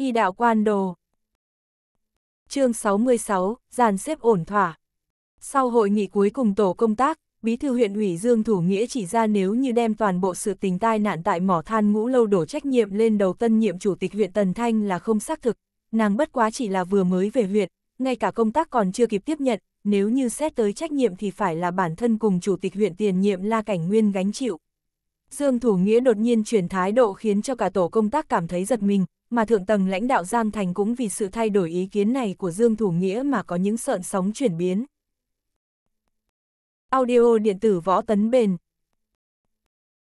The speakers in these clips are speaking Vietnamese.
y đạo quan đồ. chương 66, dàn xếp ổn thỏa. Sau hội nghị cuối cùng tổ công tác, Bí thư huyện ủy Dương Thủ Nghĩa chỉ ra nếu như đem toàn bộ sự tình tai nạn tại mỏ than ngũ lâu đổ trách nhiệm lên đầu tân nhiệm chủ tịch huyện Tần Thanh là không xác thực, nàng bất quá chỉ là vừa mới về huyện, ngay cả công tác còn chưa kịp tiếp nhận, nếu như xét tới trách nhiệm thì phải là bản thân cùng chủ tịch huyện tiền nhiệm La Cảnh Nguyên gánh chịu. Dương Thủ Nghĩa đột nhiên chuyển thái độ khiến cho cả tổ công tác cảm thấy giật mình, mà thượng tầng lãnh đạo Giang Thành cũng vì sự thay đổi ý kiến này của Dương Thủ Nghĩa mà có những sợn sóng chuyển biến. Audio điện tử võ tấn bền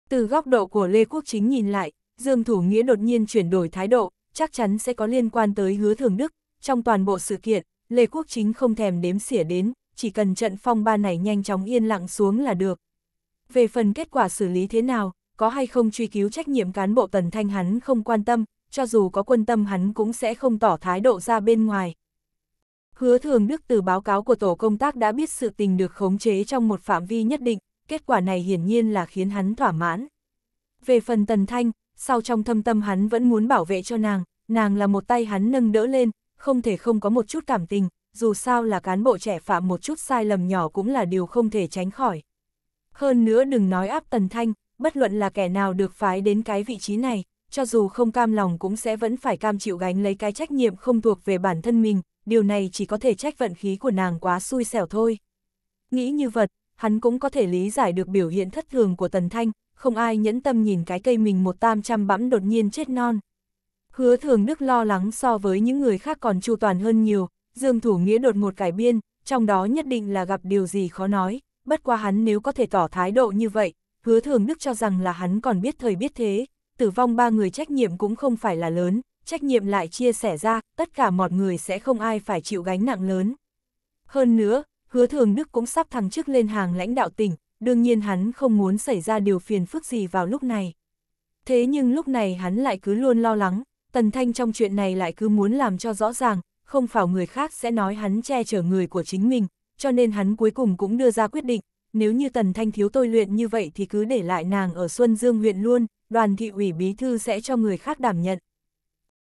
Từ góc độ của Lê Quốc Chính nhìn lại, Dương Thủ Nghĩa đột nhiên chuyển đổi thái độ, chắc chắn sẽ có liên quan tới hứa thường đức. Trong toàn bộ sự kiện, Lê Quốc Chính không thèm đếm xỉa đến, chỉ cần trận phong ba này nhanh chóng yên lặng xuống là được. Về phần kết quả xử lý thế nào, có hay không truy cứu trách nhiệm cán bộ Tần Thanh hắn không quan tâm, cho dù có quân tâm hắn cũng sẽ không tỏ thái độ ra bên ngoài. Hứa Thường Đức từ báo cáo của tổ công tác đã biết sự tình được khống chế trong một phạm vi nhất định, kết quả này hiển nhiên là khiến hắn thỏa mãn. Về phần Tần Thanh, sau trong thâm tâm hắn vẫn muốn bảo vệ cho nàng, nàng là một tay hắn nâng đỡ lên, không thể không có một chút cảm tình, dù sao là cán bộ trẻ phạm một chút sai lầm nhỏ cũng là điều không thể tránh khỏi. Hơn nữa đừng nói áp Tần Thanh, bất luận là kẻ nào được phái đến cái vị trí này, cho dù không cam lòng cũng sẽ vẫn phải cam chịu gánh lấy cái trách nhiệm không thuộc về bản thân mình, điều này chỉ có thể trách vận khí của nàng quá xui xẻo thôi. Nghĩ như vật, hắn cũng có thể lý giải được biểu hiện thất thường của Tần Thanh, không ai nhẫn tâm nhìn cái cây mình một tam trăm bẫm đột nhiên chết non. Hứa thường đức lo lắng so với những người khác còn chu toàn hơn nhiều, Dương Thủ Nghĩa đột ngột cải biên, trong đó nhất định là gặp điều gì khó nói, bất qua hắn nếu có thể tỏ thái độ như vậy, hứa thường đức cho rằng là hắn còn biết thời biết thế, tử vong ba người trách nhiệm cũng không phải là lớn, trách nhiệm lại chia sẻ ra, tất cả mọi người sẽ không ai phải chịu gánh nặng lớn. Hơn nữa, hứa thường Đức cũng sắp thăng chức lên hàng lãnh đạo tỉnh, đương nhiên hắn không muốn xảy ra điều phiền phức gì vào lúc này. Thế nhưng lúc này hắn lại cứ luôn lo lắng, Tần Thanh trong chuyện này lại cứ muốn làm cho rõ ràng, không phải người khác sẽ nói hắn che chở người của chính mình, cho nên hắn cuối cùng cũng đưa ra quyết định, nếu như Tần Thanh thiếu tôi luyện như vậy thì cứ để lại nàng ở Xuân Dương huyện luôn, đoàn thị ủy bí thư sẽ cho người khác đảm nhận.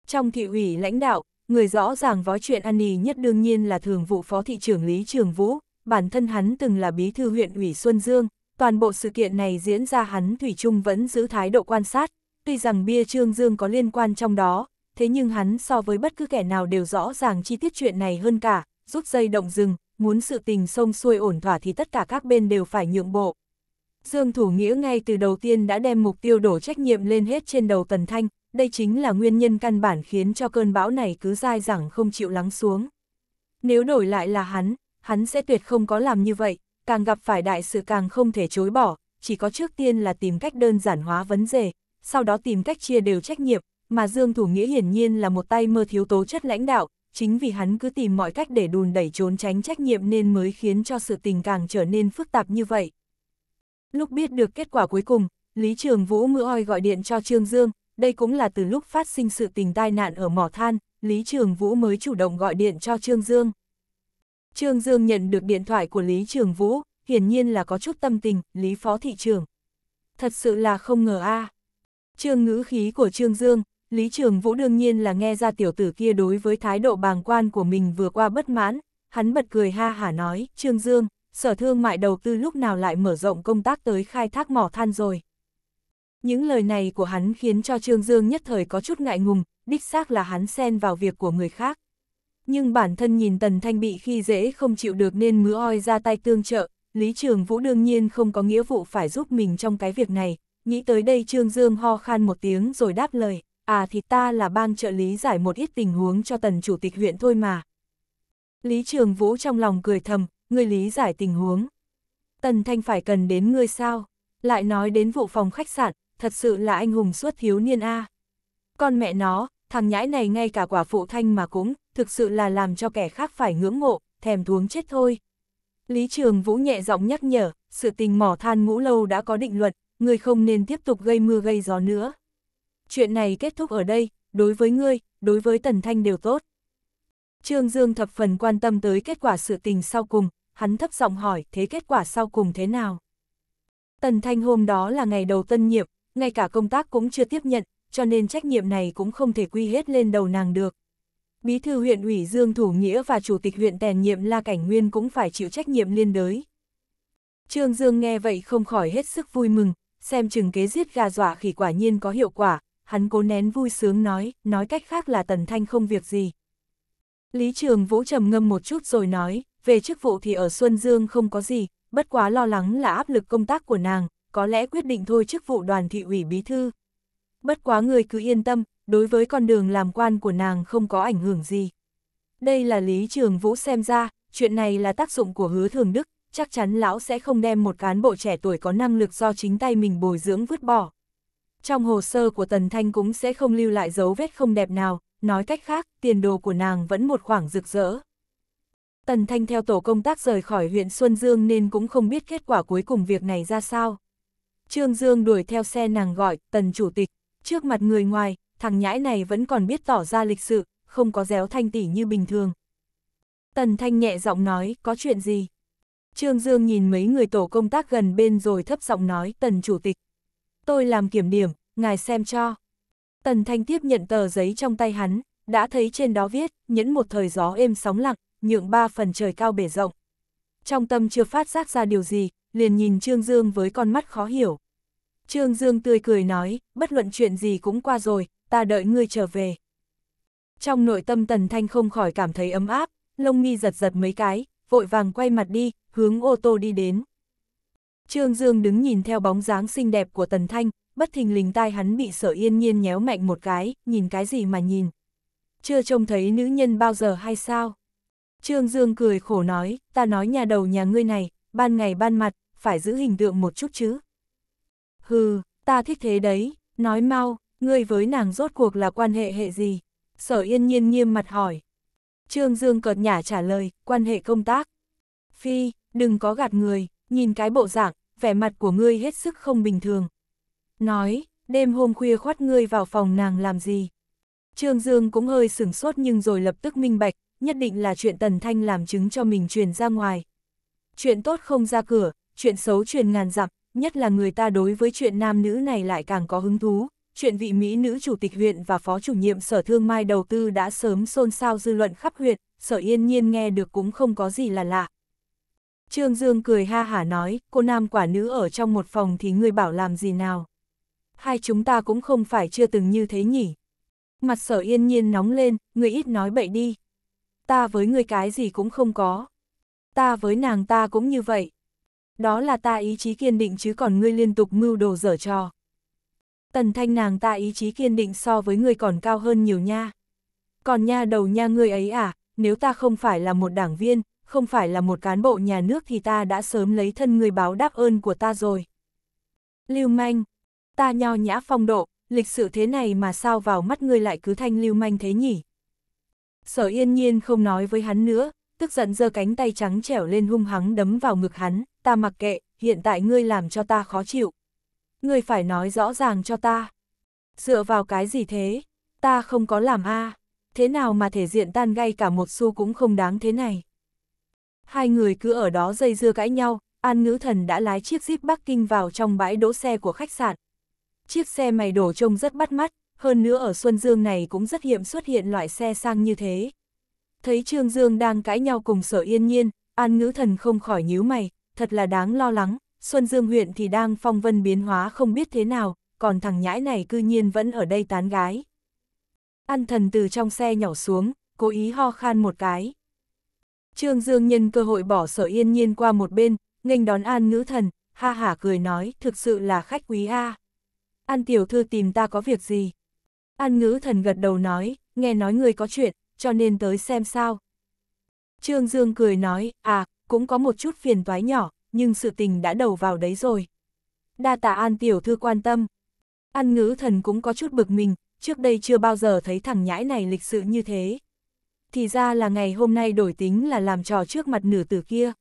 Trong thị ủy lãnh đạo, người rõ ràng vó chuyện ăn nì nhất đương nhiên là thường vụ phó thị trưởng Lý Trường Vũ, bản thân hắn từng là bí thư huyện ủy Xuân Dương, toàn bộ sự kiện này diễn ra hắn Thủy Trung vẫn giữ thái độ quan sát, tuy rằng bia Trương Dương có liên quan trong đó, thế nhưng hắn so với bất cứ kẻ nào đều rõ ràng chi tiết chuyện này hơn cả, rút dây động rừng, muốn sự tình sông xuôi ổn thỏa thì tất cả các bên đều phải nhượng bộ. Dương Thủ Nghĩa ngay từ đầu tiên đã đem mục tiêu đổ trách nhiệm lên hết trên đầu Tần Thanh, đây chính là nguyên nhân căn bản khiến cho cơn bão này cứ dai dẳng không chịu lắng xuống. Nếu đổi lại là hắn, hắn sẽ tuyệt không có làm như vậy, càng gặp phải đại sự càng không thể chối bỏ, chỉ có trước tiên là tìm cách đơn giản hóa vấn đề, sau đó tìm cách chia đều trách nhiệm, mà Dương Thủ Nghĩa hiển nhiên là một tay mơ thiếu tố chất lãnh đạo, chính vì hắn cứ tìm mọi cách để đùn đẩy trốn tránh trách nhiệm nên mới khiến cho sự tình càng trở nên phức tạp như vậy. Lúc biết được kết quả cuối cùng, Lý Trường Vũ ngựa oi gọi điện cho Trương Dương, đây cũng là từ lúc phát sinh sự tình tai nạn ở mỏ than, Lý Trường Vũ mới chủ động gọi điện cho Trương Dương. Trương Dương nhận được điện thoại của Lý Trường Vũ, hiển nhiên là có chút tâm tình, Lý Phó Thị trưởng. Thật sự là không ngờ a à. Trương ngữ khí của Trương Dương, Lý Trường Vũ đương nhiên là nghe ra tiểu tử kia đối với thái độ bàng quan của mình vừa qua bất mãn, hắn bật cười ha hả nói, Trương Dương, sở thương mại đầu tư lúc nào lại mở rộng công tác tới khai thác mỏ than rồi. Những lời này của hắn khiến cho Trương Dương nhất thời có chút ngại ngùng, đích xác là hắn xen vào việc của người khác. Nhưng bản thân nhìn Tần Thanh bị khi dễ không chịu được nên mứa oi ra tay tương trợ, Lý Trường Vũ đương nhiên không có nghĩa vụ phải giúp mình trong cái việc này, nghĩ tới đây Trương Dương ho khan một tiếng rồi đáp lời, à thì ta là bang trợ lý giải một ít tình huống cho tần chủ tịch huyện thôi mà. Lý Trường Vũ trong lòng cười thầm, ngươi lý giải tình huống. Tần Thanh phải cần đến ngươi sao? Lại nói đến vụ phòng khách sạn, thật sự là anh hùng suốt thiếu niên a. Con mẹ nó, thằng nhãi này ngay cả quả phụ thanh mà cũng, thực sự là làm cho kẻ khác phải ngưỡng mộ, thèm thuống chết thôi. Lý Trường Vũ nhẹ giọng nhắc nhở, sự tình mỏ than ngũ lâu đã có định luật, người không nên tiếp tục gây mưa gây gió nữa chuyện này kết thúc ở đây, đối với ngươi, đối với Tần Thanh đều tốt. Trương Dương thập phần quan tâm tới kết quả sự tình sau cùng, hắn thấp giọng hỏi thế kết quả sau cùng thế nào. Tần Thanh hôm đó là ngày đầu tân nhiệm, ngay cả công tác cũng chưa tiếp nhận, cho nên trách nhiệm này cũng không thể quy hết lên đầu nàng được. Bí thư huyện ủy Dương Thủ Nghĩa và chủ tịch huyện Tèn Nhiệm La Cảnh Nguyên cũng phải chịu trách nhiệm liên đới. Trương Dương nghe vậy không khỏi hết sức vui mừng, xem chừng kế giết gà dọa khỉ quả nhiên có hiệu quả, hắn cố nén vui sướng nói, nói cách khác là Tần Thanh không việc gì. Lý Trường Vũ trầm ngâm một chút rồi nói, về chức vụ thì ở Xuân Dương không có gì, bất quá lo lắng là áp lực công tác của nàng, có lẽ quyết định thôi chức vụ đoàn thị ủy bí thư. Bất quá người cứ yên tâm, đối với con đường làm quan của nàng không có ảnh hưởng gì. Đây là Lý Trường Vũ xem ra, chuyện này là tác dụng của hứa thường đức, chắc chắn lão sẽ không đem một cán bộ trẻ tuổi có năng lực do chính tay mình bồi dưỡng vứt bỏ. Trong hồ sơ của Tần Thanh cũng sẽ không lưu lại dấu vết không đẹp nào, nói cách khác, tiền đồ của nàng vẫn một khoảng rực rỡ. Tần Thanh theo tổ công tác rời khỏi huyện Xuân Dương nên cũng không biết kết quả cuối cùng việc này ra sao. Trương Dương đuổi theo xe nàng gọi, Tần Chủ tịch, trước mặt người ngoài, thằng nhãi này vẫn còn biết tỏ ra lịch sự, không có déo thanh tỉ như bình thường. Tần Thanh nhẹ giọng nói, có chuyện gì? Trương Dương nhìn mấy người tổ công tác gần bên rồi thấp giọng nói, Tần Chủ tịch, tôi làm kiểm điểm, ngài xem cho. Tần Thanh tiếp nhận tờ giấy trong tay hắn, đã thấy trên đó viết, nhẫn một thời gió êm sóng lặng, nhượng ba phần trời cao bể rộng. Trong tâm chưa phát giác ra điều gì, liền nhìn Trương Dương với con mắt khó hiểu. Trương Dương tươi cười nói, bất luận chuyện gì cũng qua rồi, ta đợi ngươi trở về. Trong nội tâm Tần Thanh không khỏi cảm thấy ấm áp, lông mi giật giật mấy cái, vội vàng quay mặt đi, hướng ô tô đi đến. Trương Dương đứng nhìn theo bóng dáng xinh đẹp của Tần Thanh, bất thình lình tai hắn bị sở yên nhiên nhéo mạnh một cái, nhìn cái gì mà nhìn. Chưa trông thấy nữ nhân bao giờ hay sao? Trương Dương cười khổ nói, ta nói nhà đầu nhà ngươi này, ban ngày ban mặt, phải giữ hình tượng một chút chứ. Hừ, ta thích thế đấy, nói mau, ngươi với nàng rốt cuộc là quan hệ hệ gì? Sở yên nhiên nghiêm mặt hỏi. Trương Dương cợt nhả trả lời, quan hệ công tác. Phi, đừng có gạt người, nhìn cái bộ dạng, vẻ mặt của ngươi hết sức không bình thường. Nói, đêm hôm khuya khoát ngươi vào phòng nàng làm gì? Trương Dương cũng hơi sửng sốt nhưng rồi lập tức minh bạch, nhất định là chuyện Tần Thanh làm chứng cho mình truyền ra ngoài. Chuyện tốt không ra cửa, chuyện xấu truyền ngàn dặm, nhất là người ta đối với chuyện nam nữ này lại càng có hứng thú. Chuyện vị Mỹ nữ chủ tịch huyện và phó chủ nhiệm sở thương mai đầu tư đã sớm xôn xao dư luận khắp huyện, sở yên nhiên nghe được cũng không có gì là lạ. Trương Dương cười ha hả nói, cô nam quả nữ ở trong một phòng thì ngươi bảo làm gì nào. Hai chúng ta cũng không phải chưa từng như thế nhỉ. Mặt sở yên nhiên nóng lên, ngươi ít nói bậy đi. Ta với ngươi cái gì cũng không có. Ta với nàng ta cũng như vậy. Đó là ta ý chí kiên định chứ còn ngươi liên tục mưu đồ dở trò. Tần thanh nàng ta ý chí kiên định so với ngươi còn cao hơn nhiều nha. Còn nha đầu nha ngươi ấy à, nếu ta không phải là một đảng viên, không phải là một cán bộ nhà nước thì ta đã sớm lấy thân người báo đáp ơn của ta rồi. Lưu manh, ta nho nhã phong độ, lịch sự thế này mà sao vào mắt ngươi lại cứ thanh lưu manh thế nhỉ? Sở yên nhiên không nói với hắn nữa, tức giận giơ cánh tay trắng trẻo lên hung hắng đấm vào ngực hắn, ta mặc kệ, hiện tại ngươi làm cho ta khó chịu. Ngươi phải nói rõ ràng cho ta. Dựa vào cái gì thế? Ta không có làm a à. Thế nào mà thể diện tan gay cả một xu cũng không đáng thế này. Hai người cứ ở đó dây dưa cãi nhau, An Ngữ Thần đã lái chiếc Jeep Bắc Kinh vào trong bãi đỗ xe của khách sạn. Chiếc xe mày đổ trông rất bắt mắt, hơn nữa ở Xuân Dương này cũng rất hiếm xuất hiện loại xe sang như thế. Thấy Trương Dương đang cãi nhau cùng sở yên nhiên, An Ngữ Thần không khỏi nhíu mày, thật là đáng lo lắng, Xuân Dương huyện thì đang phong vân biến hóa không biết thế nào, còn thằng nhãi này cư nhiên vẫn ở đây tán gái. An Thần từ trong xe nhỏ xuống, cố ý ho khan một cái. Trương Dương nhân cơ hội bỏ sở yên nhiên qua một bên, nghênh đón an ngữ thần, ha hả cười nói, thực sự là khách quý a. An tiểu thư tìm ta có việc gì? An ngữ thần gật đầu nói, nghe nói người có chuyện, cho nên tới xem sao. Trương Dương cười nói, à, cũng có một chút phiền toái nhỏ, nhưng sự tình đã đầu vào đấy rồi. Đa tạ an tiểu thư quan tâm. An ngữ thần cũng có chút bực mình, trước đây chưa bao giờ thấy thằng nhãi này lịch sự như thế thì ra là ngày hôm nay đổi tính là làm trò trước mặt nửa tử kia.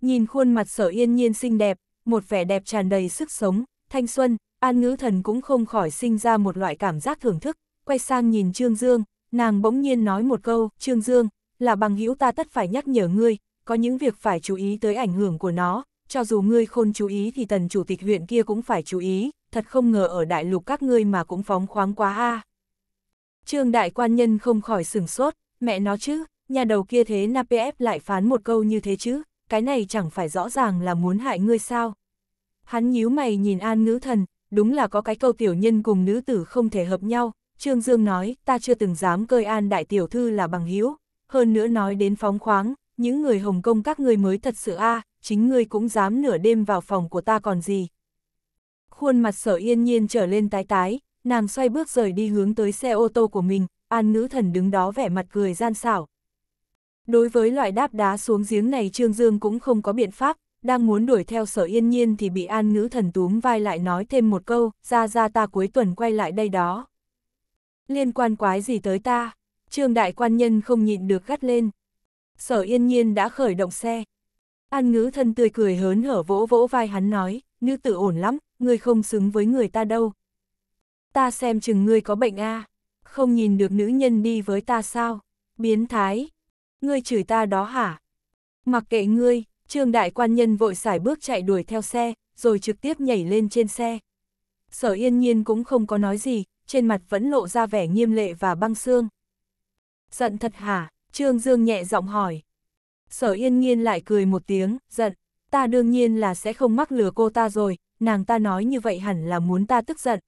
Nhìn khuôn mặt sở yên nhiên xinh đẹp, một vẻ đẹp tràn đầy sức sống, thanh xuân, an ngữ thần cũng không khỏi sinh ra một loại cảm giác thưởng thức, quay sang nhìn Trương Dương, nàng bỗng nhiên nói một câu, Trương Dương, là bằng hữu ta tất phải nhắc nhở ngươi, có những việc phải chú ý tới ảnh hưởng của nó, cho dù ngươi khôn chú ý thì tần chủ tịch huyện kia cũng phải chú ý, thật không ngờ ở đại lục các ngươi mà cũng phóng khoáng quá ha Trương đại quan nhân không khỏi sửng sốt, mẹ nó chứ, nhà đầu kia thế NAPF lại phán một câu như thế chứ, cái này chẳng phải rõ ràng là muốn hại ngươi sao. Hắn nhíu mày nhìn an ngữ thần, đúng là có cái câu tiểu nhân cùng nữ tử không thể hợp nhau, Trương Dương nói, ta chưa từng dám cơi an đại tiểu thư là bằng hữu hơn nữa nói đến phóng khoáng, những người Hồng Công các ngươi mới thật sự a chính ngươi cũng dám nửa đêm vào phòng của ta còn gì. Khuôn mặt sở yên nhiên trở lên tái tái, nàng xoay bước rời đi hướng tới xe ô tô của mình, an nữ thần đứng đó vẻ mặt cười gian xảo. Đối với loại đáp đá xuống giếng này Trương Dương cũng không có biện pháp, đang muốn đuổi theo sở yên nhiên thì bị an ngữ thần túm vai lại nói thêm một câu, ra ra ta cuối tuần quay lại đây đó. Liên quan quái gì tới ta? Trương đại quan nhân không nhịn được gắt lên. Sở yên nhiên đã khởi động xe. An ngữ thần tươi cười hớn hở vỗ vỗ vai hắn nói, nữ tử ổn lắm, người không xứng với người ta đâu. Ta xem chừng ngươi có bệnh a à không nhìn được nữ nhân đi với ta sao? Biến thái! Ngươi chửi ta đó hả? Mặc kệ ngươi, trương đại quan nhân vội xài bước chạy đuổi theo xe, rồi trực tiếp nhảy lên trên xe. Sở yên nhiên cũng không có nói gì, trên mặt vẫn lộ ra vẻ nghiêm lệ và băng xương. Giận thật hả? Trương Dương nhẹ giọng hỏi. Sở yên nhiên lại cười một tiếng, giận. Ta đương nhiên là sẽ không mắc lừa cô ta rồi, nàng ta nói như vậy hẳn là muốn ta tức giận.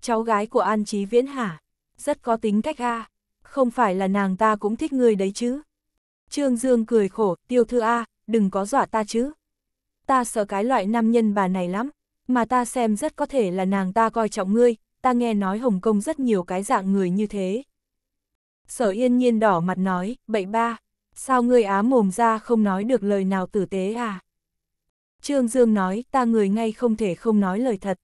Cháu gái của An Chí Viễn hả? rất có tính cách a không phải là nàng ta cũng thích ngươi đấy chứ. Trương Dương cười khổ, tiêu thư a đừng có dọa ta chứ. Ta sợ cái loại nam nhân bà này lắm, mà ta xem rất có thể là nàng ta coi trọng ngươi, ta nghe nói Hồng Kông rất nhiều cái dạng người như thế. Sở yên nhiên đỏ mặt nói, bậy ba, sao ngươi á mồm ra không nói được lời nào tử tế à? Trương Dương nói, ta người ngay không thể không nói lời thật.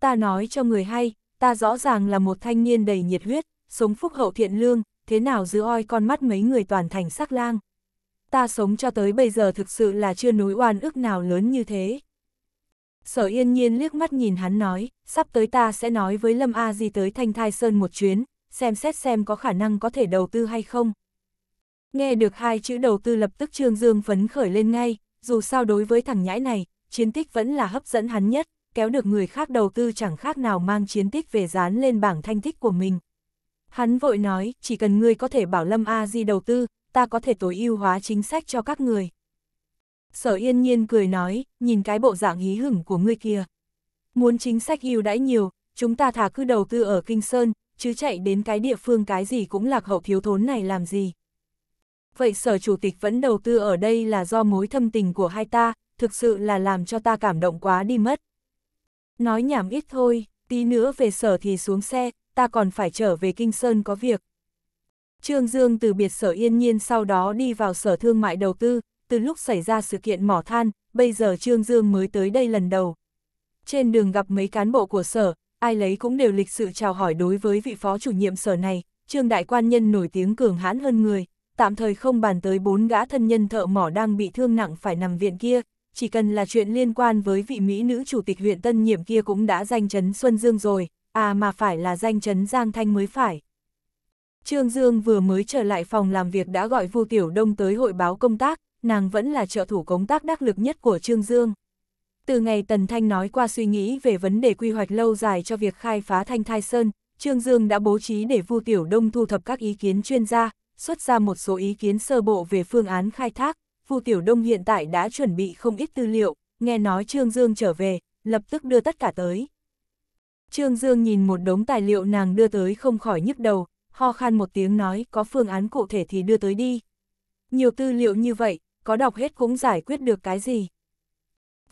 Ta nói cho người hay, ta rõ ràng là một thanh niên đầy nhiệt huyết, sống phúc hậu thiện lương, thế nào giữ oi con mắt mấy người toàn thành sắc lang. Ta sống cho tới bây giờ thực sự là chưa núi oan ức nào lớn như thế. Sở yên nhiên liếc mắt nhìn hắn nói, sắp tới ta sẽ nói với Lâm A Di tới Thanh Thai Sơn một chuyến, xem xét xem có khả năng có thể đầu tư hay không. Nghe được hai chữ đầu tư lập tức Trương Dương phấn khởi lên ngay, dù sao đối với thằng nhãi này, chiến tích vẫn là hấp dẫn hắn nhất kéo được người khác đầu tư chẳng khác nào mang chiến tích về dán lên bảng thanh tích của mình. Hắn vội nói, chỉ cần ngươi có thể bảo Lâm A Di đầu tư, ta có thể tối ưu hóa chính sách cho các người. Sở yên nhiên cười nói, nhìn cái bộ dạng hí hửng của ngươi kia. Muốn chính sách ưu đãi nhiều, chúng ta thả cứ đầu tư ở Kinh Sơn, chứ chạy đến cái địa phương cái gì cũng lạc hậu thiếu thốn này làm gì. Vậy sở chủ tịch vẫn đầu tư ở đây là do mối thâm tình của hai ta, thực sự là làm cho ta cảm động quá đi mất. Nói nhảm ít thôi, tí nữa về sở thì xuống xe, ta còn phải trở về Kinh Sơn có việc. Trương Dương từ biệt sở yên nhiên sau đó đi vào sở thương mại đầu tư, từ lúc xảy ra sự kiện mỏ than, bây giờ Trương Dương mới tới đây lần đầu. Trên đường gặp mấy cán bộ của sở, ai lấy cũng đều lịch sự chào hỏi đối với vị phó chủ nhiệm sở này, Trương Đại Quan Nhân nổi tiếng cường hãn hơn người, tạm thời không bàn tới bốn gã thân nhân thợ mỏ đang bị thương nặng phải nằm viện kia, chỉ cần là chuyện liên quan với vị Mỹ nữ chủ tịch huyện tân nhiệm kia cũng đã danh chấn Xuân Dương rồi, à mà phải là danh chấn Giang Thanh mới phải. Trương Dương vừa mới trở lại phòng làm việc đã gọi Vu Tiểu Đông tới hội báo công tác, nàng vẫn là trợ thủ công tác đắc lực nhất của Trương Dương. Từ ngày Tần Thanh nói qua suy nghĩ về vấn đề quy hoạch lâu dài cho việc khai phá Thanh Thai Sơn, Trương Dương đã bố trí để Vu Tiểu Đông thu thập các ý kiến chuyên gia, xuất ra một số ý kiến sơ bộ về phương án khai thác, Vu Tiểu Đông hiện tại đã chuẩn bị không ít tư liệu, nghe nói Trương Dương trở về, lập tức đưa tất cả tới. Trương Dương nhìn một đống tài liệu nàng đưa tới không khỏi nhức đầu, ho khan một tiếng nói có phương án cụ thể thì đưa tới đi. Nhiều tư liệu như vậy, có đọc hết cũng giải quyết được cái gì.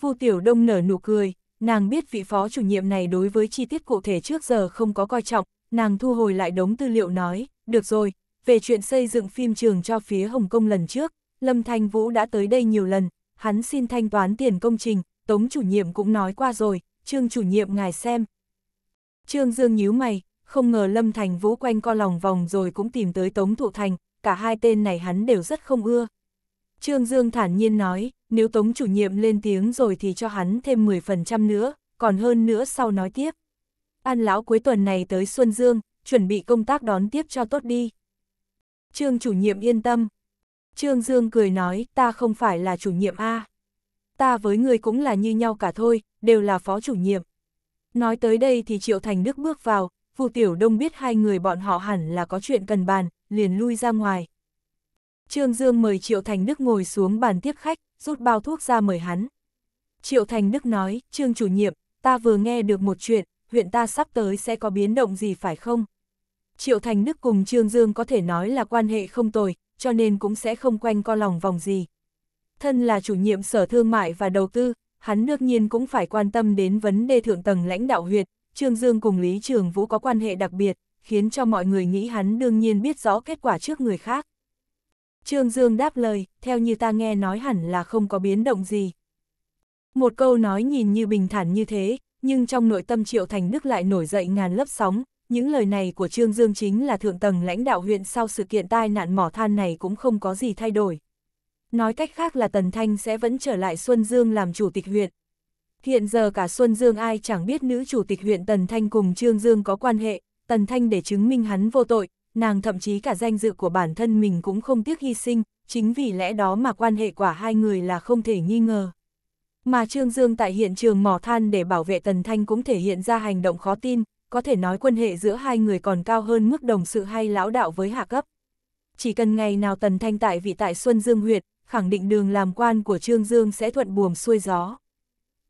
Vu Tiểu Đông nở nụ cười, nàng biết vị phó chủ nhiệm này đối với chi tiết cụ thể trước giờ không có coi trọng, nàng thu hồi lại đống tư liệu nói, được rồi, về chuyện xây dựng phim trường cho phía Hồng Kông lần trước, Lâm Thanh Vũ đã tới đây nhiều lần, hắn xin thanh toán tiền công trình, Tống chủ nhiệm cũng nói qua rồi, Trương chủ nhiệm ngài xem. Trương Dương nhíu mày, không ngờ Lâm Thành Vũ quanh co lòng vòng rồi cũng tìm tới Tống Thụ Thành, cả hai tên này hắn đều rất không ưa. Trương Dương thản nhiên nói, nếu Tống chủ nhiệm lên tiếng rồi thì cho hắn thêm 10% nữa, còn hơn nữa sau nói tiếp. An lão cuối tuần này tới Xuân Dương, chuẩn bị công tác đón tiếp cho tốt đi. Trương chủ nhiệm yên tâm, Trương Dương cười nói, ta không phải là chủ nhiệm A. Ta với người cũng là như nhau cả thôi, đều là phó chủ nhiệm. Nói tới đây thì Triệu Thành Đức bước vào, Phù Tiểu Đông biết hai người bọn họ hẳn là có chuyện cần bàn, liền lui ra ngoài. Trương Dương mời Triệu Thành Đức ngồi xuống bàn tiếp khách, rút bao thuốc ra mời hắn. Triệu Thành Đức nói, Trương chủ nhiệm, ta vừa nghe được một chuyện, huyện ta sắp tới sẽ có biến động gì phải không? Triệu Thành Đức cùng Trương Dương có thể nói là quan hệ không tồi, cho nên cũng sẽ không quanh co lòng vòng gì. Thân là chủ nhiệm sở thương mại và đầu tư, hắn đương nhiên cũng phải quan tâm đến vấn đề thượng tầng lãnh đạo huyệt. Trương Dương cùng Lý Trường Vũ có quan hệ đặc biệt, khiến cho mọi người nghĩ hắn đương nhiên biết rõ kết quả trước người khác. Trương Dương đáp lời, theo như ta nghe nói hẳn là không có biến động gì. Một câu nói nhìn như bình thản như thế, nhưng trong nội tâm Triệu Thành Đức lại nổi dậy ngàn lớp sóng, những lời này của Trương Dương chính là thượng tầng lãnh đạo huyện sau sự kiện tai nạn mỏ than này cũng không có gì thay đổi. Nói cách khác là Tần Thanh sẽ vẫn trở lại Xuân Dương làm chủ tịch huyện. Hiện giờ cả Xuân Dương ai chẳng biết nữ chủ tịch huyện Tần Thanh cùng Trương Dương có quan hệ, Tần Thanh để chứng minh hắn vô tội, nàng thậm chí cả danh dự của bản thân mình cũng không tiếc hy sinh, chính vì lẽ đó mà quan hệ quả hai người là không thể nghi ngờ. Mà Trương Dương tại hiện trường mỏ than để bảo vệ Tần Thanh cũng thể hiện ra hành động khó tin, có thể nói quan hệ giữa hai người còn cao hơn mức đồng sự hay lão đạo với hạ cấp. Chỉ cần ngày nào Tần Thanh tại vị tại Xuân Dương huyệt, khẳng định đường làm quan của Trương Dương sẽ thuận buồm xuôi gió.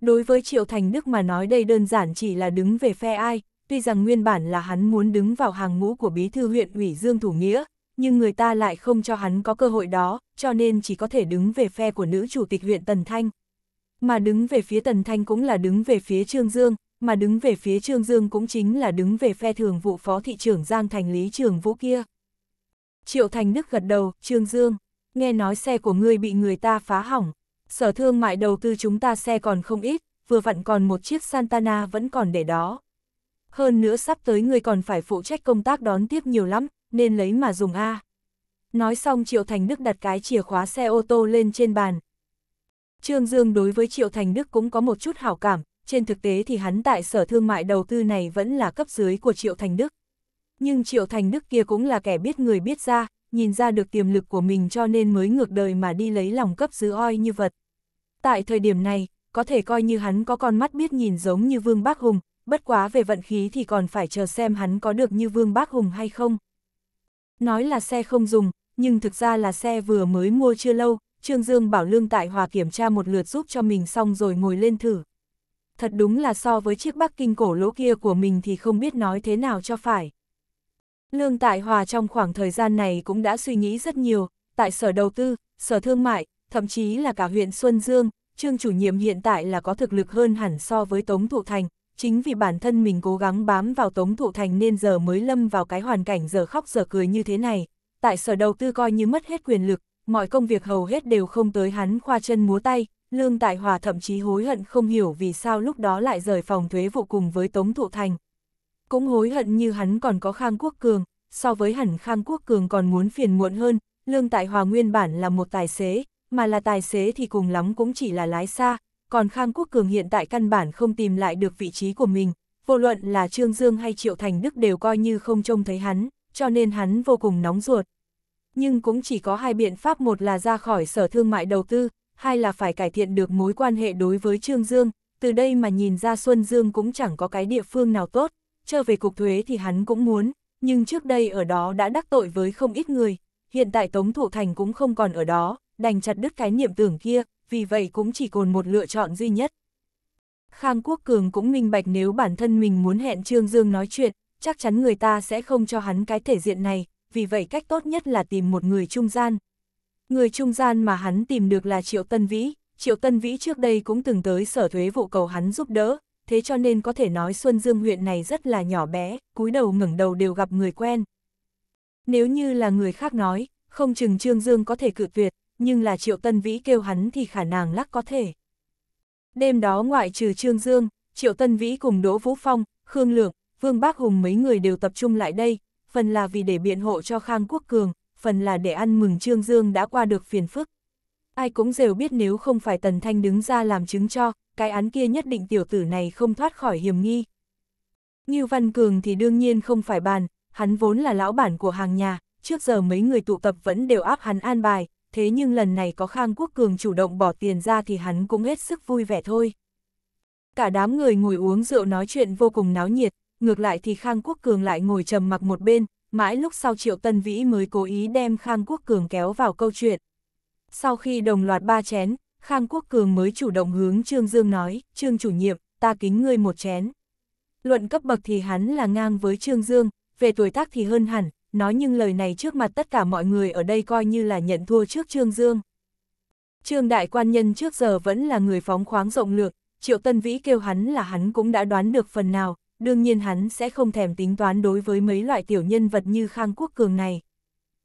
Đối với Triệu Thành Đức mà nói đây đơn giản chỉ là đứng về phe ai, tuy rằng nguyên bản là hắn muốn đứng vào hàng ngũ của bí thư huyện ủy Dương Thủ Nghĩa, nhưng người ta lại không cho hắn có cơ hội đó, cho nên chỉ có thể đứng về phe của nữ chủ tịch huyện Tần Thanh. Mà đứng về phía Tần Thanh cũng là đứng về phía Trương Dương, mà đứng về phía Trương Dương cũng chính là đứng về phe thường vụ phó thị trưởng Giang Thành Lý Trường Vũ kia. Triệu Thành Đức gật đầu, Trương Dương, nghe nói xe của ngươi bị người ta phá hỏng, sở thương mại đầu tư chúng ta xe còn không ít, vừa vặn còn một chiếc Santana vẫn còn để đó. Hơn nữa sắp tới ngươi còn phải phụ trách công tác đón tiếp nhiều lắm, nên lấy mà dùng A. Nói xong Triệu Thành Đức đặt cái chìa khóa xe ô tô lên trên bàn. Trương Dương đối với Triệu Thành Đức cũng có một chút hảo cảm, trên thực tế thì hắn tại sở thương mại đầu tư này vẫn là cấp dưới của Triệu Thành Đức. Nhưng Triệu Thành Đức kia cũng là kẻ biết người biết ra, nhìn ra được tiềm lực của mình cho nên mới ngược đời mà đi lấy lòng cấp dưới oi như vật. Tại thời điểm này, có thể coi như hắn có con mắt biết nhìn giống như Vương Bác Hùng, bất quá về vận khí thì còn phải chờ xem hắn có được như Vương Bác Hùng hay không. Nói là xe không dùng, nhưng thực ra là xe vừa mới mua chưa lâu, Trương Dương bảo Lương tại Hòa kiểm tra một lượt giúp cho mình xong rồi ngồi lên thử, thật đúng là so với chiếc bắc kinh cổ lỗ kia của mình thì không biết nói thế nào cho phải. Lương Tại Hòa trong khoảng thời gian này cũng đã suy nghĩ rất nhiều, tại sở đầu tư, sở thương mại, thậm chí là cả huyện Xuân Dương, Trương chủ nhiệm hiện tại là có thực lực hơn hẳn so với Tống Thụ Thành, chính vì bản thân mình cố gắng bám vào Tống Thụ Thành nên giờ mới lâm vào cái hoàn cảnh giờ khóc giờ cười như thế này. Tại sở đầu tư coi như mất hết quyền lực, mọi công việc hầu hết đều không tới hắn khoa chân múa tay, Lương Tại Hòa thậm chí hối hận không hiểu vì sao lúc đó lại rời phòng thuế vụ cùng với Tống Thụ Thành. Cũng hối hận như hắn còn có Khang Quốc Cường, so với hẳn Khang Quốc Cường còn muốn phiền muộn hơn, Lương Tại Hòa nguyên bản là một tài xế, mà là tài xế thì cùng lắm cũng chỉ là lái xa, còn Khang Quốc Cường hiện tại căn bản không tìm lại được vị trí của mình, vô luận là Trương Dương hay Triệu Thành Đức đều coi như không trông thấy hắn, cho nên hắn vô cùng nóng ruột. Nhưng cũng chỉ có hai biện pháp một là ra khỏi sở thương mại đầu tư, hai là phải cải thiện được mối quan hệ đối với Trương Dương, từ đây mà nhìn ra Xuân Dương cũng chẳng có cái địa phương nào tốt, trở về cục thuế thì hắn cũng muốn, nhưng trước đây ở đó đã đắc tội với không ít người, hiện tại Tống Thụ Thành cũng không còn ở đó, đành chặt đứt cái niệm tưởng kia, vì vậy cũng chỉ còn một lựa chọn duy nhất. Khang Quốc Cường cũng minh bạch nếu bản thân mình muốn hẹn Trương Dương nói chuyện, chắc chắn người ta sẽ không cho hắn cái thể diện này, vì vậy cách tốt nhất là tìm một người trung gian, Người trung gian mà hắn tìm được là Triệu Tân Vĩ, Triệu Tân Vĩ trước đây cũng từng tới sở thuế vụ cầu hắn giúp đỡ, thế cho nên có thể nói Xuân Dương huyện này rất là nhỏ bé, cúi đầu ngẩng đầu đều gặp người quen. Nếu như là người khác nói, không chừng Trương Dương có thể cự tuyệt, nhưng là Triệu Tân Vĩ kêu hắn thì khả năng lắc có thể. Đêm đó ngoại trừ Trương Dương, Triệu Tân Vĩ cùng Đỗ Vũ Phong, Khương Lượng, Vương Bác Hùng mấy người đều tập trung lại đây, phần là vì để biện hộ cho Khang Quốc Cường, phần là để ăn mừng Trương Dương đã qua được phiền phức. Ai cũng đều biết nếu không phải Tần Thanh đứng ra làm chứng cho, cái án kia nhất định tiểu tử này không thoát khỏi hiểm nghi. Ngưu Văn Cường thì đương nhiên không phải bàn, hắn vốn là lão bản của hàng nhà, trước giờ mấy người tụ tập vẫn đều áp hắn an bài, thế nhưng lần này có Khang Quốc Cường chủ động bỏ tiền ra thì hắn cũng hết sức vui vẻ thôi. Cả đám người ngồi uống rượu nói chuyện vô cùng náo nhiệt, ngược lại thì Khang Quốc Cường lại ngồi trầm mặc một bên, mãi lúc sau Triệu Tân Vĩ mới cố ý đem Khang Quốc Cường kéo vào câu chuyện. Sau khi đồng loạt ba chén, Khang Quốc Cường mới chủ động hướng Trương Dương nói, Trương chủ nhiệm, ta kính ngươi một chén. Luận cấp bậc thì hắn là ngang với Trương Dương, về tuổi tác thì hơn hẳn, nói nhưng lời này trước mặt tất cả mọi người ở đây coi như là nhận thua trước Trương Dương. Trương đại quan nhân trước giờ vẫn là người phóng khoáng rộng lược, Triệu Tân Vĩ kêu hắn là hắn cũng đã đoán được phần nào, đương nhiên hắn sẽ không thèm tính toán đối với mấy loại tiểu nhân vật như Khang Quốc Cường này.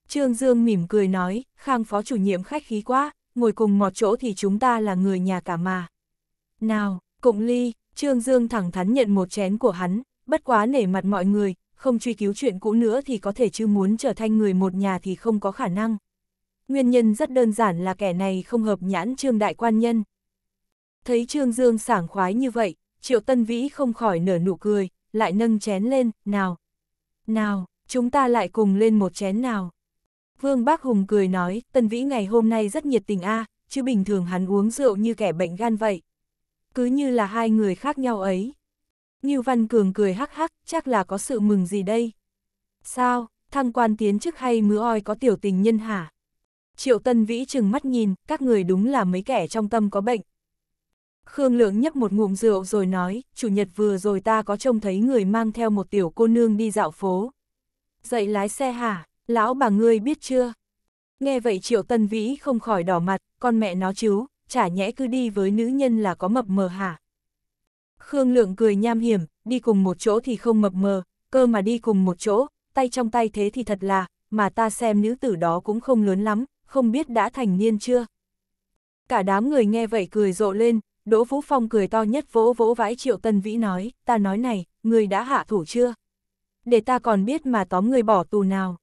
Trương Dương mỉm cười nói, Khang phó chủ nhiệm khách khí quá, ngồi cùng một chỗ thì chúng ta là người nhà cả mà. Nào, cụng ly, Trương Dương thẳng thắn nhận một chén của hắn, bất quá nể mặt mọi người, không truy cứu chuyện cũ nữa thì có thể chứ muốn trở thành người một nhà thì không có khả năng. Nguyên nhân rất đơn giản là kẻ này không hợp nhãn Trương Đại Quan Nhân. Thấy Trương Dương sảng khoái như vậy, Triệu Tân Vĩ không khỏi nở nụ cười, lại nâng chén lên, nào. Nào, chúng ta lại cùng lên một chén nào. Vương Bác Hùng cười nói, Tân Vĩ ngày hôm nay rất nhiệt tình a chứ bình thường hắn uống rượu như kẻ bệnh gan vậy. Cứ như là hai người khác nhau ấy. Như Văn Cường cười hắc hắc, chắc là có sự mừng gì đây. Sao, thăng quan tiến chức hay mứa oi có tiểu tình nhân hả? Triệu Tân Vĩ chừng mắt nhìn, các người đúng là mấy kẻ trong tâm có bệnh. Khương Lượng nhấp một ngụm rượu rồi nói, chủ nhật vừa rồi ta có trông thấy người mang theo một tiểu cô nương đi dạo phố. Dậy lái xe hả, lão bà ngươi biết chưa? Nghe vậy triệu tân vĩ không khỏi đỏ mặt, con mẹ nó chứ, chả nhẽ cứ đi với nữ nhân là có mập mờ hả? Khương Lượng cười nham hiểm, đi cùng một chỗ thì không mập mờ, cơ mà đi cùng một chỗ, tay trong tay thế thì thật là, mà ta xem nữ tử đó cũng không lớn lắm, không biết đã thành niên chưa? Cả đám người nghe vậy cười rộ lên, Đỗ Vũ Phong cười to nhất vỗ vỗ vãi Triệu Tân Vĩ nói, ta nói này, người đã hạ thủ chưa? Để ta còn biết mà tóm người bỏ tù nào.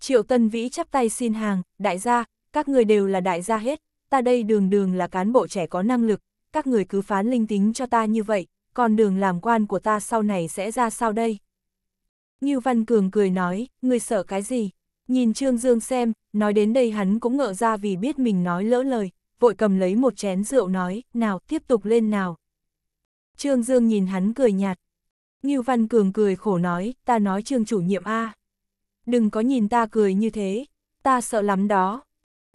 Triệu Tân Vĩ chắp tay xin hàng, đại gia, các người đều là đại gia hết, ta đây đường đường là cán bộ trẻ có năng lực, các người cứ phán linh tính cho ta như vậy, còn đường làm quan của ta sau này sẽ ra sao đây? Như Văn Cường cười nói, người sợ cái gì? Nhìn Trương Dương xem, nói đến đây hắn cũng ngỡ ra vì biết mình nói lỡ lời, vội cầm lấy một chén rượu nói, nào tiếp tục lên nào. Trương Dương nhìn hắn cười nhạt. Ngưu Văn Cường cười khổ nói, ta nói Trương chủ nhiệm A. Đừng có nhìn ta cười như thế, ta sợ lắm đó.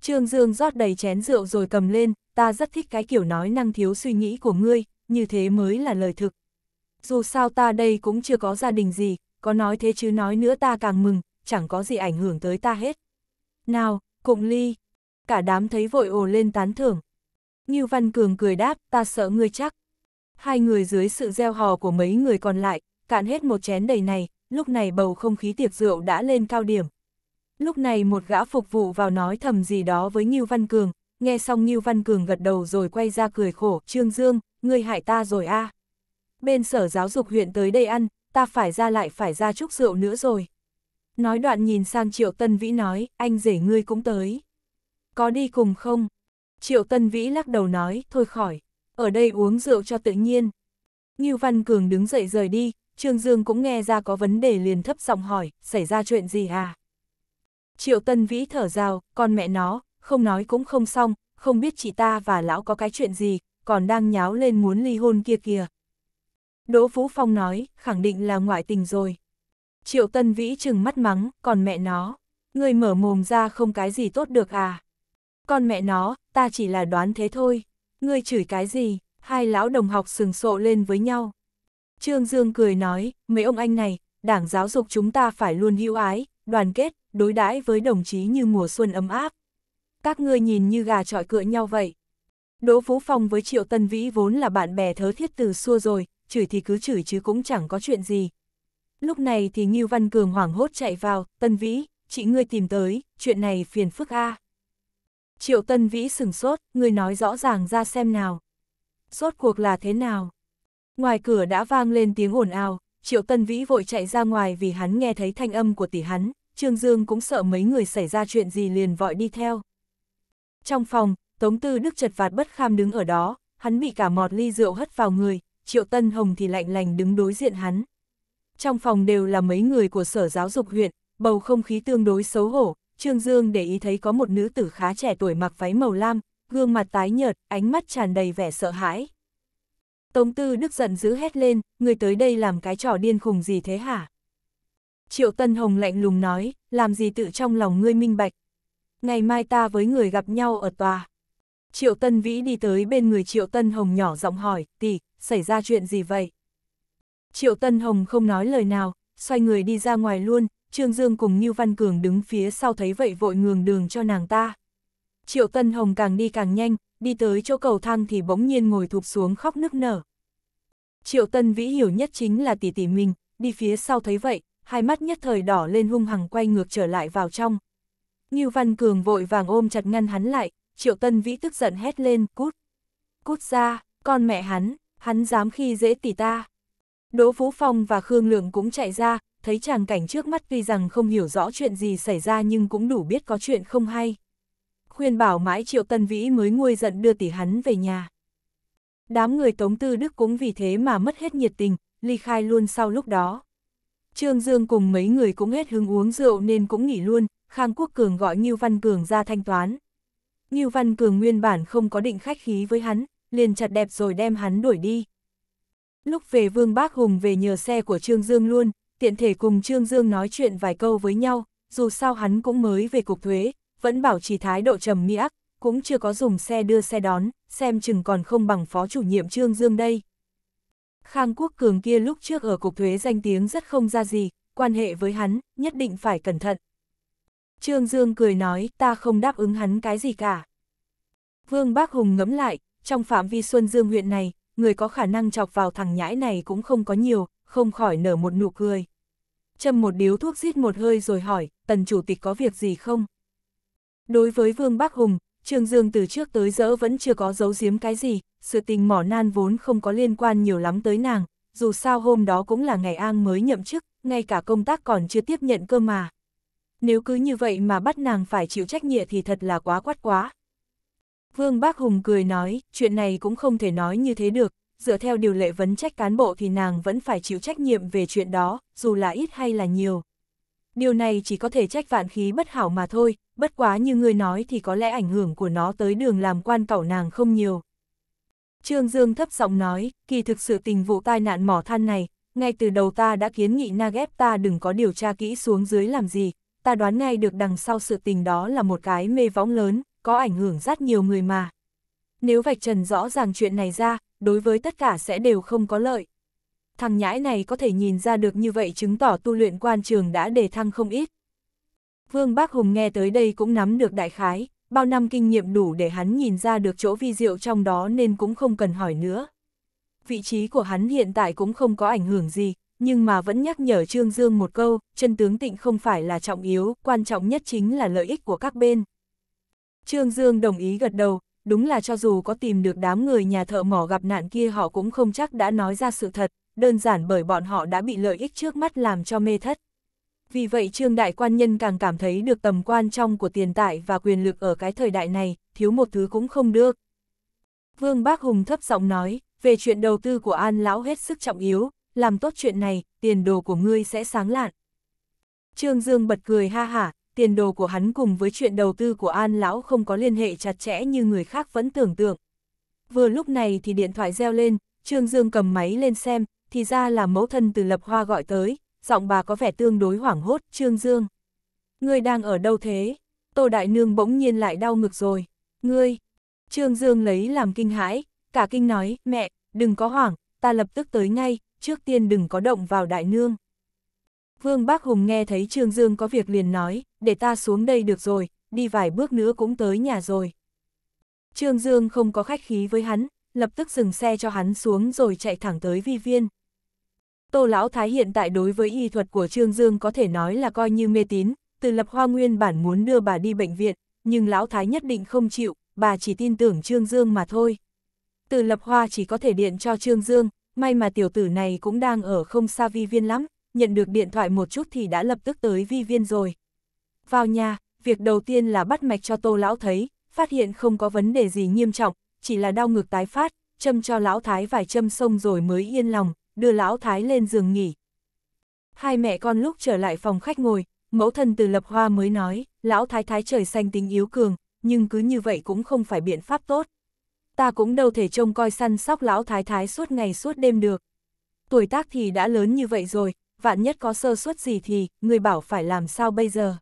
Trương Dương rót đầy chén rượu rồi cầm lên, ta rất thích cái kiểu nói năng thiếu suy nghĩ của ngươi, như thế mới là lời thực. Dù sao ta đây cũng chưa có gia đình gì, có nói thế chứ nói nữa ta càng mừng, chẳng có gì ảnh hưởng tới ta hết. Nào, cùng ly, cả đám thấy vội ồ lên tán thưởng. Như Văn Cường cười đáp, ta sợ ngươi chắc. Hai người dưới sự gieo hò của mấy người còn lại, cạn hết một chén đầy này, lúc này bầu không khí tiệc rượu đã lên cao điểm. Lúc này một gã phục vụ vào nói thầm gì đó với như Văn Cường, nghe xong như Văn Cường gật đầu rồi quay ra cười khổ, Trương Dương, ngươi hại ta rồi a à. Bên sở giáo dục huyện tới đây ăn, ta phải ra lại phải ra chúc rượu nữa rồi. Nói đoạn nhìn sang Triệu Tân Vĩ nói, anh rể ngươi cũng tới có đi cùng không? Triệu Tân Vĩ lắc đầu nói, thôi khỏi, ở đây uống rượu cho tự nhiên. Ngưu Văn Cường đứng dậy rời đi, Trương Dương cũng nghe ra có vấn đề liền thấp giọng hỏi, xảy ra chuyện gì à? Triệu Tân Vĩ thở rào, con mẹ nó, không nói cũng không xong, không biết chị ta và lão có cái chuyện gì, còn đang nháo lên muốn ly hôn kia kìa. Đỗ Vũ Phong nói, khẳng định là ngoại tình rồi. Triệu Tân Vĩ trừng mắt mắng, còn mẹ nó, người mở mồm ra không cái gì tốt được à? Con mẹ nó, ta chỉ là đoán thế thôi. Ngươi chửi cái gì? Hai lão đồng học sừng sộ lên với nhau. Trương Dương cười nói, mấy ông anh này, đảng giáo dục chúng ta phải luôn hữu ái, đoàn kết, đối đãi với đồng chí như mùa xuân ấm áp. Các ngươi nhìn như gà trọi cựa nhau vậy. Đỗ Phú Phong với Triệu Tân Vĩ vốn là bạn bè thớ thiết từ xưa rồi, chửi thì cứ chửi chứ cũng chẳng có chuyện gì. Lúc này thì Ngưu Văn Cường hoảng hốt chạy vào, Tân Vĩ, chị ngươi tìm tới, chuyện này phiền phức a. À. Triệu Tân Vĩ sừng sốt, người nói rõ ràng ra xem nào. sốt cuộc là thế nào? Ngoài cửa đã vang lên tiếng ồn ào, Triệu Tân Vĩ vội chạy ra ngoài vì hắn nghe thấy thanh âm của tỷ hắn, Trương Dương cũng sợ mấy người xảy ra chuyện gì liền vội đi theo. Trong phòng, Tống Tư Đức chật vạt bất kham đứng ở đó, hắn bị cả mọt ly rượu hất vào người, Triệu Tân Hồng thì lạnh lành đứng đối diện hắn. Trong phòng đều là mấy người của Sở Giáo dục huyện, bầu không khí tương đối xấu hổ, Trương Dương để ý thấy có một nữ tử khá trẻ tuổi mặc váy màu lam, gương mặt tái nhợt, ánh mắt tràn đầy vẻ sợ hãi. Tống Tư Đức giận dữ hét lên, người tới đây làm cái trò điên khùng gì thế hả? Triệu Tân Hồng lạnh lùng nói, làm gì tự trong lòng ngươi minh bạch. Ngày mai ta với người gặp nhau ở tòa. Triệu Tân Vĩ đi tới bên người Triệu Tân Hồng nhỏ giọng hỏi, tỷ, xảy ra chuyện gì vậy? Triệu Tân Hồng không nói lời nào, xoay người đi ra ngoài luôn, Trương Dương cùng Như Văn Cường đứng phía sau thấy vậy vội ngường đường cho nàng ta. Triệu Tân Hồng càng đi càng nhanh, đi tới chỗ cầu thang thì bỗng nhiên ngồi thụp xuống khóc nức nở. Triệu Tân Vĩ hiểu nhất chính là tỷ tỷ mình, đi phía sau thấy vậy, hai mắt nhất thời đỏ lên hung hằng quay ngược trở lại vào trong. Như Văn Cường vội vàng ôm chặt ngăn hắn lại, Triệu Tân Vĩ tức giận hét lên, cút. Cút ra, con mẹ hắn, hắn dám khi dễ tỷ ta. Đỗ Vũ Phong và Khương Lượng cũng chạy ra, thấy chàng cảnh trước mắt tuy rằng không hiểu rõ chuyện gì xảy ra nhưng cũng đủ biết có chuyện không hay. Khuyên bảo mãi triệu tân vĩ mới nguôi giận đưa tỷ hắn về nhà. Đám người Tống Tư Đức cũng vì thế mà mất hết nhiệt tình, ly khai luôn sau lúc đó. Trương Dương cùng mấy người cũng hết hứng uống rượu nên cũng nghỉ luôn, Khang Quốc Cường gọi Ngưu Văn Cường ra thanh toán. Ngưu Văn Cường nguyên bản không có định khách khí với hắn, liền chặt đẹp rồi đem hắn đuổi đi. Lúc về Vương Bác Hùng về nhờ xe của Trương Dương luôn, tiện thể cùng Trương Dương nói chuyện vài câu với nhau, dù sao hắn cũng mới về cục thuế, vẫn bảo trì thái độ trầm mỹ ác, cũng chưa có dùng xe đưa xe đón, xem chừng còn không bằng phó chủ nhiệm Trương Dương đây. Khang Quốc Cường kia lúc trước ở cục thuế danh tiếng rất không ra gì, quan hệ với hắn, nhất định phải cẩn thận. Trương Dương cười nói, ta không đáp ứng hắn cái gì cả. Vương Bác Hùng ngẫm lại, trong phạm vi Xuân Dương huyện này, người có khả năng chọc vào thằng nhãi này cũng không có nhiều, không khỏi nở một nụ cười. Châm một điếu thuốc giít một hơi rồi hỏi, tần chủ tịch có việc gì không? Đối với Vương Bắc Hùng, Trương Dương từ trước tới giờ vẫn chưa có giấu giếm cái gì, sự tình mỏ nan vốn không có liên quan nhiều lắm tới nàng, dù sao hôm đó cũng là ngày An mới nhậm chức, ngay cả công tác còn chưa tiếp nhận cơ mà. Nếu cứ như vậy mà bắt nàng phải chịu trách nhiệm thì thật là quá quát quá. Vương Bác Hùng cười nói, chuyện này cũng không thể nói như thế được, dựa theo điều lệ vấn trách cán bộ thì nàng vẫn phải chịu trách nhiệm về chuyện đó, dù là ít hay là nhiều. Điều này chỉ có thể trách vạn khí bất hảo mà thôi, bất quá như người nói thì có lẽ ảnh hưởng của nó tới đường làm quan cẩu nàng không nhiều. Trương Dương thấp giọng nói, kỳ thực sự tình vụ tai nạn mỏ than này, ngay từ đầu ta đã kiến nghị Nagep ta đừng có điều tra kỹ xuống dưới làm gì, ta đoán ngay được đằng sau sự tình đó là một cái mê võng lớn, có ảnh hưởng rất nhiều người mà. Nếu vạch trần rõ ràng chuyện này ra, đối với tất cả sẽ đều không có lợi. Thằng nhãi này có thể nhìn ra được như vậy chứng tỏ tu luyện quan trường đã đề thăng không ít. Vương Bác Hùng nghe tới đây cũng nắm được đại khái, bao năm kinh nghiệm đủ để hắn nhìn ra được chỗ vi diệu trong đó nên cũng không cần hỏi nữa. Vị trí của hắn hiện tại cũng không có ảnh hưởng gì, nhưng mà vẫn nhắc nhở Trương Dương một câu, chân tướng tịnh không phải là trọng yếu, quan trọng nhất chính là lợi ích của các bên. Trương Dương đồng ý gật đầu, đúng là cho dù có tìm được đám người nhà thợ mỏ gặp nạn kia họ cũng không chắc đã nói ra sự thật, đơn giản bởi bọn họ đã bị lợi ích trước mắt làm cho mê thất. Vì vậy Trương Đại Quan Nhân càng cảm thấy được tầm quan trọng của tiền tài và quyền lực ở cái thời đại này, thiếu một thứ cũng không được. Vương Bác Hùng thấp giọng nói, về chuyện đầu tư của An Lão hết sức trọng yếu, làm tốt chuyện này, tiền đồ của ngươi sẽ sáng lạn. Trương Dương bật cười ha hả, tiền đồ của hắn cùng với chuyện đầu tư của An Lão không có liên hệ chặt chẽ như người khác vẫn tưởng tượng. Vừa lúc này thì điện thoại reo lên, Trương Dương cầm máy lên xem, thì ra là mẫu thân từ Lập Hoa gọi tới, giọng bà có vẻ tương đối hoảng hốt, Trương Dương. Ngươi đang ở đâu thế? Tô Đại Nương bỗng nhiên lại đau ngực rồi. Ngươi! Trương Dương lấy làm kinh hãi, cả kinh nói, mẹ, đừng có hoảng, ta lập tức tới ngay, trước tiên đừng có động vào Đại Nương. Vương Bác Hùng nghe thấy Trương Dương có việc liền nói, để ta xuống đây được rồi, đi vài bước nữa cũng tới nhà rồi. Trương Dương không có khách khí với hắn, lập tức dừng xe cho hắn xuống rồi chạy thẳng tới vi viên. Tô Lão Thái hiện tại đối với y thuật của Trương Dương có thể nói là coi như mê tín, từ lập hoa nguyên bản muốn đưa bà đi bệnh viện, nhưng Lão Thái nhất định không chịu, bà chỉ tin tưởng Trương Dương mà thôi. Từ lập hoa chỉ có thể điện cho Trương Dương, may mà tiểu tử này cũng đang ở không xa vi viên lắm, nhận được điện thoại một chút thì đã lập tức tới vi viên rồi. Vào nhà, việc đầu tiên là bắt mạch cho tô lão thấy, phát hiện không có vấn đề gì nghiêm trọng, chỉ là đau ngực tái phát, châm cho lão thái vài châm xong rồi mới yên lòng, đưa lão thái lên giường nghỉ. Hai mẹ con lúc trở lại phòng khách ngồi, mẫu thân từ lập hoa mới nói, lão thái thái trời xanh tính yếu cường, nhưng cứ như vậy cũng không phải biện pháp tốt. Ta cũng đâu thể trông coi săn sóc lão thái thái suốt ngày suốt đêm được. Tuổi tác thì đã lớn như vậy rồi, vạn nhất có sơ suất gì thì, người bảo phải làm sao bây giờ.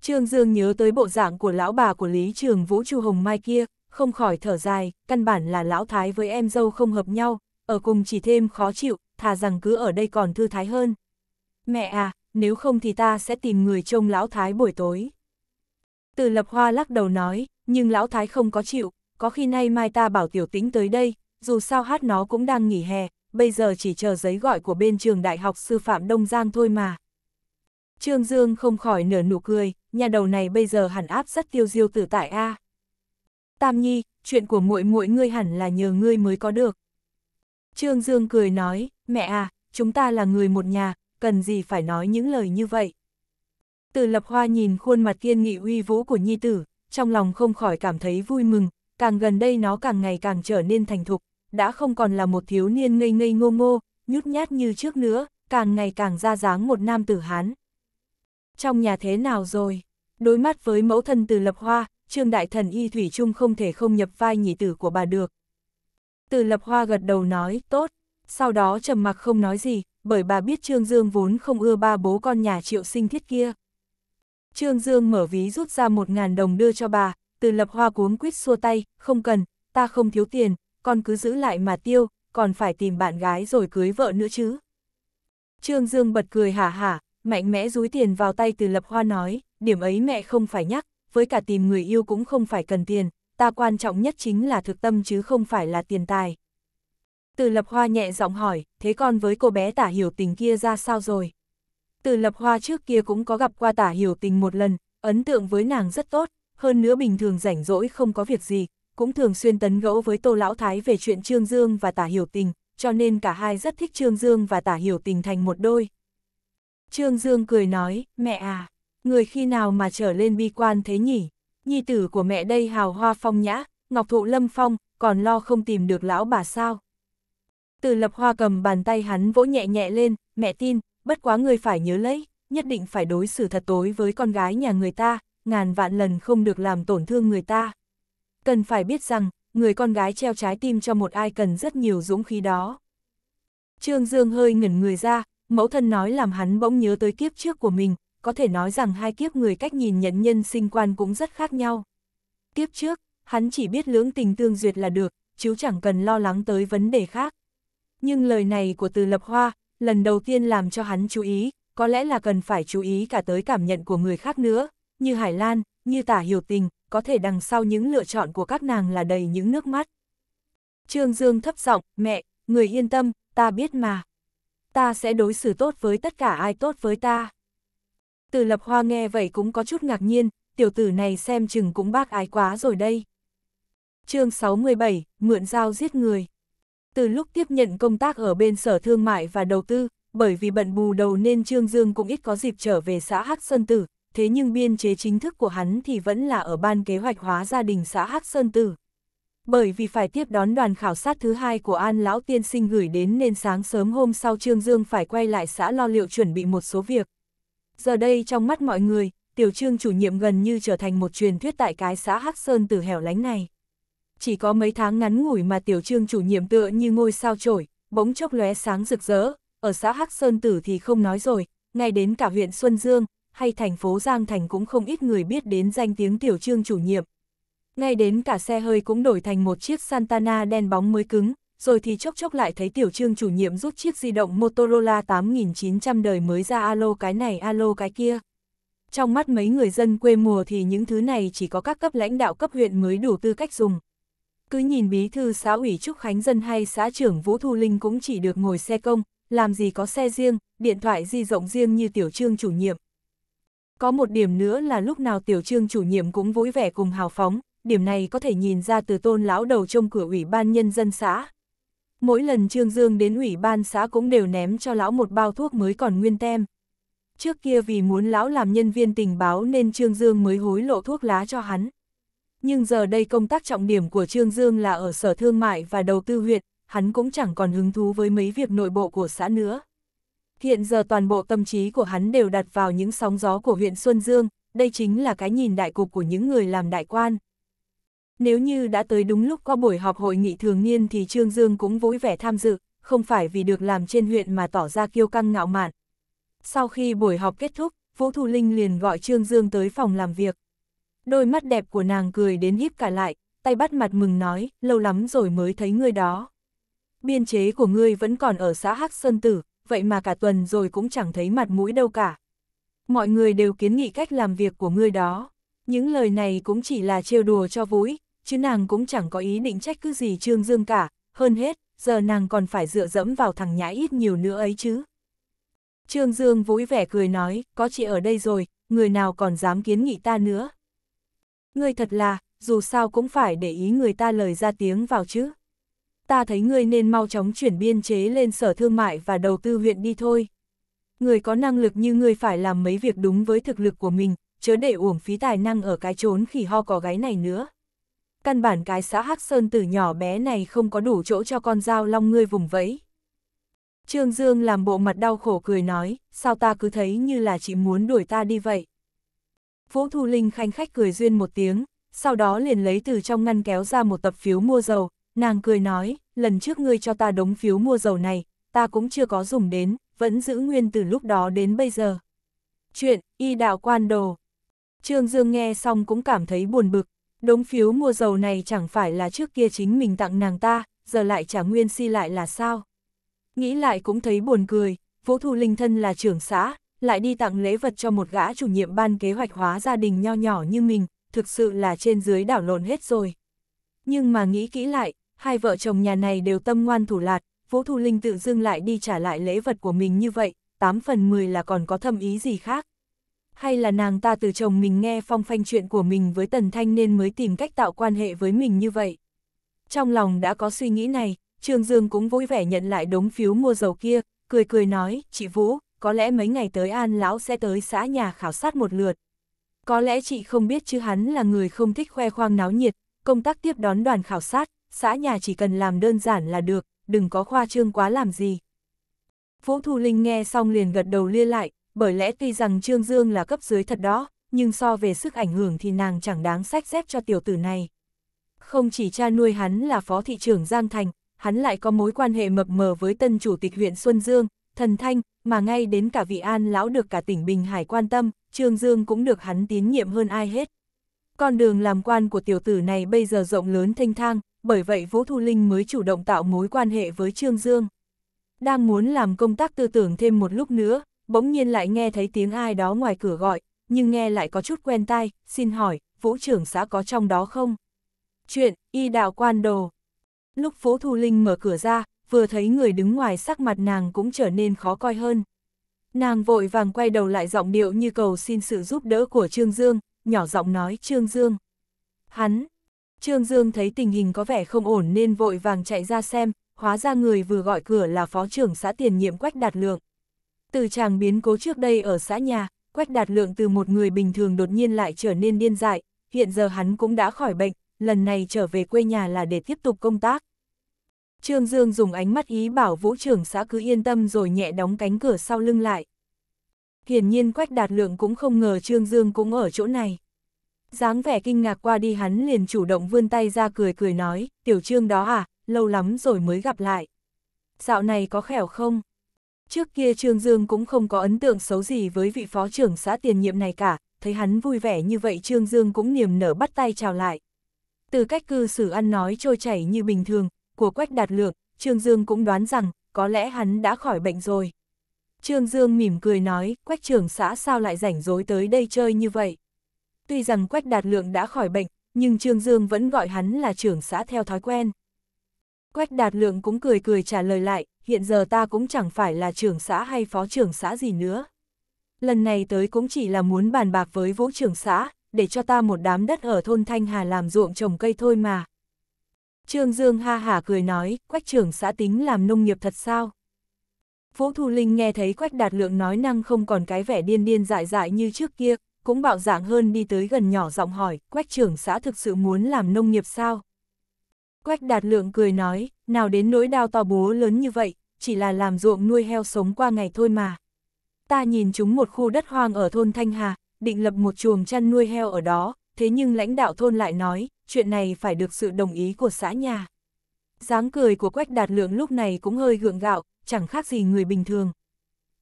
Trương Dương nhớ tới bộ dạng của lão bà của Lý Trường Vũ Chu Hồng Mai kia, không khỏi thở dài, căn bản là lão thái với em dâu không hợp nhau, ở cùng chỉ thêm khó chịu, thà rằng cứ ở đây còn thư thái hơn. Mẹ à, nếu không thì ta sẽ tìm người trông lão thái buổi tối. Từ lập hoa lắc đầu nói, nhưng lão thái không có chịu, có khi nay mai ta bảo tiểu tính tới đây, dù sao hát nó cũng đang nghỉ hè, bây giờ chỉ chờ giấy gọi của bên trường Đại học Sư phạm Đông Giang thôi mà. Trương Dương không khỏi nở nụ cười, nhà đầu này bây giờ hẳn áp rất tiêu diêu tử tại A. Tam Nhi, chuyện của muội muội ngươi hẳn là nhờ ngươi mới có được. Trương Dương cười nói, mẹ à, chúng ta là người một nhà, cần gì phải nói những lời như vậy. Từ lập hoa nhìn khuôn mặt kiên nghị uy vũ của Nhi tử, trong lòng không khỏi cảm thấy vui mừng, càng gần đây nó càng ngày càng trở nên thành thục, đã không còn là một thiếu niên ngây ngây ngô ngô, nhút nhát như trước nữa, càng ngày càng ra dáng một nam tử Hán. Trong nhà thế nào rồi? Đối mắt với mẫu thân từ lập hoa, Trương Đại Thần Y Thủy Trung không thể không nhập vai nhị tử của bà được. Từ lập hoa gật đầu nói, tốt, sau đó trầm mặc không nói gì, bởi bà biết Trương Dương vốn không ưa ba bố con nhà triệu sinh thiết kia. Trương Dương mở ví rút ra một ngàn đồng đưa cho bà, từ lập hoa cuống quýt xua tay, không cần, ta không thiếu tiền, con cứ giữ lại mà tiêu, còn phải tìm bạn gái rồi cưới vợ nữa chứ. Trương Dương bật cười hả hả, mạnh mẽ rúi tiền vào tay từ lập hoa nói, điểm ấy mẹ không phải nhắc, với cả tìm người yêu cũng không phải cần tiền, ta quan trọng nhất chính là thực tâm chứ không phải là tiền tài. Từ lập hoa nhẹ giọng hỏi, thế con với cô bé tả hiểu tình kia ra sao rồi? Từ lập hoa trước kia cũng có gặp qua tả hiểu tình một lần, ấn tượng với nàng rất tốt, hơn nữa bình thường rảnh rỗi không có việc gì, cũng thường xuyên tấn gẫu với Tô Lão Thái về chuyện Trương Dương và Tả Hiểu Tình, cho nên cả hai rất thích Trương Dương và Tả Hiểu Tình thành một đôi. Trương Dương cười nói, mẹ à, người khi nào mà trở lên bi quan thế nhỉ? Nhi tử của mẹ đây hào hoa phong nhã, ngọc thụ lâm phong, còn lo không tìm được lão bà sao? Từ lập hoa cầm bàn tay hắn vỗ nhẹ nhẹ lên, mẹ tin, bất quá người phải nhớ lấy, nhất định phải đối xử thật tối với con gái nhà người ta, ngàn vạn lần không được làm tổn thương người ta. Cần phải biết rằng, người con gái treo trái tim cho một ai cần rất nhiều dũng khí đó. Trương Dương hơi ngẩn người ra, mẫu thân nói làm hắn bỗng nhớ tới kiếp trước của mình, có thể nói rằng hai kiếp người cách nhìn nhận nhân sinh quan cũng rất khác nhau. Kiếp trước, hắn chỉ biết lưỡng tình tương duyệt là được, chứ chẳng cần lo lắng tới vấn đề khác. Nhưng lời này của từ lập hoa, lần đầu tiên làm cho hắn chú ý, có lẽ là cần phải chú ý cả tới cảm nhận của người khác nữa, như Hải Lan, như tả hiểu tình, có thể đằng sau những lựa chọn của các nàng là đầy những nước mắt. Trương Dương thấp giọng, mẹ, người yên tâm, ta biết mà. Ta sẽ đối xử tốt với tất cả ai tốt với ta. Từ lập hoa nghe vậy cũng có chút ngạc nhiên, tiểu tử này xem chừng cũng bác ái quá rồi đây. chương 67, mượn dao giết người. Từ lúc tiếp nhận công tác ở bên Sở Thương mại và Đầu tư, bởi vì bận bù đầu nên Trương Dương cũng ít có dịp trở về xã Hắc Sơn Tử, thế nhưng biên chế chính thức của hắn thì vẫn là ở ban kế hoạch hóa gia đình xã Hắc Sơn Tử. Bởi vì phải tiếp đón đoàn khảo sát thứ hai của An Lão Tiên Sinh gửi đến nên sáng sớm hôm sau Trương Dương phải quay lại xã lo liệu chuẩn bị một số việc. Giờ đây trong mắt mọi người, Tiểu Trương chủ nhiệm gần như trở thành một truyền thuyết tại cái xã Hắc Sơn Tử hẻo lánh này. Chỉ có mấy tháng ngắn ngủi mà Tiểu Trương chủ nhiệm tựa như ngôi sao trổi, bỗng chốc lóe sáng rực rỡ, ở xã Hắc Sơn Tử thì không nói rồi, ngay đến cả huyện Xuân Dương, hay thành phố Giang Thành cũng không ít người biết đến danh tiếng tiểu trương chủ nhiệm. Ngay đến cả xe hơi cũng đổi thành một chiếc Santana đen bóng mới cứng, rồi thì chốc chốc lại thấy tiểu trương chủ nhiệm rút chiếc di động Motorola 8900 đời mới ra alo cái này alo cái kia. Trong mắt mấy người dân quê mùa thì những thứ này chỉ có các cấp lãnh đạo cấp huyện mới đủ tư cách dùng. Cứ nhìn bí thư xã ủy Trúc Khánh Dân hay xã trưởng Vũ Thu Linh cũng chỉ được ngồi xe công, làm gì có xe riêng, điện thoại di rộng riêng như tiểu trương chủ nhiệm. Có một điểm nữa là lúc nào tiểu trương chủ nhiệm cũng vui vẻ cùng hào phóng, điểm này có thể nhìn ra từ tôn lão đầu trông cửa ủy ban nhân dân xã. Mỗi lần Trương Dương đến ủy ban xã cũng đều ném cho lão một bao thuốc mới còn nguyên tem. Trước kia vì muốn lão làm nhân viên tình báo nên Trương Dương mới hối lộ thuốc lá cho hắn. Nhưng giờ đây công tác trọng điểm của Trương Dương là ở sở thương mại và đầu tư huyện, hắn cũng chẳng còn hứng thú với mấy việc nội bộ của xã nữa. Hiện giờ toàn bộ tâm trí của hắn đều đặt vào những sóng gió của huyện Xuân Dương, đây chính là cái nhìn đại cục của những người làm đại quan. Nếu như đã tới đúng lúc có buổi họp hội nghị thường niên thì Trương Dương cũng vui vẻ tham dự, không phải vì được làm trên huyện mà tỏ ra kiêu căng ngạo mạn. Sau khi buổi họp kết thúc, Vũ Thu Linh liền gọi Trương Dương tới phòng làm việc. Đôi mắt đẹp của nàng cười đến híp cả lại, tay bắt mặt mừng nói, lâu lắm rồi mới thấy ngươi đó. Biên chế của ngươi vẫn còn ở xã Hắc Sơn Tử, vậy mà cả tuần rồi cũng chẳng thấy mặt mũi đâu cả. Mọi người đều kiến nghị cách làm việc của ngươi đó. Những lời này cũng chỉ là trêu đùa cho vui, chứ nàng cũng chẳng có ý định trách cứ gì Trương Dương cả, hơn hết, giờ nàng còn phải dựa dẫm vào thằng nhãi ít nhiều nữa ấy chứ. Trương Dương vui vẻ cười nói, có chị ở đây rồi, người nào còn dám kiến nghị ta nữa. Ngươi thật là, dù sao cũng phải để ý người ta lời ra tiếng vào chứ ta thấy ngươi nên mau chóng chuyển biên chế lên sở thương mại và đầu tư huyện đi thôi. Người có năng lực như ngươi phải làm mấy việc đúng với thực lực của mình, chớ để uổng phí tài năng ở cái trốn khỉ ho có gái này nữa. Căn bản cái xã Hắc Sơn từ nhỏ bé này không có đủ chỗ cho con dao long ngươi vùng vẫy. Trương Dương làm bộ mặt đau khổ cười nói, sao ta cứ thấy như là chị muốn đuổi ta đi vậy. Vũ Thu Linh khanh khách cười duyên một tiếng, sau đó liền lấy từ trong ngăn kéo ra một tập phiếu mua dầu, Nàng cười nói, lần trước ngươi cho ta đống phiếu mua dầu này, ta cũng chưa có dùng đến, vẫn giữ nguyên từ lúc đó đến bây giờ. Chuyện, y đạo quan đồ. Trương Dương nghe xong cũng cảm thấy buồn bực, đống phiếu mua dầu này chẳng phải là trước kia chính mình tặng nàng ta, giờ lại trả nguyên si lại là sao? Nghĩ lại cũng thấy buồn cười, Vũ Thu Linh thân là trưởng xã, lại đi tặng lễ vật cho một gã chủ nhiệm ban kế hoạch hóa gia đình nho nhỏ như mình, thực sự là trên dưới đảo lộn hết rồi. Nhưng mà nghĩ kỹ lại, hai vợ chồng nhà này đều tâm ngoan thủ lạt, Vũ Thu Linh tự dưng lại đi trả lại lễ vật của mình như vậy, 8 phần 10 là còn có thâm ý gì khác. Hay là nàng ta từ chồng mình nghe phong phanh chuyện của mình với Tần Thanh nên mới tìm cách tạo quan hệ với mình như vậy. Trong lòng đã có suy nghĩ này, Trương Dương cũng vui vẻ nhận lại đống phiếu mua dầu kia, cười cười nói, chị Vũ, có lẽ mấy ngày tới An Lão sẽ tới xã nhà khảo sát một lượt. Có lẽ chị không biết chứ hắn là người không thích khoe khoang náo nhiệt, công tác tiếp đón đoàn khảo sát, xã nhà chỉ cần làm đơn giản là được, đừng có khoa trương quá làm gì. Vũ Thu Linh nghe xong liền gật đầu lia lại, bởi lẽ tuy rằng Trương Dương là cấp dưới thật đó, nhưng so về sức ảnh hưởng thì nàng chẳng đáng sách dép cho tiểu tử này. Không chỉ cha nuôi hắn là phó thị trưởng Giang Thành, hắn lại có mối quan hệ mập mờ với tân chủ tịch huyện Xuân Dương, Thần Thanh, mà ngay đến cả vị an lão được cả tỉnh Bình Hải quan tâm, Trương Dương cũng được hắn tín nhiệm hơn ai hết. Con đường làm quan của tiểu tử này bây giờ rộng lớn thanh thang, bởi vậy Vũ Thu Linh mới chủ động tạo mối quan hệ với Trương Dương. Đang muốn làm công tác tư tưởng thêm một lúc nữa, bỗng nhiên lại nghe thấy tiếng ai đó ngoài cửa gọi, nhưng nghe lại có chút quen tai, xin hỏi, Vũ trưởng xã có trong đó không? Chuyện, y đạo quan đồ. Lúc Vũ Thu Linh mở cửa ra, vừa thấy người đứng ngoài sắc mặt nàng cũng trở nên khó coi hơn. Nàng vội vàng quay đầu lại giọng điệu như cầu xin sự giúp đỡ của Trương Dương, nhỏ giọng nói Trương Dương. Hắn, Trương Dương thấy tình hình có vẻ không ổn nên vội vàng chạy ra xem, hóa ra người vừa gọi cửa là phó trưởng xã tiền nhiệm Quách Đạt Lượng. Từ chàng biến cố trước đây ở xã nhà, Quách Đạt Lượng từ một người bình thường đột nhiên lại trở nên điên dại, hiện giờ hắn cũng đã khỏi bệnh, lần này trở về quê nhà là để tiếp tục công tác. Trương Dương dùng ánh mắt ý bảo vũ trưởng xã cứ yên tâm rồi nhẹ đóng cánh cửa sau lưng lại. Hiển nhiên Quách Đạt Lượng cũng không ngờ Trương Dương cũng ở chỗ này dáng vẻ kinh ngạc qua đi hắn liền chủ động vươn tay ra cười cười nói, tiểu trương đó à, lâu lắm rồi mới gặp lại. Dạo này có khẻo không? Trước kia Trương Dương cũng không có ấn tượng xấu gì với vị phó trưởng xã tiền nhiệm này cả, thấy hắn vui vẻ như vậy Trương Dương cũng niềm nở bắt tay chào lại. Từ cách cư xử ăn nói trôi chảy như bình thường, của quách đạt lượng, Trương Dương cũng đoán rằng, có lẽ hắn đã khỏi bệnh rồi. Trương Dương mỉm cười nói, quách trưởng xã sao lại rảnh rối tới đây chơi như vậy? tuy rằng Quách Đạt Lượng đã khỏi bệnh, nhưng Trương Dương vẫn gọi hắn là trưởng xã theo thói quen. Quách Đạt Lượng cũng cười cười trả lời lại, hiện giờ ta cũng chẳng phải là trưởng xã hay phó trưởng xã gì nữa. Lần này tới cũng chỉ là muốn bàn bạc với vũ trưởng xã, để cho ta một đám đất ở thôn Thanh Hà làm ruộng trồng cây thôi mà. Trương Dương ha hả cười nói, quách trưởng xã tính làm nông nghiệp thật sao? Vũ Thu Linh nghe thấy Quách Đạt Lượng nói năng không còn cái vẻ điên điên dại dại như trước kia, cũng bạo dạng hơn đi tới gần nhỏ giọng hỏi, quách trưởng xã thực sự muốn làm nông nghiệp sao? Quách đạt lượng cười nói, nào đến nỗi đao to bố lớn như vậy, chỉ là làm ruộng nuôi heo sống qua ngày thôi mà. Ta nhìn chúng một khu đất hoang ở thôn Thanh Hà, định lập một chuồng chăn nuôi heo ở đó, thế nhưng lãnh đạo thôn lại nói, chuyện này phải được sự đồng ý của xã nhà. dáng cười của Quách Đạt Lượng lúc này cũng hơi gượng gạo, chẳng khác gì người bình thường.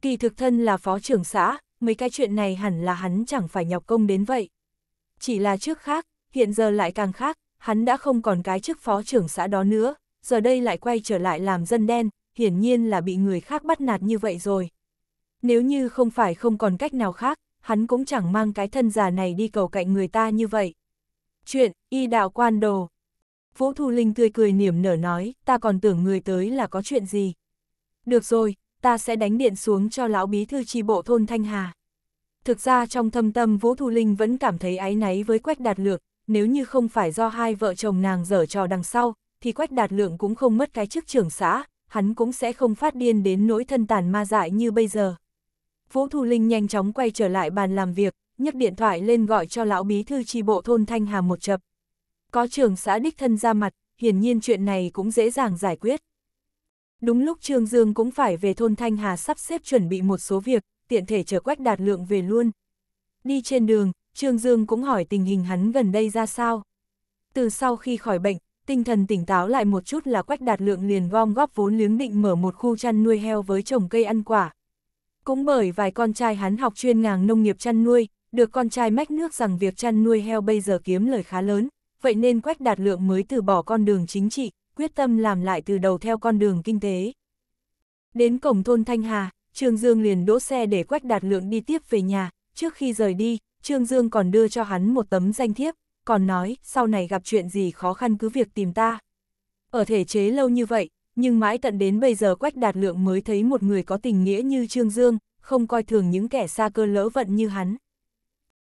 Kỳ thực thân là phó trưởng xã, mấy cái chuyện này hẳn là hắn chẳng phải nhọc công đến vậy. Chỉ là trước khác, hiện giờ lại càng khác, hắn đã không còn cái chức phó trưởng xã đó nữa, giờ đây lại quay trở lại làm dân đen, hiển nhiên là bị người khác bắt nạt như vậy rồi. Nếu như không phải không còn cách nào khác, hắn cũng chẳng mang cái thân già này đi cầu cạnh người ta như vậy. Chuyện, y đạo quan đồ. Vũ Thu Linh tươi cười niềm nở nói, ta còn tưởng người tới là có chuyện gì. Được rồi, ta sẽ đánh điện xuống cho lão bí thư tri bộ thôn Thanh Hà. Thực ra trong thâm tâm Vũ Thu Linh vẫn cảm thấy áy náy với Quách Đạt lượng. nếu như không phải do hai vợ chồng nàng dở trò đằng sau, thì Quách Đạt Lượng cũng không mất cái chức trưởng xã, hắn cũng sẽ không phát điên đến nỗi thân tàn ma dại như bây giờ. Vũ Thu Linh nhanh chóng quay trở lại bàn làm việc, nhấc điện thoại lên gọi cho lão bí thư tri bộ thôn Thanh Hà một chập. Có trưởng xã đích thân ra mặt, hiển nhiên chuyện này cũng dễ dàng giải quyết. Đúng lúc Trương Dương cũng phải về thôn Thanh Hà sắp xếp chuẩn bị một số việc, tiện thể chờ Quách Đạt Lượng về luôn. Đi trên đường, Trương Dương cũng hỏi tình hình hắn gần đây ra sao. Từ sau khi khỏi bệnh, tinh thần tỉnh táo lại một chút là Quách Đạt Lượng liền gom góp vốn liếng định mở một khu chăn nuôi heo với trồng cây ăn quả. Cũng bởi vài con trai hắn học chuyên ngàng nông nghiệp chăn nuôi, được con trai mách nước rằng việc chăn nuôi heo bây giờ kiếm lời khá lớn, vậy nên Quách Đạt Lượng mới từ bỏ con đường chính trị, quyết tâm làm lại từ đầu theo con đường kinh tế. Đến cổng thôn Thanh Hà, Trương Dương liền đỗ xe để Quách Đạt Lượng đi tiếp về nhà, trước khi rời đi, Trương Dương còn đưa cho hắn một tấm danh thiếp, còn nói sau này gặp chuyện gì khó khăn cứ việc tìm ta. Ở thể chế lâu như vậy, nhưng mãi tận đến bây giờ Quách Đạt Lượng mới thấy một người có tình nghĩa như Trương Dương, không coi thường những kẻ xa cơ lỡ vận như hắn.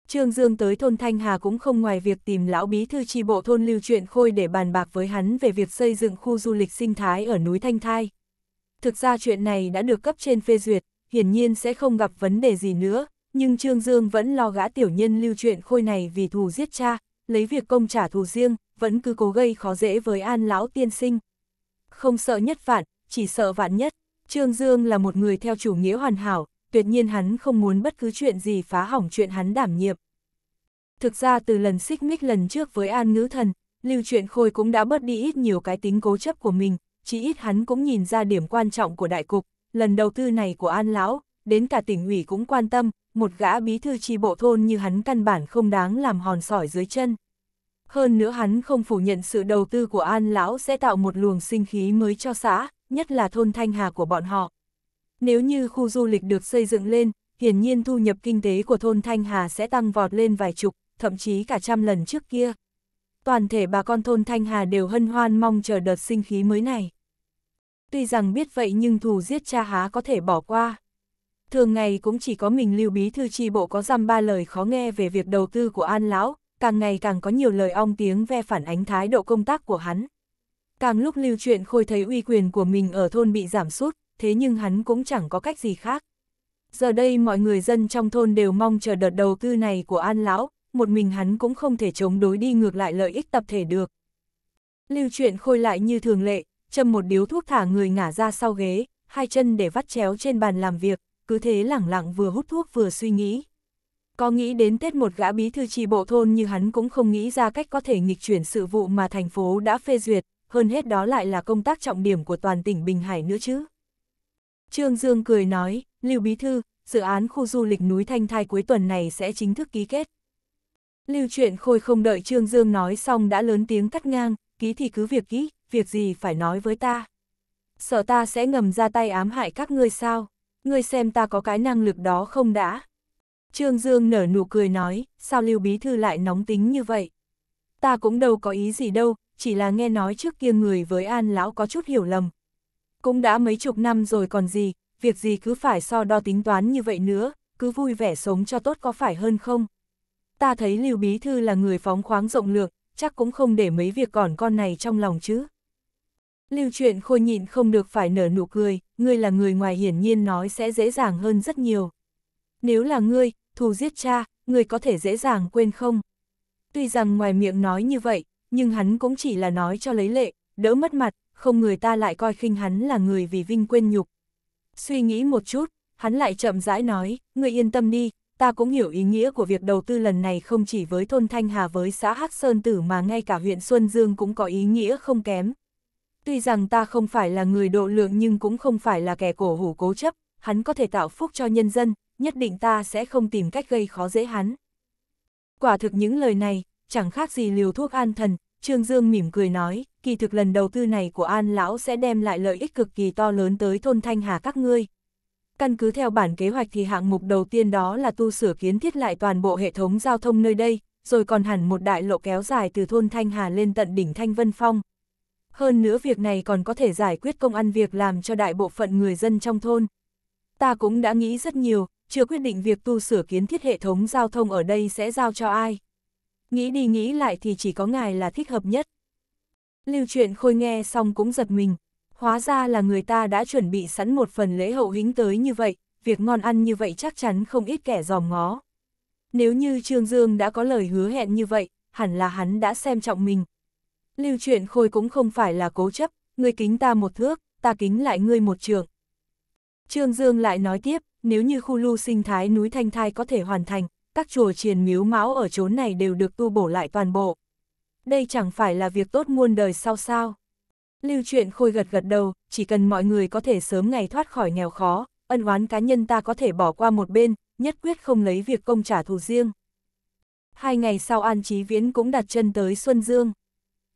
Trương Dương tới thôn Thanh Hà cũng không ngoài việc tìm lão bí thư tri bộ thôn Lưu Truyện Khôi để bàn bạc với hắn về việc xây dựng khu du lịch sinh thái ở núi Thanh Thai. Thực ra chuyện này đã được cấp trên phê duyệt, hiển nhiên sẽ không gặp vấn đề gì nữa, nhưng Trương Dương vẫn lo gã tiểu nhân Lưu Truyện Khôi này vì thù giết cha, lấy việc công trả thù riêng, vẫn cứ cố gây khó dễ với An lão tiên sinh. Không sợ nhất vạn, chỉ sợ vạn nhất. Trương Dương là một người theo chủ nghĩa hoàn hảo, tuyệt nhiên hắn không muốn bất cứ chuyện gì phá hỏng chuyện hắn đảm nhiệm. Thực ra từ lần xích mích lần trước với An Ngữ Thần, Lưu Truyện Khôi cũng đã bớt đi ít nhiều cái tính cố chấp của mình, chỉ ít hắn cũng nhìn ra điểm quan trọng của đại cục, lần đầu tư này của An Lão, đến cả tỉnh ủy cũng quan tâm, một gã bí thư tri bộ thôn như hắn căn bản không đáng làm hòn sỏi dưới chân. Hơn nữa hắn không phủ nhận sự đầu tư của An Lão sẽ tạo một luồng sinh khí mới cho xã, nhất là thôn Thanh Hà của bọn họ. Nếu như khu du lịch được xây dựng lên, hiển nhiên thu nhập kinh tế của thôn Thanh Hà sẽ tăng vọt lên vài chục, thậm chí cả trăm lần trước kia. Toàn thể bà con thôn Thanh Hà đều hân hoan mong chờ đợt sinh khí mới này. Tuy rằng biết vậy nhưng thù giết cha há có thể bỏ qua. Thường ngày cũng chỉ có mình lưu bí thư tri bộ có dăm ba lời khó nghe về việc đầu tư của An Lão, càng ngày càng có nhiều lời ong tiếng ve phản ánh thái độ công tác của hắn. Càng lúc lưu chuyện khôi thấy uy quyền của mình ở thôn bị giảm sút, thế nhưng hắn cũng chẳng có cách gì khác. Giờ đây mọi người dân trong thôn đều mong chờ đợt đầu tư này của An Lão, một mình hắn cũng không thể chống đối đi ngược lại lợi ích tập thể được. Lưu chuyện khôi lại như thường lệ, châm một điếu thuốc thả người ngả ra sau ghế, hai chân để vắt chéo trên bàn làm việc, cứ thế lẳng lặng vừa hút thuốc vừa suy nghĩ. Có nghĩ đến Tết một gã bí thư trì bộ thôn như hắn cũng không nghĩ ra cách có thể nghịch chuyển sự vụ mà thành phố đã phê duyệt, hơn hết đó lại là công tác trọng điểm của toàn tỉnh Bình Hải nữa chứ. Trương Dương cười nói, Lưu Bí Thư, dự án khu du lịch núi Thanh Thai cuối tuần này sẽ chính thức ký kết. Lưu chuyện Khôi không đợi Trương Dương nói xong đã lớn tiếng cắt ngang, ký thì cứ việc ký, việc gì phải nói với ta. Sợ ta sẽ ngầm ra tay ám hại các ngươi sao, ngươi xem ta có cái năng lực đó không đã. Trương Dương nở nụ cười nói, sao Lưu Bí Thư lại nóng tính như vậy. Ta cũng đâu có ý gì đâu, chỉ là nghe nói trước kia người với An Lão có chút hiểu lầm, cũng đã mấy chục năm rồi còn gì, việc gì cứ phải so đo tính toán như vậy nữa, cứ vui vẻ sống cho tốt có phải hơn không? Ta thấy Lưu Bí Thư là người phóng khoáng rộng lượng chắc cũng không để mấy việc còn con này trong lòng chứ. Lưu truyện khôi nhịn không được phải nở nụ cười, ngươi là người ngoài hiển nhiên nói sẽ dễ dàng hơn rất nhiều. Nếu là ngươi, thù giết cha, ngươi có thể dễ dàng quên không? Tuy rằng ngoài miệng nói như vậy, nhưng hắn cũng chỉ là nói cho lấy lệ, đỡ mất mặt, không người ta lại coi khinh hắn là người vì vinh quên nhục. Suy nghĩ một chút, hắn lại chậm rãi nói, người yên tâm đi, ta cũng hiểu ý nghĩa của việc đầu tư lần này không chỉ với thôn Thanh Hà với xã Hắc Sơn Tử mà ngay cả huyện Xuân Dương cũng có ý nghĩa không kém. Tuy rằng ta không phải là người độ lượng nhưng cũng không phải là kẻ cổ hủ cố chấp, hắn có thể tạo phúc cho nhân dân, nhất định ta sẽ không tìm cách gây khó dễ hắn. Quả thực những lời này, chẳng khác gì liều thuốc an thần, Trương Dương mỉm cười nói, kỳ thực lần đầu tư này của An Lão sẽ đem lại lợi ích cực kỳ to lớn tới thôn Thanh Hà các ngươi. Căn cứ theo bản kế hoạch thì hạng mục đầu tiên đó là tu sửa kiến thiết lại toàn bộ hệ thống giao thông nơi đây, rồi còn hẳn một đại lộ kéo dài từ thôn Thanh Hà lên tận đỉnh Thanh Vân Phong. Hơn nữa việc này còn có thể giải quyết công ăn việc làm cho đại bộ phận người dân trong thôn. Ta cũng đã nghĩ rất nhiều, chưa quyết định việc tu sửa kiến thiết hệ thống giao thông ở đây sẽ giao cho ai nghĩ đi nghĩ lại thì chỉ có ngài là thích hợp nhất. Lưu truyện khôi nghe xong cũng giật mình, hóa ra là người ta đã chuẩn bị sẵn một phần lễ hậu hính tới như vậy, việc ngon ăn như vậy chắc chắn không ít kẻ dòm ngó. Nếu như Trương Dương đã có lời hứa hẹn như vậy, hẳn là hắn đã xem trọng mình. Lưu truyện khôi cũng không phải là cố chấp, người kính ta một thước, ta kính lại ngươi một trường. Trương Dương lại nói tiếp, nếu như khu lưu sinh thái núi Thanh Thai có thể hoàn thành, các chùa triền miếu máu ở chốn này đều được tu bổ lại toàn bộ. Đây chẳng phải là việc tốt muôn đời sau sao. Lưu truyện khôi gật gật đầu, chỉ cần mọi người có thể sớm ngày thoát khỏi nghèo khó, ân oán cá nhân ta có thể bỏ qua một bên, nhất quyết không lấy việc công trả thù riêng. Hai ngày sau An Chí Viễn cũng đặt chân tới Xuân Dương.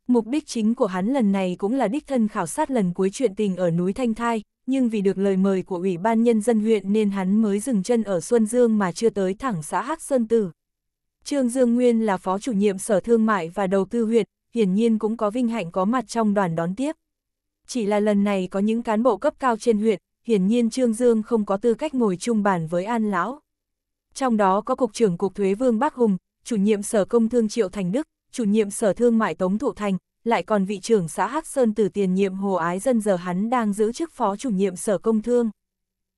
Mục đích chính của hắn lần này cũng là đích thân khảo sát lần cuối chuyện tình ở núi Thanh Thai, nhưng vì được lời mời của Ủy ban Nhân dân huyện nên hắn mới dừng chân ở Xuân Dương mà chưa tới thẳng xã Hắc Sơn Tử. Trương Dương Nguyên là phó chủ nhiệm Sở Thương mại và Đầu tư huyện, hiển nhiên cũng có vinh hạnh có mặt trong đoàn đón tiếp. Chỉ là lần này có những cán bộ cấp cao trên huyện, hiển nhiên Trương Dương không có tư cách ngồi chung bàn với An Lão. Trong đó có Cục trưởng Cục Thuế Vương Bắc Hùng, chủ nhiệm Sở Công Thương Triệu Thành Đức, chủ nhiệm Sở Thương mại Tống Thụ Thành, lại còn vị trưởng xã Hắc Sơn từ tiền nhiệm Hồ Ái Dân giờ hắn đang giữ chức phó chủ nhiệm sở công thương.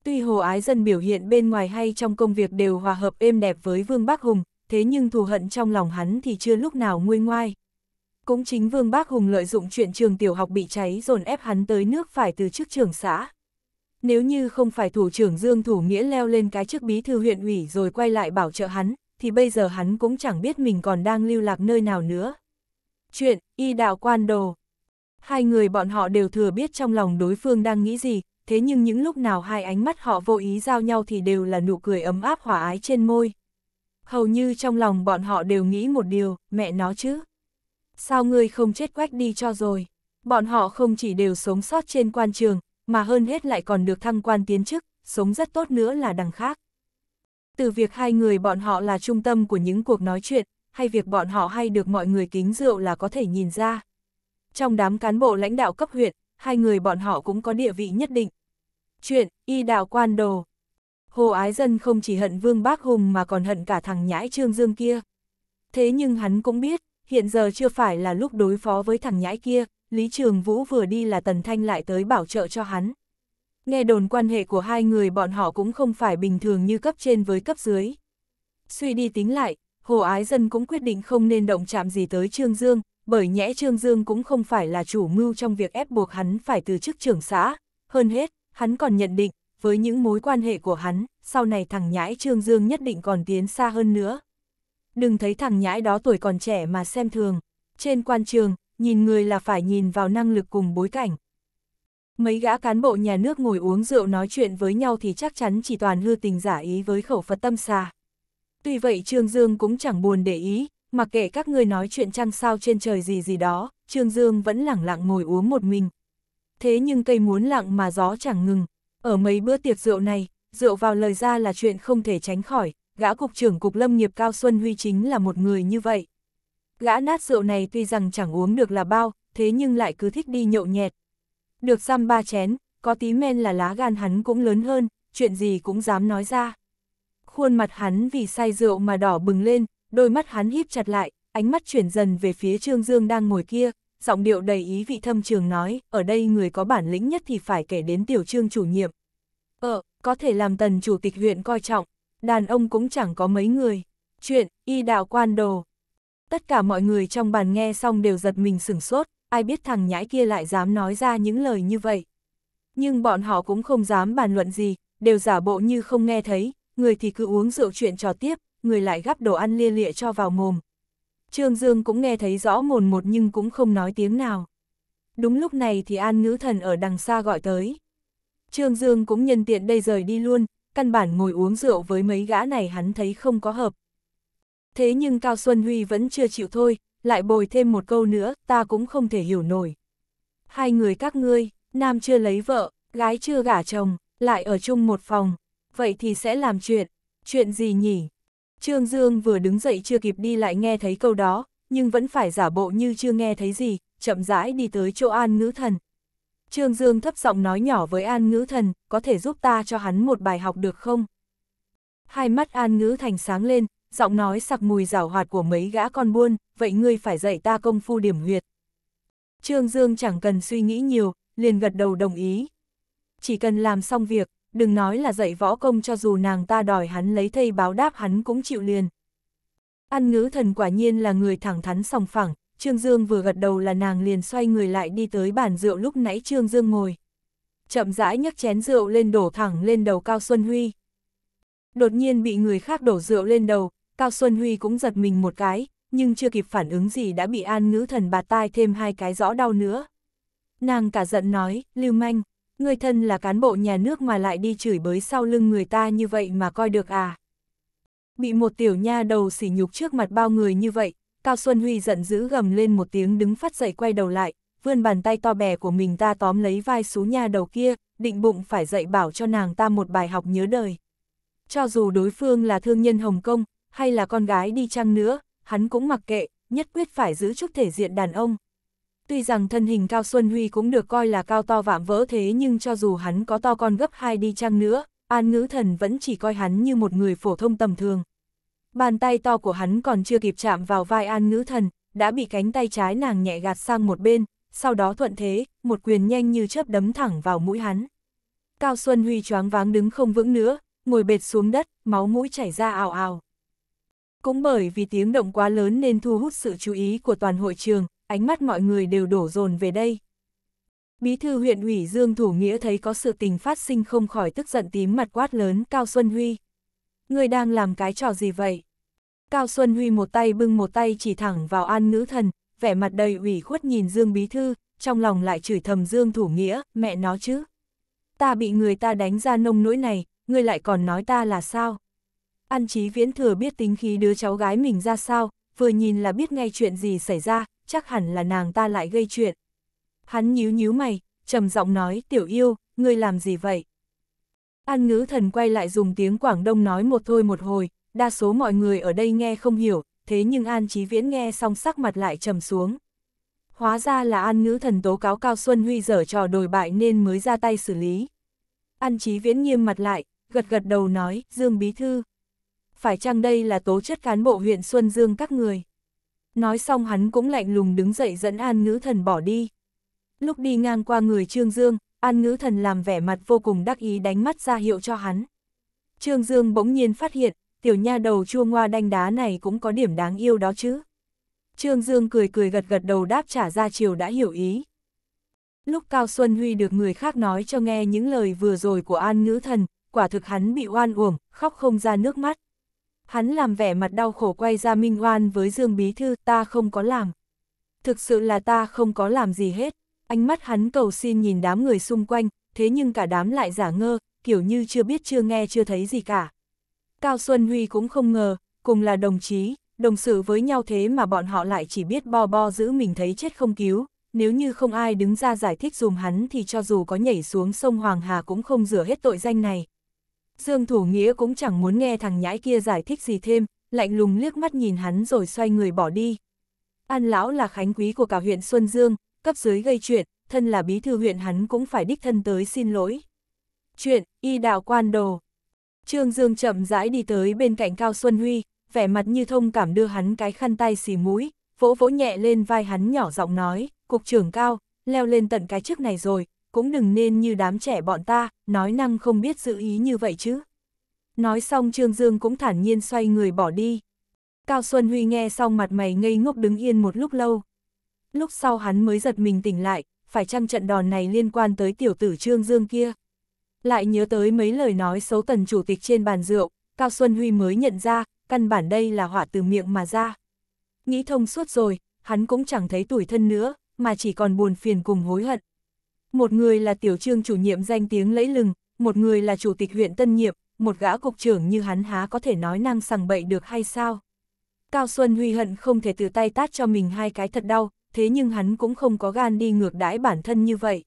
Tuy Hồ Ái Dân biểu hiện bên ngoài hay trong công việc đều hòa hợp êm đẹp với Vương Bác Hùng, thế nhưng thù hận trong lòng hắn thì chưa lúc nào nguôi ngoai. Cũng chính Vương Bác Hùng lợi dụng chuyện trường tiểu học bị cháy dồn ép hắn tới nước phải từ chức trưởng xã. Nếu như không phải thủ trưởng Dương Thủ Nghĩa leo lên cái chức bí thư huyện ủy rồi quay lại bảo trợ hắn, thì bây giờ hắn cũng chẳng biết mình còn đang lưu lạc nơi nào nữa. Chuyện, y đạo quan đồ. Hai người bọn họ đều thừa biết trong lòng đối phương đang nghĩ gì, thế nhưng những lúc nào hai ánh mắt họ vô ý giao nhau thì đều là nụ cười ấm áp hòa ái trên môi. Hầu như trong lòng bọn họ đều nghĩ một điều, mẹ nó chứ. Sao ngươi không chết quách đi cho rồi? Bọn họ không chỉ đều sống sót trên quan trường, mà hơn hết lại còn được thăng quan tiến chức, sống rất tốt nữa là đằng khác. Từ việc hai người bọn họ là trung tâm của những cuộc nói chuyện, hay việc bọn họ hay được mọi người kính rượu là có thể nhìn ra. Trong đám cán bộ lãnh đạo cấp huyện, hai người bọn họ cũng có địa vị nhất định. Chuyện, y đạo quan đồ. Hồ Ái Dân không chỉ hận Vương Bác Hùng mà còn hận cả thằng nhãi Trương Dương kia. Thế nhưng hắn cũng biết, hiện giờ chưa phải là lúc đối phó với thằng nhãi kia, Lý Trường Vũ vừa đi là Tần Thanh lại tới bảo trợ cho hắn. Nghe đồn quan hệ của hai người bọn họ cũng không phải bình thường như cấp trên với cấp dưới. Suy đi tính lại, Hồ Ái Dân cũng quyết định không nên động chạm gì tới Trương Dương, bởi nhẽ Trương Dương cũng không phải là chủ mưu trong việc ép buộc hắn phải từ chức trưởng xã. Hơn hết, hắn còn nhận định, với những mối quan hệ của hắn, sau này thằng nhãi Trương Dương nhất định còn tiến xa hơn nữa. Đừng thấy thằng nhãi đó tuổi còn trẻ mà xem thường. Trên quan trường, nhìn người là phải nhìn vào năng lực cùng bối cảnh. Mấy gã cán bộ nhà nước ngồi uống rượu nói chuyện với nhau thì chắc chắn chỉ toàn hư tình giả ý với khẩu Phật tâm xa. Tuy vậy Trương Dương cũng chẳng buồn để ý, mặc kệ các người nói chuyện trăng sao trên trời gì gì đó, Trương Dương vẫn lẳng lặng ngồi uống một mình. Thế nhưng cây muốn lặng mà gió chẳng ngừng, ở mấy bữa tiệc rượu này, rượu vào lời ra là chuyện không thể tránh khỏi, gã cục trưởng cục lâm nghiệp Cao Xuân Huy chính là một người như vậy. Gã nát rượu này tuy rằng chẳng uống được là bao, thế nhưng lại cứ thích đi nhậu nhẹt. Được xăm ba chén, có tí men là lá gan hắn cũng lớn hơn, chuyện gì cũng dám nói ra khuôn mặt hắn vì say rượu mà đỏ bừng lên, đôi mắt hắn híp chặt lại, ánh mắt chuyển dần về phía Trương Dương đang ngồi kia, giọng điệu đầy ý vị thâm trường nói, ở đây người có bản lĩnh nhất thì phải kể đến tiểu trương chủ nhiệm. Ờ, có thể làm tần chủ tịch huyện coi trọng, đàn ông cũng chẳng có mấy người. Chuyện, y đạo quan đồ. Tất cả mọi người trong bàn nghe xong đều giật mình sửng sốt, ai biết thằng nhãi kia lại dám nói ra những lời như vậy. Nhưng bọn họ cũng không dám bàn luận gì, đều giả bộ như không nghe thấy, người thì cứ uống rượu chuyện trò tiếp, người lại gắp đồ ăn lia lịa cho vào mồm. Trương Dương cũng nghe thấy rõ mồn một nhưng cũng không nói tiếng nào. Đúng lúc này thì An Ngữ Thần ở đằng xa gọi tới. Trương Dương cũng nhân tiện đây rời đi luôn, căn bản ngồi uống rượu với mấy gã này hắn thấy không có hợp. Thế nhưng Cao Xuân Huy vẫn chưa chịu thôi, lại bồi thêm một câu nữa, ta cũng không thể hiểu nổi. Hai người các ngươi, nam chưa lấy vợ, gái chưa gả chồng, lại ở chung một phòng, vậy thì sẽ làm chuyện, chuyện gì nhỉ? Trương Dương vừa đứng dậy chưa kịp đi lại nghe thấy câu đó, nhưng vẫn phải giả bộ như chưa nghe thấy gì, chậm rãi đi tới chỗ An Ngữ Thần. Trương Dương thấp giọng nói nhỏ với An Ngữ Thần, có thể giúp ta cho hắn một bài học được không? Hai mắt An Ngữ Thành sáng lên, giọng nói sặc mùi rào hoạt của mấy gã con buôn, vậy ngươi phải dạy ta công phu điểm huyệt. Trương Dương chẳng cần suy nghĩ nhiều, liền gật đầu đồng ý. Chỉ cần làm xong việc, đừng nói là dạy võ công cho dù nàng ta đòi hắn lấy thây báo đáp hắn cũng chịu liền. Ăn ngữ thần quả nhiên là người thẳng thắn sòng phẳng, Trương Dương vừa gật đầu là nàng liền xoay người lại đi tới bàn rượu lúc nãy Trương Dương ngồi. Chậm rãi nhấc chén rượu lên đổ thẳng lên đầu Cao Xuân Huy. Đột nhiên bị người khác đổ rượu lên đầu, Cao Xuân Huy cũng giật mình một cái, nhưng chưa kịp phản ứng gì đã bị an ngữ thần bạt tai thêm hai cái rõ đau nữa. Nàng cả giận nói, lưu manh, người thân là cán bộ nhà nước mà lại đi chửi bới sau lưng người ta như vậy mà coi được à. Bị một tiểu nha đầu sỉ nhục trước mặt bao người như vậy, Cao Xuân Huy giận dữ gầm lên một tiếng đứng phát dậy quay đầu lại, vươn bàn tay to bè của mình ta tóm lấy vai xú nha đầu kia, định bụng phải dạy bảo cho nàng ta một bài học nhớ đời. Cho dù đối phương là thương nhân Hồng Kông, hay là con gái đi chăng nữa, hắn cũng mặc kệ, nhất quyết phải giữ chút thể diện đàn ông. Tuy rằng thân hình Cao Xuân Huy cũng được coi là cao to vạm vỡ thế nhưng cho dù hắn có to con gấp hai đi chăng nữa, An Ngữ Thần vẫn chỉ coi hắn như một người phổ thông tầm thường. Bàn tay to của hắn còn chưa kịp chạm vào vai An Ngữ Thần, đã bị cánh tay trái nàng nhẹ gạt sang một bên, sau đó thuận thế, một quyền nhanh như chớp đấm thẳng vào mũi hắn. Cao Xuân Huy choáng váng đứng không vững nữa, ngồi bệt xuống đất, máu mũi chảy ra ào ào. Cũng bởi vì tiếng động quá lớn nên thu hút sự chú ý của toàn hội trường, ánh mắt mọi người đều đổ dồn về đây. Bí thư huyện ủy Dương Thủ Nghĩa thấy có sự tình phát sinh không khỏi tức giận tím mặt quát lớn Cao Xuân Huy. Người đang làm cái trò gì vậy? Cao Xuân Huy một tay bưng một tay chỉ thẳng vào an nữ thần, vẻ mặt đầy ủy khuất nhìn Dương Bí Thư, trong lòng lại chửi thầm Dương Thủ Nghĩa, mẹ nó chứ. Ta bị người ta đánh ra nông nỗi này, ngươi lại còn nói ta là sao? An Chí Viễn Thừa biết tính khí đứa cháu gái mình ra sao, vừa nhìn là biết ngay chuyện gì xảy ra, chắc hẳn là nàng ta lại gây chuyện. Hắn nhíu nhíu mày, trầm giọng nói, tiểu yêu, ngươi làm gì vậy? An ngữ thần quay lại dùng tiếng Quảng Đông nói một thôi một hồi, đa số mọi người ở đây nghe không hiểu, thế nhưng An Chí Viễn nghe xong sắc mặt lại trầm xuống. Hóa ra là An ngữ thần tố cáo Cao Xuân Huy dở trò đổi bại nên mới ra tay xử lý. An Chí Viễn nghiêm mặt lại, gật gật đầu nói, Dương Bí Thư. Phải chăng đây là tố chất cán bộ huyện Xuân Dương các người? Nói xong hắn cũng lạnh lùng đứng dậy dẫn An Ngữ Thần bỏ đi. Lúc đi ngang qua người Trương Dương, An Ngữ Thần làm vẻ mặt vô cùng đắc ý đánh mắt ra hiệu cho hắn. Trương Dương bỗng nhiên phát hiện, tiểu nha đầu chua ngoa đanh đá này cũng có điểm đáng yêu đó chứ. Trương Dương cười cười gật gật đầu đáp trả ra chiều đã hiểu ý. Lúc Cao Xuân Huy được người khác nói cho nghe những lời vừa rồi của An Ngữ Thần, quả thực hắn bị oan uổng, khóc không ra nước mắt. Hắn làm vẻ mặt đau khổ quay ra minh oan với Dương Bí Thư, ta không có làm. Thực sự là ta không có làm gì hết. Ánh mắt hắn cầu xin nhìn đám người xung quanh, thế nhưng cả đám lại giả ngơ, kiểu như chưa biết chưa nghe chưa thấy gì cả. Cao Xuân Huy cũng không ngờ, cùng là đồng chí, đồng sự với nhau thế mà bọn họ lại chỉ biết bo bo giữ mình thấy chết không cứu, nếu như không ai đứng ra giải thích dùm hắn thì cho dù có nhảy xuống sông Hoàng Hà cũng không rửa hết tội danh này. Dương Thủ Nghĩa cũng chẳng muốn nghe thằng nhãi kia giải thích gì thêm, lạnh lùng liếc mắt nhìn hắn rồi xoay người bỏ đi. An lão là khánh quý của cả huyện Xuân Dương, cấp dưới gây chuyện, thân là bí thư huyện hắn cũng phải đích thân tới xin lỗi. Chuyện, y đạo quan đồ. Trương Dương chậm rãi đi tới bên cạnh Cao Xuân Huy, vẻ mặt như thông cảm đưa hắn cái khăn tay xì mũi, vỗ vỗ nhẹ lên vai hắn nhỏ giọng nói, cục trưởng Cao, leo lên tận cái chức này rồi, cũng đừng nên như đám trẻ bọn ta, nói năng không biết giữ ý như vậy chứ. Nói xong Trương Dương cũng thản nhiên xoay người bỏ đi. Cao Xuân Huy nghe xong mặt mày ngây ngốc đứng yên một lúc lâu. Lúc sau hắn mới giật mình tỉnh lại, phải chăng trận đòn này liên quan tới tiểu tử Trương Dương kia. Lại nhớ tới mấy lời nói xấu tần chủ tịch trên bàn rượu, Cao Xuân Huy mới nhận ra, căn bản đây là hỏa từ miệng mà ra. Nghĩ thông suốt rồi, hắn cũng chẳng thấy tuổi thân nữa, mà chỉ còn buồn phiền cùng hối hận một người là tiểu trương chủ nhiệm danh tiếng lẫy lừng, một người là chủ tịch huyện Tân Nhiệm, một gã cục trưởng như hắn há có thể nói năng sằng bậy được hay sao? Cao Xuân Huy hận không thể từ tay tát cho mình hai cái thật đau, thế nhưng hắn cũng không có gan đi ngược đãi bản thân như vậy.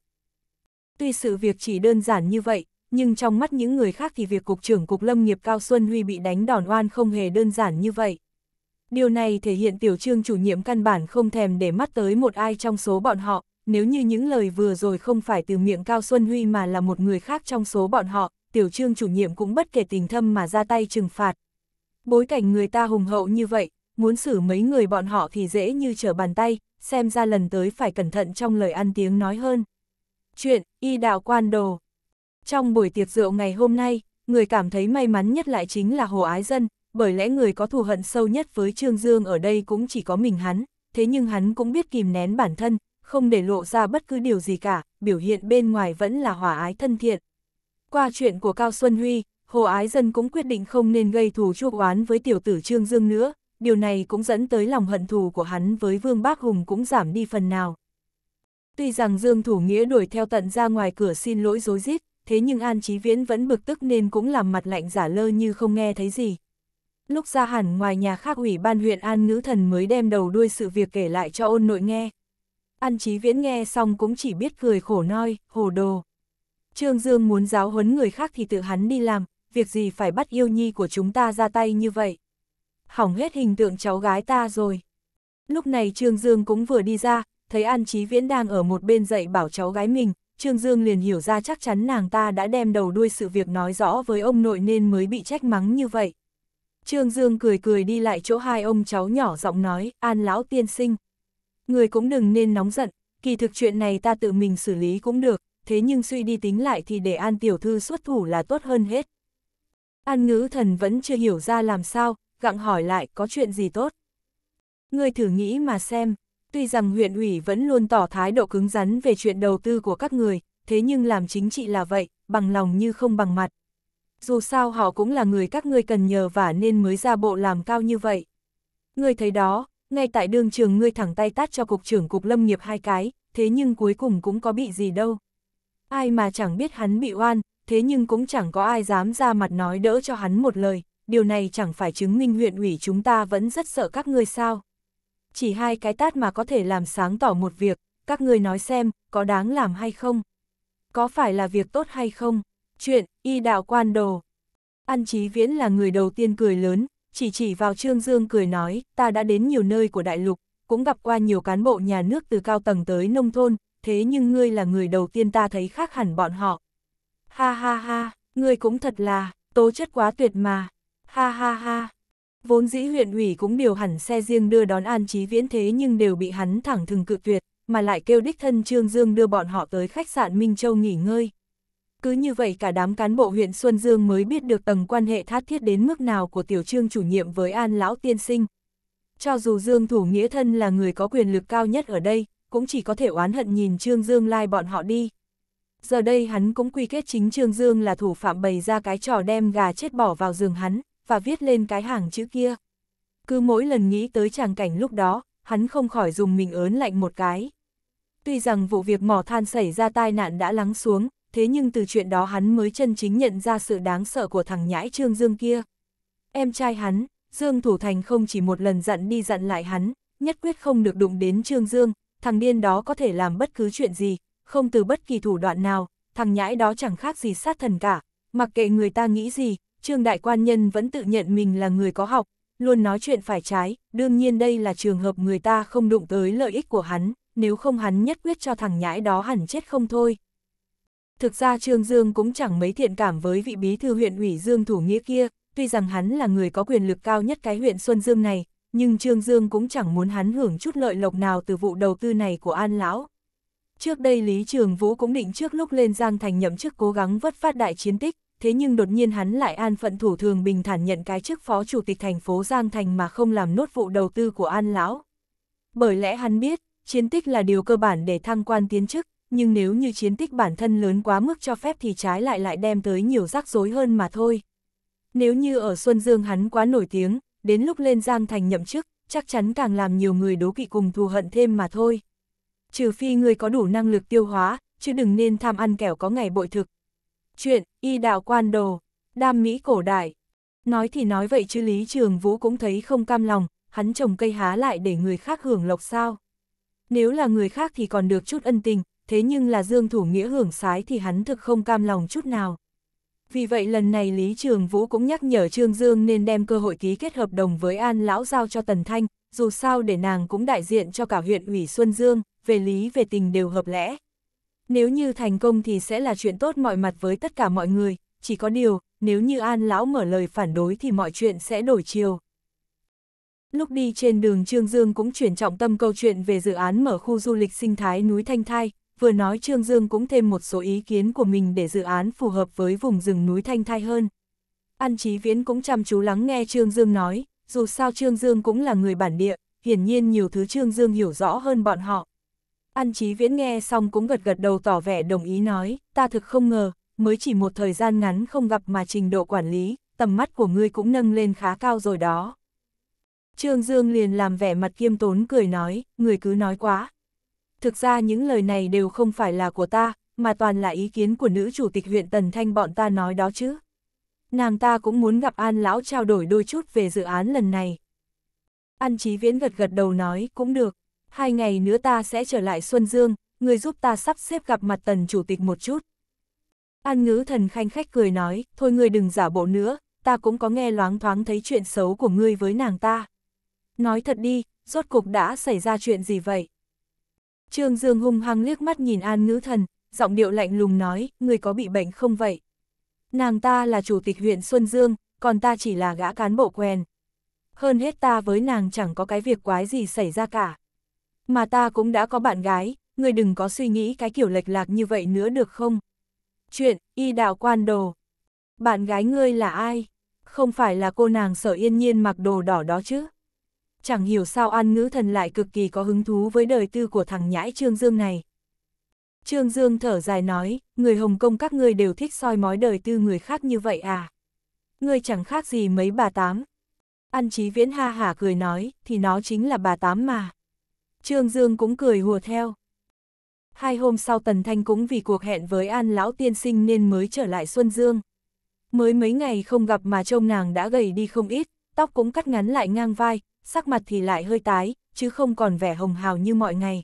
Tuy sự việc chỉ đơn giản như vậy, nhưng trong mắt những người khác thì việc Cục trưởng Cục Lâm nghiệp Cao Xuân Huy bị đánh đòn oan không hề đơn giản như vậy. Điều này thể hiện Tiểu Trương chủ nhiệm căn bản không thèm để mắt tới một ai trong số bọn họ, nếu như những lời vừa rồi không phải từ miệng Cao Xuân Huy mà là một người khác trong số bọn họ, tiểu trương chủ nhiệm cũng bất kể tình thâm mà ra tay trừng phạt. Bối cảnh người ta hùng hậu như vậy, muốn xử mấy người bọn họ thì dễ như trở bàn tay, xem ra lần tới phải cẩn thận trong lời ăn tiếng nói hơn. Chuyện, y đạo quan đồ. Trong buổi tiệc rượu ngày hôm nay, người cảm thấy may mắn nhất lại chính là Hồ Ái Dân, bởi lẽ người có thù hận sâu nhất với Trương Dương ở đây cũng chỉ có mình hắn, thế nhưng hắn cũng biết kìm nén bản thân, không để lộ ra bất cứ điều gì cả, biểu hiện bên ngoài vẫn là hòa ái thân thiện. Qua chuyện của Cao Xuân Huy, Hồ Ái Dân cũng quyết định không nên gây thù chuốc oán với tiểu tử Trương Dương nữa, điều này cũng dẫn tới lòng hận thù của hắn với Vương Bác Hùng cũng giảm đi phần nào. Tuy rằng Dương Thủ Nghĩa đuổi theo tận ra ngoài cửa xin lỗi dối rít thế nhưng An Chí Viễn vẫn bực tức nên cũng làm mặt lạnh giả lơ như không nghe thấy gì. Lúc ra hẳn ngoài nhà khác ủy ban huyện An Ngữ Thần mới đem đầu đuôi sự việc kể lại cho ôn nội nghe. An Chí Viễn nghe xong cũng chỉ biết cười khổ noi, hồ đồ. Trương Dương muốn giáo huấn người khác thì tự hắn đi làm, việc gì phải bắt yêu nhi của chúng ta ra tay như vậy. Hỏng hết hình tượng cháu gái ta rồi. Lúc này Trương Dương cũng vừa đi ra, thấy An Chí Viễn đang ở một bên dạy bảo cháu gái mình, Trương Dương liền hiểu ra chắc chắn nàng ta đã đem đầu đuôi sự việc nói rõ với ông nội nên mới bị trách mắng như vậy. Trương Dương cười cười đi lại chỗ hai ông cháu nhỏ giọng nói, An Lão Tiên Sinh, người cũng đừng nên nóng giận, kỳ thực chuyện này ta tự mình xử lý cũng được, thế nhưng suy đi tính lại thì để An tiểu thư xuất thủ là tốt hơn hết. An ngữ thần vẫn chưa hiểu ra làm sao, gặng hỏi lại có chuyện gì tốt. người thử nghĩ mà xem, tuy rằng huyện ủy vẫn luôn tỏ thái độ cứng rắn về chuyện đầu tư của các người, thế nhưng làm chính trị là vậy, bằng lòng như không bằng mặt. Dù sao họ cũng là người các ngươi cần nhờ và nên mới ra bộ làm cao như vậy. người thấy đó, ngay tại đường trường ngươi thẳng tay tát cho cục trưởng cục lâm nghiệp hai cái, thế nhưng cuối cùng cũng có bị gì đâu. Ai mà chẳng biết hắn bị oan, thế nhưng cũng chẳng có ai dám ra mặt nói đỡ cho hắn một lời, điều này chẳng phải chứng minh huyện ủy chúng ta vẫn rất sợ các ngươi sao. Chỉ hai cái tát mà có thể làm sáng tỏ một việc, các ngươi nói xem, có đáng làm hay không? Có phải là việc tốt hay không? Chuyện, y đạo quan đồ. An Chí Viễn là người đầu tiên cười lớn, chỉ chỉ vào Trương Dương cười nói, ta đã đến nhiều nơi của đại lục, cũng gặp qua nhiều cán bộ nhà nước từ cao tầng tới nông thôn, thế nhưng ngươi là người đầu tiên ta thấy khác hẳn bọn họ. Ha ha ha, ngươi cũng thật là, tố chất quá tuyệt mà. Ha ha ha. Vốn dĩ huyện ủy cũng điều hẳn xe riêng đưa đón An Chí Viễn thế nhưng đều bị hắn thẳng thừng cự tuyệt, mà lại kêu đích thân Trương Dương đưa bọn họ tới khách sạn Minh Châu nghỉ ngơi. Cứ như vậy cả đám cán bộ huyện Xuân Dương mới biết được tầng quan hệ thát thiết đến mức nào của tiểu trương chủ nhiệm với an lão tiên sinh. Cho dù Dương Thủ Nghĩa Thân là người có quyền lực cao nhất ở đây, cũng chỉ có thể oán hận nhìn Trương Dương lai bọn họ đi. Giờ đây hắn cũng quy kết chính Trương Dương là thủ phạm bày ra cái trò đem gà chết bỏ vào giường hắn, và viết lên cái hàng chữ kia. Cứ mỗi lần nghĩ tới tràng cảnh lúc đó, hắn không khỏi dùng mình ớn lạnh một cái. Tuy rằng vụ việc mỏ than xảy ra tai nạn đã lắng xuống, thế nhưng từ chuyện đó hắn mới chân chính nhận ra sự đáng sợ của thằng nhãi Trương Dương kia. Em trai hắn, Dương Thủ Thành không chỉ một lần dặn đi dặn lại hắn, nhất quyết không được đụng đến Trương Dương, thằng điên đó có thể làm bất cứ chuyện gì, không từ bất kỳ thủ đoạn nào, thằng nhãi đó chẳng khác gì sát thần cả, mặc kệ người ta nghĩ gì, Trương Đại Quan Nhân vẫn tự nhận mình là người có học, luôn nói chuyện phải trái, đương nhiên đây là trường hợp người ta không đụng tới lợi ích của hắn, nếu không hắn nhất quyết cho thằng nhãi đó hẳn chết không thôi. Thực ra Trương Dương cũng chẳng mấy thiện cảm với vị bí thư huyện ủy Dương Thủ Nghĩa kia, tuy rằng hắn là người có quyền lực cao nhất cái huyện Xuân Dương này, nhưng Trương Dương cũng chẳng muốn hắn hưởng chút lợi lộc nào từ vụ đầu tư này của An Lão. Trước đây Lý Trường Vũ cũng định trước lúc lên Giang Thành nhậm chức cố gắng vất phát đại chiến tích, thế nhưng đột nhiên hắn lại an phận thủ thường bình thản nhận cái chức phó chủ tịch thành phố Giang Thành mà không làm nốt vụ đầu tư của An Lão. Bởi lẽ hắn biết, chiến tích là điều cơ bản để thăng quan tiến chức, nhưng nếu như chiến tích bản thân lớn quá mức cho phép thì trái lại lại đem tới nhiều rắc rối hơn mà thôi. Nếu như ở Xuân Dương hắn quá nổi tiếng, đến lúc lên Giang Thành nhậm chức, chắc chắn càng làm nhiều người đố kỵ cùng thù hận thêm mà thôi. Trừ phi người có đủ năng lực tiêu hóa, chứ đừng nên tham ăn kẻo có ngày bội thực. Chuyện, y đạo quan đồ, đam mỹ cổ đại. Nói thì nói vậy chứ Lý Trường Vũ cũng thấy không cam lòng, hắn trồng cây há lại để người khác hưởng lộc sao. Nếu là người khác thì còn được chút ân tình, thế nhưng là Dương Thủ Nghĩa hưởng sái thì hắn thực không cam lòng chút nào. Vì vậy lần này Lý Trường Vũ cũng nhắc nhở Trương Dương nên đem cơ hội ký kết hợp đồng với An Lão giao cho Tần Thanh, dù sao để nàng cũng đại diện cho cả huyện ủy Xuân Dương, về lý về tình đều hợp lẽ. Nếu như thành công thì sẽ là chuyện tốt mọi mặt với tất cả mọi người, chỉ có điều, nếu như An Lão mở lời phản đối thì mọi chuyện sẽ đổi chiều. Lúc đi trên đường Trương Dương cũng chuyển trọng tâm câu chuyện về dự án mở khu du lịch sinh thái núi Thanh Thai, vừa nói Trương Dương cũng thêm một số ý kiến của mình để dự án phù hợp với vùng rừng núi Thanh Thai hơn. An Chí Viễn cũng chăm chú lắng nghe Trương Dương nói, dù sao Trương Dương cũng là người bản địa, hiển nhiên nhiều thứ Trương Dương hiểu rõ hơn bọn họ. An Chí Viễn nghe xong cũng gật gật đầu tỏ vẻ đồng ý nói, ta thực không ngờ, mới chỉ một thời gian ngắn không gặp mà trình độ quản lý, tầm mắt của ngươi cũng nâng lên khá cao rồi đó. Trương Dương liền làm vẻ mặt kiêm tốn cười nói, người cứ nói quá thực ra những lời này đều không phải là của ta, mà toàn là ý kiến của nữ chủ tịch huyện Tần Thanh bọn ta nói đó chứ. Nàng ta cũng muốn gặp An Lão trao đổi đôi chút về dự án lần này. An Chí Viễn gật gật đầu nói, cũng được, hai ngày nữa ta sẽ trở lại Xuân Dương, người giúp ta sắp xếp gặp mặt Tần Chủ tịch một chút. An ngữ thần khanh khách cười nói, thôi ngươi đừng giả bộ nữa, ta cũng có nghe loáng thoáng thấy chuyện xấu của ngươi với nàng ta. Nói thật đi, rốt cục đã xảy ra chuyện gì vậy? Trương Dương hung hăng liếc mắt nhìn An Ngữ Thần, giọng điệu lạnh lùng nói, người có bị bệnh không vậy? Nàng ta là chủ tịch huyện Xuân Dương, còn ta chỉ là gã cán bộ quen. Hơn hết ta với nàng chẳng có cái việc quái gì xảy ra cả. Mà ta cũng đã có bạn gái, người đừng có suy nghĩ cái kiểu lệch lạc như vậy nữa được không? Chuyện, y đạo quan đồ. Bạn gái ngươi là ai? Không phải là cô nàng sở yên nhiên mặc đồ đỏ đó chứ? chẳng hiểu sao An Ngữ Thần lại cực kỳ có hứng thú với đời tư của thằng nhãi Trương Dương này. Trương Dương thở dài nói, người Hồng Kông các ngươi đều thích soi mói đời tư người khác như vậy à? Ngươi chẳng khác gì mấy bà tám. An Chí Viễn ha hả cười nói, thì nó chính là bà tám mà. Trương Dương cũng cười hùa theo. Hai hôm sau Tần Thanh cũng vì cuộc hẹn với An Lão Tiên Sinh nên mới trở lại Xuân Dương. Mới mấy ngày không gặp mà trông nàng đã gầy đi không ít, tóc cũng cắt ngắn lại ngang vai, sắc mặt thì lại hơi tái, chứ không còn vẻ hồng hào như mọi ngày.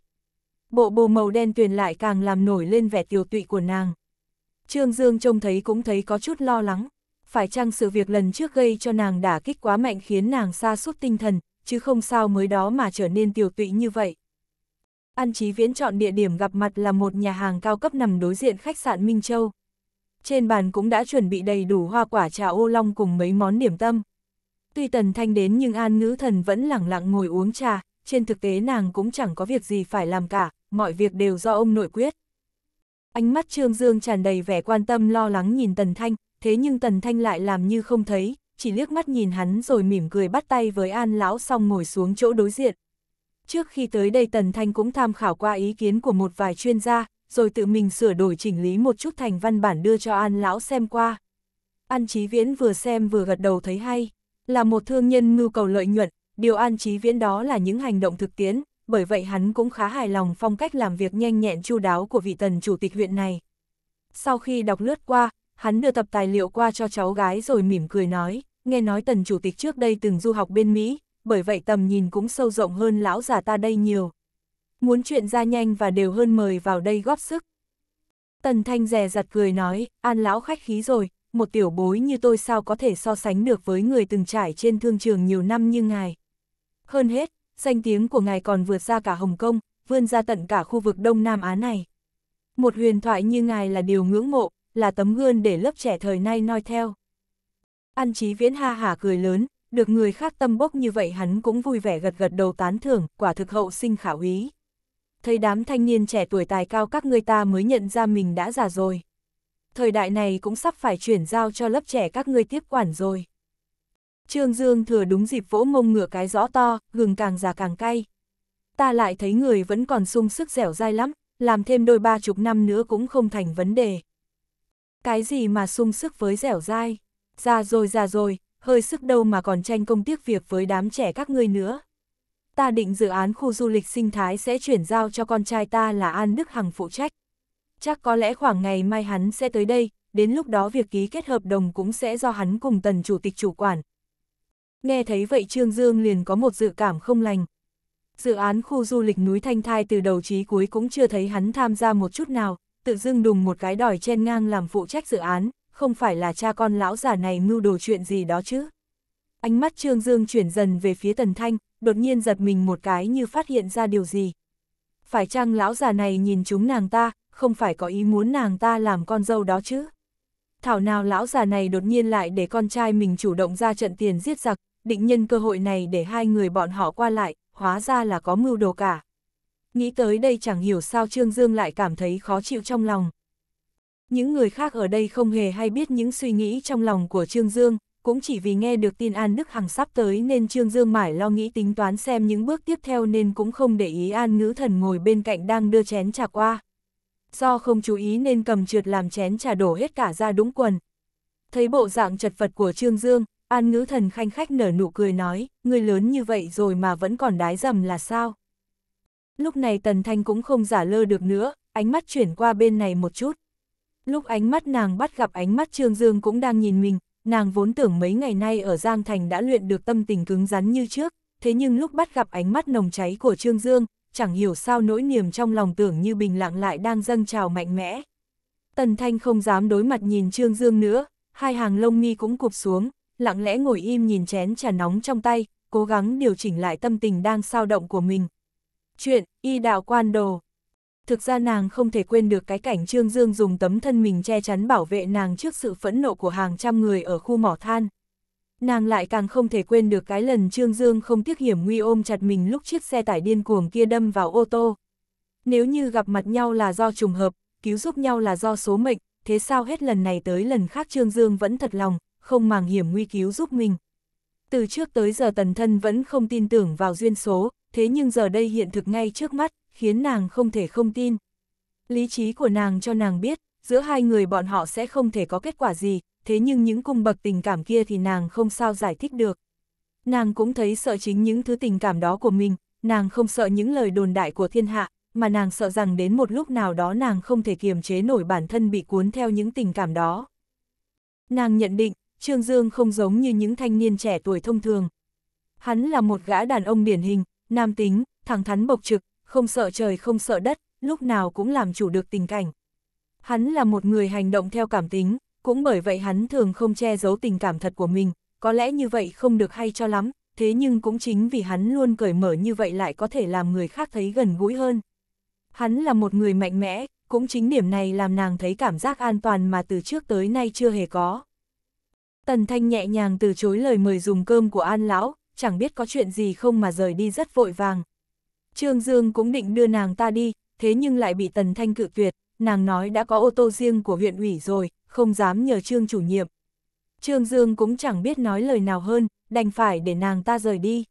Bộ bồ màu đen tuyền lại càng làm nổi lên vẻ tiều tụy của nàng. Trương Dương trông thấy cũng thấy có chút lo lắng, phải chăng sự việc lần trước gây cho nàng đả kích quá mạnh khiến nàng xa suốt tinh thần, chứ không sao mới đó mà trở nên tiều tụy như vậy. An Chí Viễn chọn địa điểm gặp mặt là một nhà hàng cao cấp nằm đối diện khách sạn Minh Châu. Trên bàn cũng đã chuẩn bị đầy đủ hoa quả trà ô long cùng mấy món điểm tâm. Tuy Tần Thanh đến nhưng An Ngữ Thần vẫn lẳng lặng ngồi uống trà, trên thực tế nàng cũng chẳng có việc gì phải làm cả, mọi việc đều do ông nội quyết. Ánh mắt Trương Dương tràn đầy vẻ quan tâm lo lắng nhìn Tần Thanh, thế nhưng Tần Thanh lại làm như không thấy, chỉ liếc mắt nhìn hắn rồi mỉm cười bắt tay với An Lão xong ngồi xuống chỗ đối diện. Trước khi tới đây Tần Thanh cũng tham khảo qua ý kiến của một vài chuyên gia, rồi tự mình sửa đổi chỉnh lý một chút thành văn bản đưa cho An Lão xem qua. An Chí Viễn vừa xem vừa gật đầu thấy hay. Là một thương nhân ngưu cầu lợi nhuận, điều an trí viễn đó là những hành động thực tiễn, bởi vậy hắn cũng khá hài lòng phong cách làm việc nhanh nhẹn chu đáo của vị tần chủ tịch huyện này. Sau khi đọc lướt qua, hắn đưa tập tài liệu qua cho cháu gái rồi mỉm cười nói, nghe nói tần chủ tịch trước đây từng du học bên Mỹ, bởi vậy tầm nhìn cũng sâu rộng hơn lão già ta đây nhiều. Muốn chuyện ra nhanh và đều hơn mời vào đây góp sức. Tần Thanh rè giặt cười nói, an lão khách khí rồi, một tiểu bối như tôi sao có thể so sánh được với người từng trải trên thương trường nhiều năm như ngài. Hơn hết, danh tiếng của ngài còn vượt ra cả Hồng Kông, vươn ra tận cả khu vực Đông Nam Á này. Một huyền thoại như ngài là điều ngưỡng mộ, là tấm gương để lớp trẻ thời nay noi theo. An Chí Viễn ha hả cười lớn, được người khác tâm bốc như vậy hắn cũng vui vẻ gật gật đầu tán thưởng, quả thực hậu sinh khảo úy. Thấy đám thanh niên trẻ tuổi tài cao các ngươi ta mới nhận ra mình đã già rồi thời đại này cũng sắp phải chuyển giao cho lớp trẻ các ngươi tiếp quản rồi. Trương Dương thừa đúng dịp vỗ mông ngửa cái rõ to, gừng càng già càng cay. Ta lại thấy người vẫn còn sung sức dẻo dai lắm, làm thêm đôi ba chục năm nữa cũng không thành vấn đề. Cái gì mà sung sức với dẻo dai? già rồi già rồi, hơi sức đâu mà còn tranh công tiếc việc với đám trẻ các ngươi nữa. Ta định dự án khu du lịch sinh thái sẽ chuyển giao cho con trai ta là An Đức Hằng phụ trách chắc có lẽ khoảng ngày mai hắn sẽ tới đây, đến lúc đó việc ký kết hợp đồng cũng sẽ do hắn cùng tần chủ tịch chủ quản. Nghe thấy vậy Trương Dương liền có một dự cảm không lành. Dự án khu du lịch núi Thanh Thai từ đầu chí cuối cũng chưa thấy hắn tham gia một chút nào, tự dưng đùng một cái đòi chen ngang làm phụ trách dự án, không phải là cha con lão giả này mưu đồ chuyện gì đó chứ. Ánh mắt Trương Dương chuyển dần về phía Tần Thanh, đột nhiên giật mình một cái như phát hiện ra điều gì. Phải chăng lão già này nhìn chúng nàng ta, không phải có ý muốn nàng ta làm con dâu đó chứ. Thảo nào lão già này đột nhiên lại để con trai mình chủ động ra trận tiền giết giặc, định nhân cơ hội này để hai người bọn họ qua lại, hóa ra là có mưu đồ cả. Nghĩ tới đây chẳng hiểu sao Trương Dương lại cảm thấy khó chịu trong lòng. Những người khác ở đây không hề hay biết những suy nghĩ trong lòng của Trương Dương, cũng chỉ vì nghe được tin An Đức Hằng sắp tới nên Trương Dương mải lo nghĩ tính toán xem những bước tiếp theo nên cũng không để ý An Ngữ Thần ngồi bên cạnh đang đưa chén trà qua do không chú ý nên cầm trượt làm chén trà đổ hết cả ra đúng quần. Thấy bộ dạng chật vật của Trương Dương, An ngữ thần khanh khách nở nụ cười nói, người lớn như vậy rồi mà vẫn còn đái dầm là sao? Lúc này Tần Thanh cũng không giả lơ được nữa, ánh mắt chuyển qua bên này một chút. Lúc ánh mắt nàng bắt gặp ánh mắt Trương Dương cũng đang nhìn mình, nàng vốn tưởng mấy ngày nay ở Giang Thành đã luyện được tâm tình cứng rắn như trước, thế nhưng lúc bắt gặp ánh mắt nồng cháy của Trương Dương, chẳng hiểu sao nỗi niềm trong lòng tưởng như bình lặng lại đang dâng trào mạnh mẽ. Tần Thanh không dám đối mặt nhìn Trương Dương nữa, hai hàng lông mi cũng cụp xuống, lặng lẽ ngồi im nhìn chén trà nóng trong tay, cố gắng điều chỉnh lại tâm tình đang sao động của mình. Chuyện, y đạo quan đồ. Thực ra nàng không thể quên được cái cảnh Trương Dương dùng tấm thân mình che chắn bảo vệ nàng trước sự phẫn nộ của hàng trăm người ở khu mỏ than, Nàng lại càng không thể quên được cái lần Trương Dương không tiếc hiểm nguy ôm chặt mình lúc chiếc xe tải điên cuồng kia đâm vào ô tô. Nếu như gặp mặt nhau là do trùng hợp, cứu giúp nhau là do số mệnh, thế sao hết lần này tới lần khác Trương Dương vẫn thật lòng, không màng hiểm nguy cứu giúp mình. Từ trước tới giờ tần thân vẫn không tin tưởng vào duyên số, thế nhưng giờ đây hiện thực ngay trước mắt, khiến nàng không thể không tin. Lý trí của nàng cho nàng biết, giữa hai người bọn họ sẽ không thể có kết quả gì, thế nhưng những cung bậc tình cảm kia thì nàng không sao giải thích được. Nàng cũng thấy sợ chính những thứ tình cảm đó của mình, nàng không sợ những lời đồn đại của thiên hạ, mà nàng sợ rằng đến một lúc nào đó nàng không thể kiềm chế nổi bản thân bị cuốn theo những tình cảm đó. Nàng nhận định, Trương Dương không giống như những thanh niên trẻ tuổi thông thường. Hắn là một gã đàn ông điển hình, nam tính, thẳng thắn bộc trực, không sợ trời không sợ đất, lúc nào cũng làm chủ được tình cảnh. Hắn là một người hành động theo cảm tính, cũng bởi vậy hắn thường không che giấu tình cảm thật của mình, có lẽ như vậy không được hay cho lắm, thế nhưng cũng chính vì hắn luôn cởi mở như vậy lại có thể làm người khác thấy gần gũi hơn. Hắn là một người mạnh mẽ, cũng chính điểm này làm nàng thấy cảm giác an toàn mà từ trước tới nay chưa hề có. Tần Thanh nhẹ nhàng từ chối lời mời dùng cơm của An Lão, chẳng biết có chuyện gì không mà rời đi rất vội vàng. Trương Dương cũng định đưa nàng ta đi, thế nhưng lại bị Tần Thanh cự tuyệt, nàng nói đã có ô tô riêng của huyện ủy rồi, không dám nhờ Trương chủ nhiệm. Trương Dương cũng chẳng biết nói lời nào hơn, đành phải để nàng ta rời đi.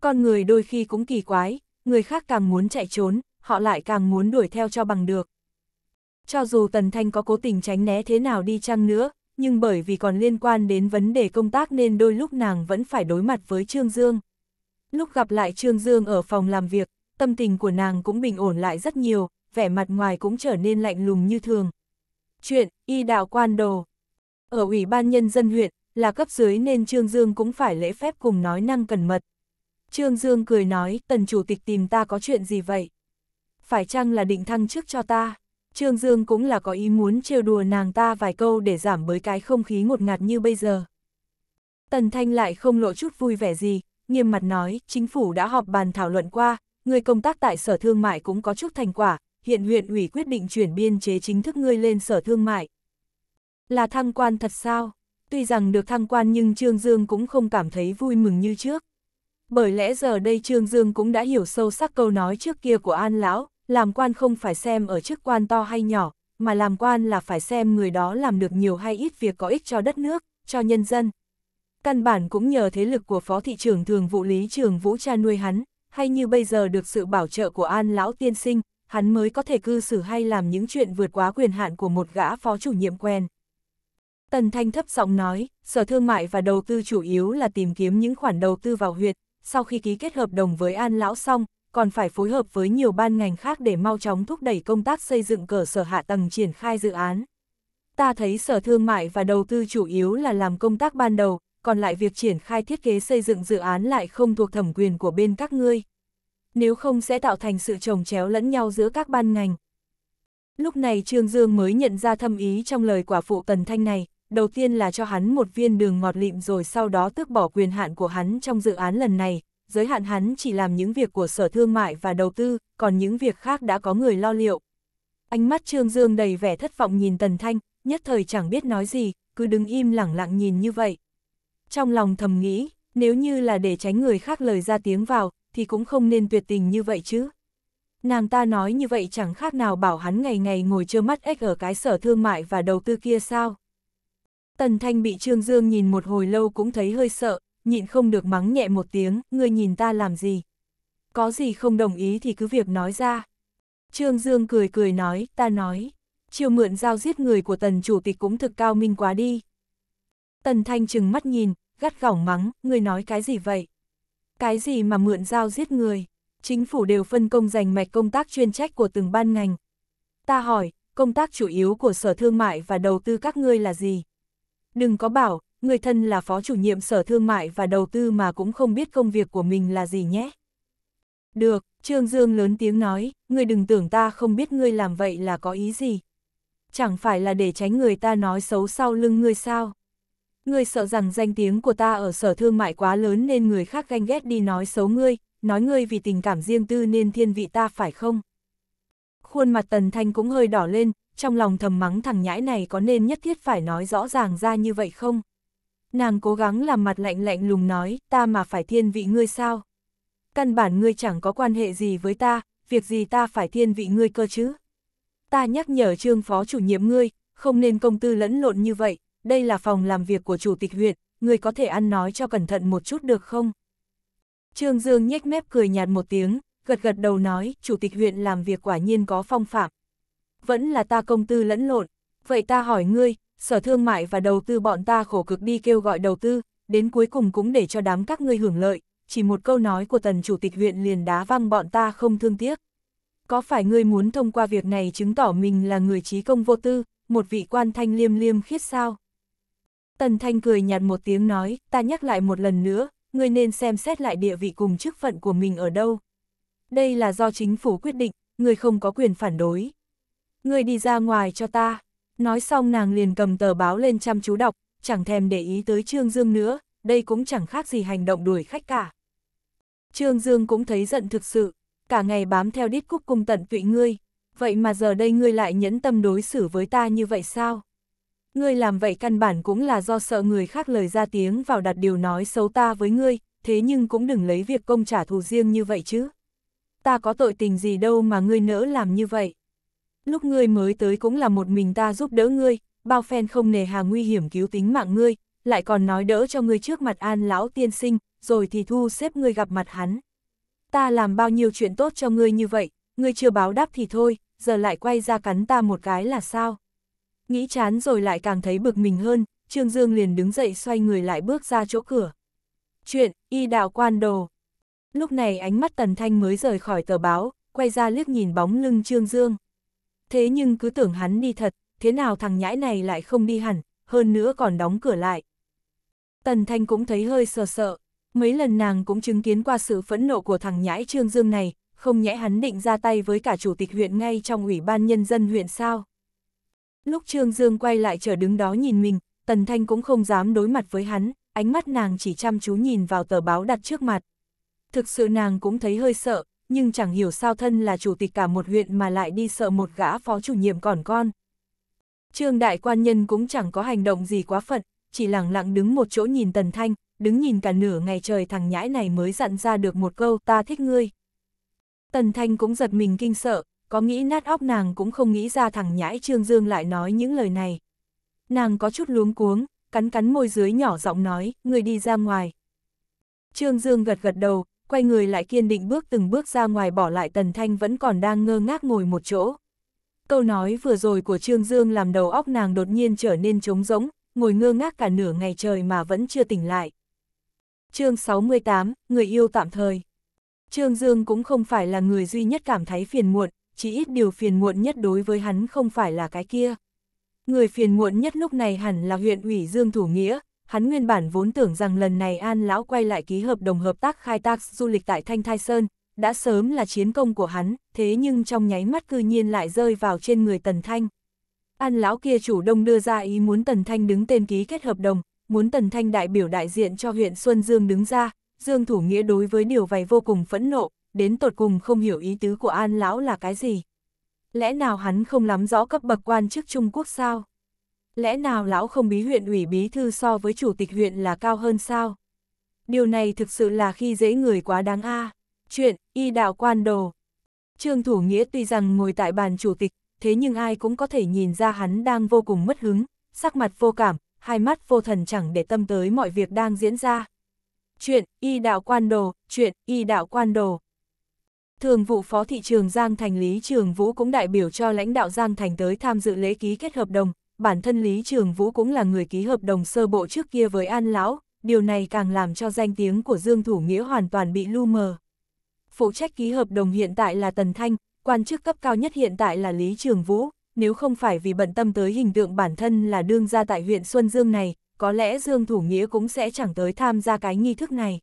Con người đôi khi cũng kỳ quái, người khác càng muốn chạy trốn, họ lại càng muốn đuổi theo cho bằng được. Cho dù Tần Thanh có cố tình tránh né thế nào đi chăng nữa, nhưng bởi vì còn liên quan đến vấn đề công tác nên đôi lúc nàng vẫn phải đối mặt với Trương Dương. Lúc gặp lại Trương Dương ở phòng làm việc, tâm tình của nàng cũng bình ổn lại rất nhiều, vẻ mặt ngoài cũng trở nên lạnh lùng như thường. Chuyện, y đạo quan đồ. Ở Ủy ban Nhân dân huyện, là cấp dưới nên Trương Dương cũng phải lễ phép cùng nói năng cẩn mật. Trương Dương cười nói, tần chủ tịch tìm ta có chuyện gì vậy? Phải chăng là định thăng chức cho ta? Trương Dương cũng là có ý muốn trêu đùa nàng ta vài câu để giảm bới cái không khí ngột ngạt như bây giờ. Tần Thanh lại không lộ chút vui vẻ gì, nghiêm mặt nói, chính phủ đã họp bàn thảo luận qua, người công tác tại sở thương mại cũng có chút thành quả, hiện huyện ủy quyết định chuyển biên chế chính thức ngươi lên sở thương mại. Là thăng quan thật sao? Tuy rằng được thăng quan nhưng Trương Dương cũng không cảm thấy vui mừng như trước. Bởi lẽ giờ đây Trương Dương cũng đã hiểu sâu sắc câu nói trước kia của An Lão, làm quan không phải xem ở chức quan to hay nhỏ, mà làm quan là phải xem người đó làm được nhiều hay ít việc có ích cho đất nước, cho nhân dân. Căn bản cũng nhờ thế lực của Phó Thị trưởng Thường Vụ Lý Trường Vũ cha nuôi hắn, hay như bây giờ được sự bảo trợ của An Lão Tiên Sinh, hắn mới có thể cư xử hay làm những chuyện vượt quá quyền hạn của một gã phó chủ nhiệm quen. Tần Thanh thấp giọng nói, sở thương mại và đầu tư chủ yếu là tìm kiếm những khoản đầu tư vào huyệt, sau khi ký kết hợp đồng với An Lão xong, còn phải phối hợp với nhiều ban ngành khác để mau chóng thúc đẩy công tác xây dựng cơ sở hạ tầng triển khai dự án. Ta thấy sở thương mại và đầu tư chủ yếu là làm công tác ban đầu, còn lại việc triển khai thiết kế xây dựng dự án lại không thuộc thẩm quyền của bên các ngươi nếu không sẽ tạo thành sự trồng chéo lẫn nhau giữa các ban ngành. Lúc này Trương Dương mới nhận ra thâm ý trong lời quả phụ Tần Thanh này, đầu tiên là cho hắn một viên đường ngọt lịm rồi sau đó tước bỏ quyền hạn của hắn trong dự án lần này, giới hạn hắn chỉ làm những việc của sở thương mại và đầu tư, còn những việc khác đã có người lo liệu. Ánh mắt Trương Dương đầy vẻ thất vọng nhìn Tần Thanh, nhất thời chẳng biết nói gì, cứ đứng im lặng lặng nhìn như vậy. Trong lòng thầm nghĩ, nếu như là để tránh người khác lời ra tiếng vào, thì cũng không nên tuyệt tình như vậy chứ. Nàng ta nói như vậy chẳng khác nào bảo hắn ngày ngày ngồi trơ mắt ếch ở cái sở thương mại và đầu tư kia sao. Tần Thanh bị Trương Dương nhìn một hồi lâu cũng thấy hơi sợ, nhịn không được mắng nhẹ một tiếng, ngươi nhìn ta làm gì. Có gì không đồng ý thì cứ việc nói ra. Trương Dương cười cười nói, ta nói, chiều mượn dao giết người của tần chủ tịch cũng thực cao minh quá đi. Tần Thanh chừng mắt nhìn, gắt gỏng mắng, ngươi nói cái gì vậy? Cái gì mà mượn dao giết người? Chính phủ đều phân công dành mạch công tác chuyên trách của từng ban ngành. Ta hỏi, công tác chủ yếu của Sở Thương mại và Đầu tư các ngươi là gì? Đừng có bảo, người thân là phó chủ nhiệm Sở Thương mại và Đầu tư mà cũng không biết công việc của mình là gì nhé. Được, Trương Dương lớn tiếng nói, ngươi đừng tưởng ta không biết ngươi làm vậy là có ý gì. Chẳng phải là để tránh người ta nói xấu sau lưng ngươi sao? ngươi sợ rằng danh tiếng của ta ở sở thương mại quá lớn nên người khác ganh ghét đi nói xấu ngươi, nói ngươi vì tình cảm riêng tư nên thiên vị ta phải không? Khuôn mặt Tần Thanh cũng hơi đỏ lên, trong lòng thầm mắng thằng nhãi này có nên nhất thiết phải nói rõ ràng ra như vậy không? Nàng cố gắng làm mặt lạnh lạnh lùng nói, ta mà phải thiên vị ngươi sao? Căn bản ngươi chẳng có quan hệ gì với ta, việc gì ta phải thiên vị ngươi cơ chứ? Ta nhắc nhở trương phó chủ nhiệm ngươi, không nên công tư lẫn lộn như vậy, đây là phòng làm việc của chủ tịch huyện, người có thể ăn nói cho cẩn thận một chút được không? Trương Dương nhếch mép cười nhạt một tiếng, gật gật đầu nói, chủ tịch huyện làm việc quả nhiên có phong phạm. Vẫn là ta công tư lẫn lộn, vậy ta hỏi ngươi, sở thương mại và đầu tư bọn ta khổ cực đi kêu gọi đầu tư, đến cuối cùng cũng để cho đám các ngươi hưởng lợi, chỉ một câu nói của tần chủ tịch huyện liền đá văng bọn ta không thương tiếc. Có phải ngươi muốn thông qua việc này chứng tỏ mình là người trí công vô tư, một vị quan thanh liêm liêm khiết sao? Tần Thanh cười nhạt một tiếng nói, ta nhắc lại một lần nữa, ngươi nên xem xét lại địa vị cùng chức phận của mình ở đâu. Đây là do chính phủ quyết định, ngươi không có quyền phản đối. Ngươi đi ra ngoài cho ta. Nói xong nàng liền cầm tờ báo lên chăm chú đọc, chẳng thèm để ý tới Trương Dương nữa, đây cũng chẳng khác gì hành động đuổi khách cả. Trương Dương cũng thấy giận thực sự, cả ngày bám theo đít cúc cung tận tụy ngươi, vậy mà giờ đây ngươi lại nhẫn tâm đối xử với ta như vậy sao? ngươi làm vậy căn bản cũng là do sợ người khác lời ra tiếng vào đặt điều nói xấu ta với ngươi, thế nhưng cũng đừng lấy việc công trả thù riêng như vậy chứ. Ta có tội tình gì đâu mà ngươi nỡ làm như vậy. Lúc ngươi mới tới cũng là một mình ta giúp đỡ ngươi, bao phen không nề hà nguy hiểm cứu tính mạng ngươi, lại còn nói đỡ cho ngươi trước mặt an lão tiên sinh, rồi thì thu xếp ngươi gặp mặt hắn. Ta làm bao nhiêu chuyện tốt cho ngươi như vậy, ngươi chưa báo đáp thì thôi, giờ lại quay ra cắn ta một cái là sao? Nghĩ chán rồi lại càng thấy bực mình hơn, Trương Dương liền đứng dậy xoay người lại bước ra chỗ cửa. Chuyện, y đạo quan đồ. Lúc này ánh mắt Tần Thanh mới rời khỏi tờ báo, quay ra liếc nhìn bóng lưng Trương Dương. Thế nhưng cứ tưởng hắn đi thật, thế nào thằng nhãi này lại không đi hẳn, hơn nữa còn đóng cửa lại. Tần Thanh cũng thấy hơi sợ sợ, mấy lần nàng cũng chứng kiến qua sự phẫn nộ của thằng nhãi Trương Dương này, không nhẽ hắn định ra tay với cả chủ tịch huyện ngay trong ủy ban nhân dân huyện sao. Lúc Trương Dương quay lại trở đứng đó nhìn mình, Tần Thanh cũng không dám đối mặt với hắn, ánh mắt nàng chỉ chăm chú nhìn vào tờ báo đặt trước mặt. Thực sự nàng cũng thấy hơi sợ, nhưng chẳng hiểu sao thân là chủ tịch cả một huyện mà lại đi sợ một gã phó chủ nhiệm còn con. Trương đại quan nhân cũng chẳng có hành động gì quá phận, chỉ lặng lặng đứng một chỗ nhìn Tần Thanh, đứng nhìn cả nửa ngày trời thằng nhãi này mới dặn ra được một câu ta thích ngươi. Tần Thanh cũng giật mình kinh sợ, có nghĩ nát óc nàng cũng không nghĩ ra thằng nhãi Trương Dương lại nói những lời này. Nàng có chút luống cuống, cắn cắn môi dưới nhỏ giọng nói, người đi ra ngoài. Trương Dương gật gật đầu, quay người lại kiên định bước từng bước ra ngoài bỏ lại Tần Thanh vẫn còn đang ngơ ngác ngồi một chỗ. Câu nói vừa rồi của Trương Dương làm đầu óc nàng đột nhiên trở nên trống rỗng, ngồi ngơ ngác cả nửa ngày trời mà vẫn chưa tỉnh lại. chương 68, Người yêu tạm thời Trương Dương cũng không phải là người duy nhất cảm thấy phiền muộn, chỉ ít điều phiền muộn nhất đối với hắn không phải là cái kia. Người phiền muộn nhất lúc này hẳn là huyện ủy Dương Thủ Nghĩa, hắn nguyên bản vốn tưởng rằng lần này An Lão quay lại ký hợp đồng hợp tác khai tác du lịch tại Thanh Thai Sơn, đã sớm là chiến công của hắn, thế nhưng trong nháy mắt cư nhiên lại rơi vào trên người Tần Thanh. An Lão kia chủ đông đưa ra ý muốn Tần Thanh đứng tên ký kết hợp đồng, muốn Tần Thanh đại biểu đại diện cho huyện Xuân Dương đứng ra, Dương Thủ Nghĩa đối với điều này vô cùng phẫn nộ, đến tột cùng không hiểu ý tứ của An Lão là cái gì. Lẽ nào hắn không lắm rõ cấp bậc quan chức Trung Quốc sao? Lẽ nào Lão không bí huyện ủy bí thư so với chủ tịch huyện là cao hơn sao? Điều này thực sự là khi dễ người quá đáng a. À. Chuyện, y đạo quan đồ. Trương Thủ Nghĩa tuy rằng ngồi tại bàn chủ tịch, thế nhưng ai cũng có thể nhìn ra hắn đang vô cùng mất hứng, sắc mặt vô cảm, hai mắt vô thần chẳng để tâm tới mọi việc đang diễn ra. Chuyện, y đạo quan đồ, chuyện, y đạo quan đồ. Thường vụ Phó Thị trường Giang Thành Lý Trường Vũ cũng đại biểu cho lãnh đạo Giang Thành tới tham dự lễ ký kết hợp đồng, bản thân Lý Trường Vũ cũng là người ký hợp đồng sơ bộ trước kia với An Lão, điều này càng làm cho danh tiếng của Dương Thủ Nghĩa hoàn toàn bị lu mờ. Phụ trách ký hợp đồng hiện tại là Tần Thanh, quan chức cấp cao nhất hiện tại là Lý Trường Vũ, nếu không phải vì bận tâm tới hình tượng bản thân là đương gia tại huyện Xuân Dương này, có lẽ Dương Thủ Nghĩa cũng sẽ chẳng tới tham gia cái nghi thức này.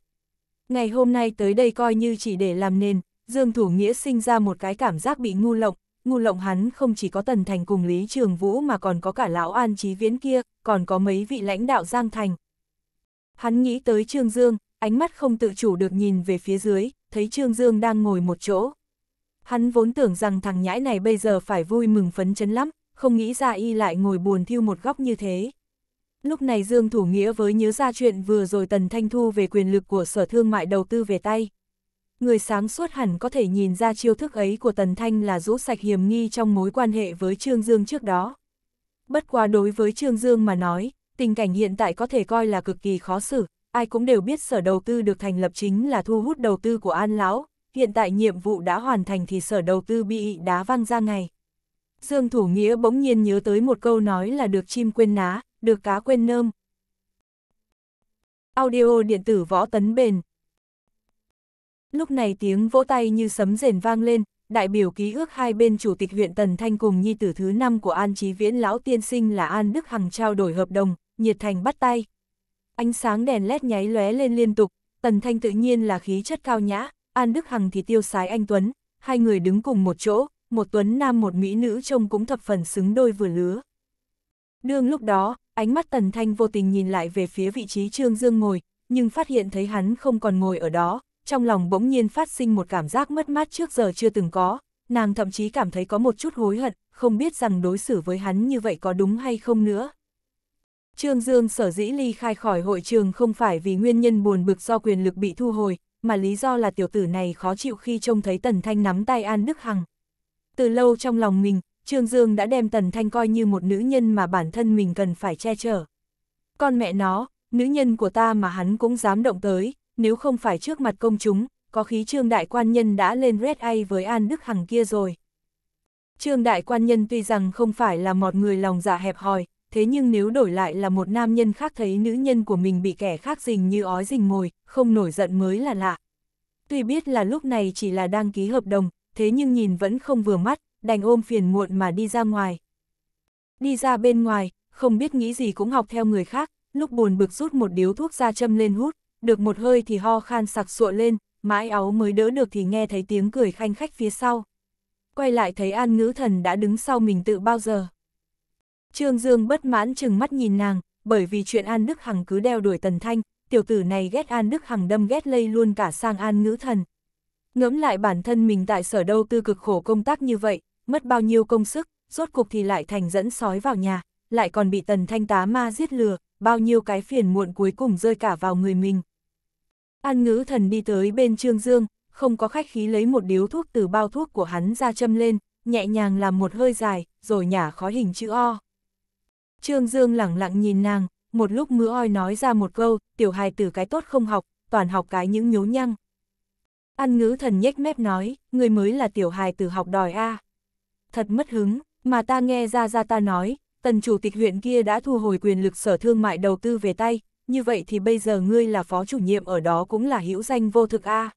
Ngày hôm nay tới đây coi như chỉ để làm nền, Dương Thủ Nghĩa sinh ra một cái cảm giác bị ngu lộng, ngu lộng hắn không chỉ có Tần Thành cùng Lý Trường Vũ mà còn có cả lão An Chí Viễn kia, còn có mấy vị lãnh đạo Giang Thành. Hắn nghĩ tới Trương Dương, ánh mắt không tự chủ được nhìn về phía dưới, thấy Trương Dương đang ngồi một chỗ. Hắn vốn tưởng rằng thằng nhãi này bây giờ phải vui mừng phấn chấn lắm, không nghĩ ra y lại ngồi buồn thiêu một góc như thế. Lúc này Dương Thủ Nghĩa với nhớ ra chuyện vừa rồi Tần Thanh Thu về quyền lực của Sở Thương mại đầu tư về tay, người sáng suốt hẳn có thể nhìn ra chiêu thức ấy của Tần Thanh là rũ sạch hiểm nghi trong mối quan hệ với Trương Dương trước đó. Bất quá đối với Trương Dương mà nói, tình cảnh hiện tại có thể coi là cực kỳ khó xử, ai cũng đều biết sở đầu tư được thành lập chính là thu hút đầu tư của An Lão, hiện tại nhiệm vụ đã hoàn thành thì sở đầu tư bị đá văng ra ngày. Dương Thủ Nghĩa bỗng nhiên nhớ tới một câu nói là được chim quên ná, được cá quên nơm. Audio điện tử võ tấn bền, Lúc này tiếng vỗ tay như sấm rền vang lên, đại biểu ký ước hai bên chủ tịch huyện Tần Thanh cùng nhi tử thứ năm của An Chí Viễn lão tiên sinh là An Đức Hằng trao đổi hợp đồng, nhiệt thành bắt tay. Ánh sáng đèn led nháy lóe lên liên tục, Tần Thanh tự nhiên là khí chất cao nhã, An Đức Hằng thì tiêu sái anh Tuấn, hai người đứng cùng một chỗ, một Tuấn Nam một Mỹ nữ trông cũng thập phần xứng đôi vừa lứa. Đương lúc đó, ánh mắt Tần Thanh vô tình nhìn lại về phía vị trí Trương Dương ngồi, nhưng phát hiện thấy hắn không còn ngồi ở đó, trong lòng bỗng nhiên phát sinh một cảm giác mất mát trước giờ chưa từng có, nàng thậm chí cảm thấy có một chút hối hận, không biết rằng đối xử với hắn như vậy có đúng hay không nữa. Trương Dương sở dĩ ly khai khỏi hội trường không phải vì nguyên nhân buồn bực do quyền lực bị thu hồi, mà lý do là tiểu tử này khó chịu khi trông thấy Tần Thanh nắm tay An Đức Hằng. Từ lâu trong lòng mình, Trương Dương đã đem Tần Thanh coi như một nữ nhân mà bản thân mình cần phải che chở. Con mẹ nó, nữ nhân của ta mà hắn cũng dám động tới, nếu không phải trước mặt công chúng, có khí Trương Đại Quan Nhân đã lên Red Eye với An Đức Hằng kia rồi. Trương Đại Quan Nhân tuy rằng không phải là một người lòng dạ hẹp hòi, thế nhưng nếu đổi lại là một nam nhân khác thấy nữ nhân của mình bị kẻ khác dình như ói dình mồi, không nổi giận mới là lạ. Tuy biết là lúc này chỉ là đăng ký hợp đồng, thế nhưng nhìn vẫn không vừa mắt, đành ôm phiền muộn mà đi ra ngoài. Đi ra bên ngoài, không biết nghĩ gì cũng học theo người khác, lúc buồn bực rút một điếu thuốc ra châm lên hút, được một hơi thì ho khan sặc sụa lên, mãi áo mới đỡ được thì nghe thấy tiếng cười khanh khách phía sau. Quay lại thấy An Ngữ Thần đã đứng sau mình tự bao giờ. Trương Dương bất mãn chừng mắt nhìn nàng, bởi vì chuyện An Đức Hằng cứ đeo đuổi Tần Thanh, tiểu tử này ghét An Đức Hằng đâm ghét lây luôn cả sang An Ngữ Thần. Ngẫm lại bản thân mình tại sở đâu tư cực khổ công tác như vậy, mất bao nhiêu công sức, rốt cục thì lại thành dẫn sói vào nhà, lại còn bị Tần Thanh tá ma giết lừa, bao nhiêu cái phiền muộn cuối cùng rơi cả vào người mình. An ngữ thần đi tới bên Trương Dương, không có khách khí lấy một điếu thuốc từ bao thuốc của hắn ra châm lên, nhẹ nhàng làm một hơi dài, rồi nhả khói hình chữ O. Trương Dương lẳng lặng nhìn nàng, một lúc mưa oi nói ra một câu, tiểu hài tử cái tốt không học, toàn học cái những nhố nhăng. An ngữ thần nhếch mép nói, người mới là tiểu hài tử học đòi a Thật mất hứng, mà ta nghe ra ra ta nói, tần chủ tịch huyện kia đã thu hồi quyền lực sở thương mại đầu tư về tay, như vậy thì bây giờ ngươi là phó chủ nhiệm ở đó cũng là hữu danh vô thực a. À.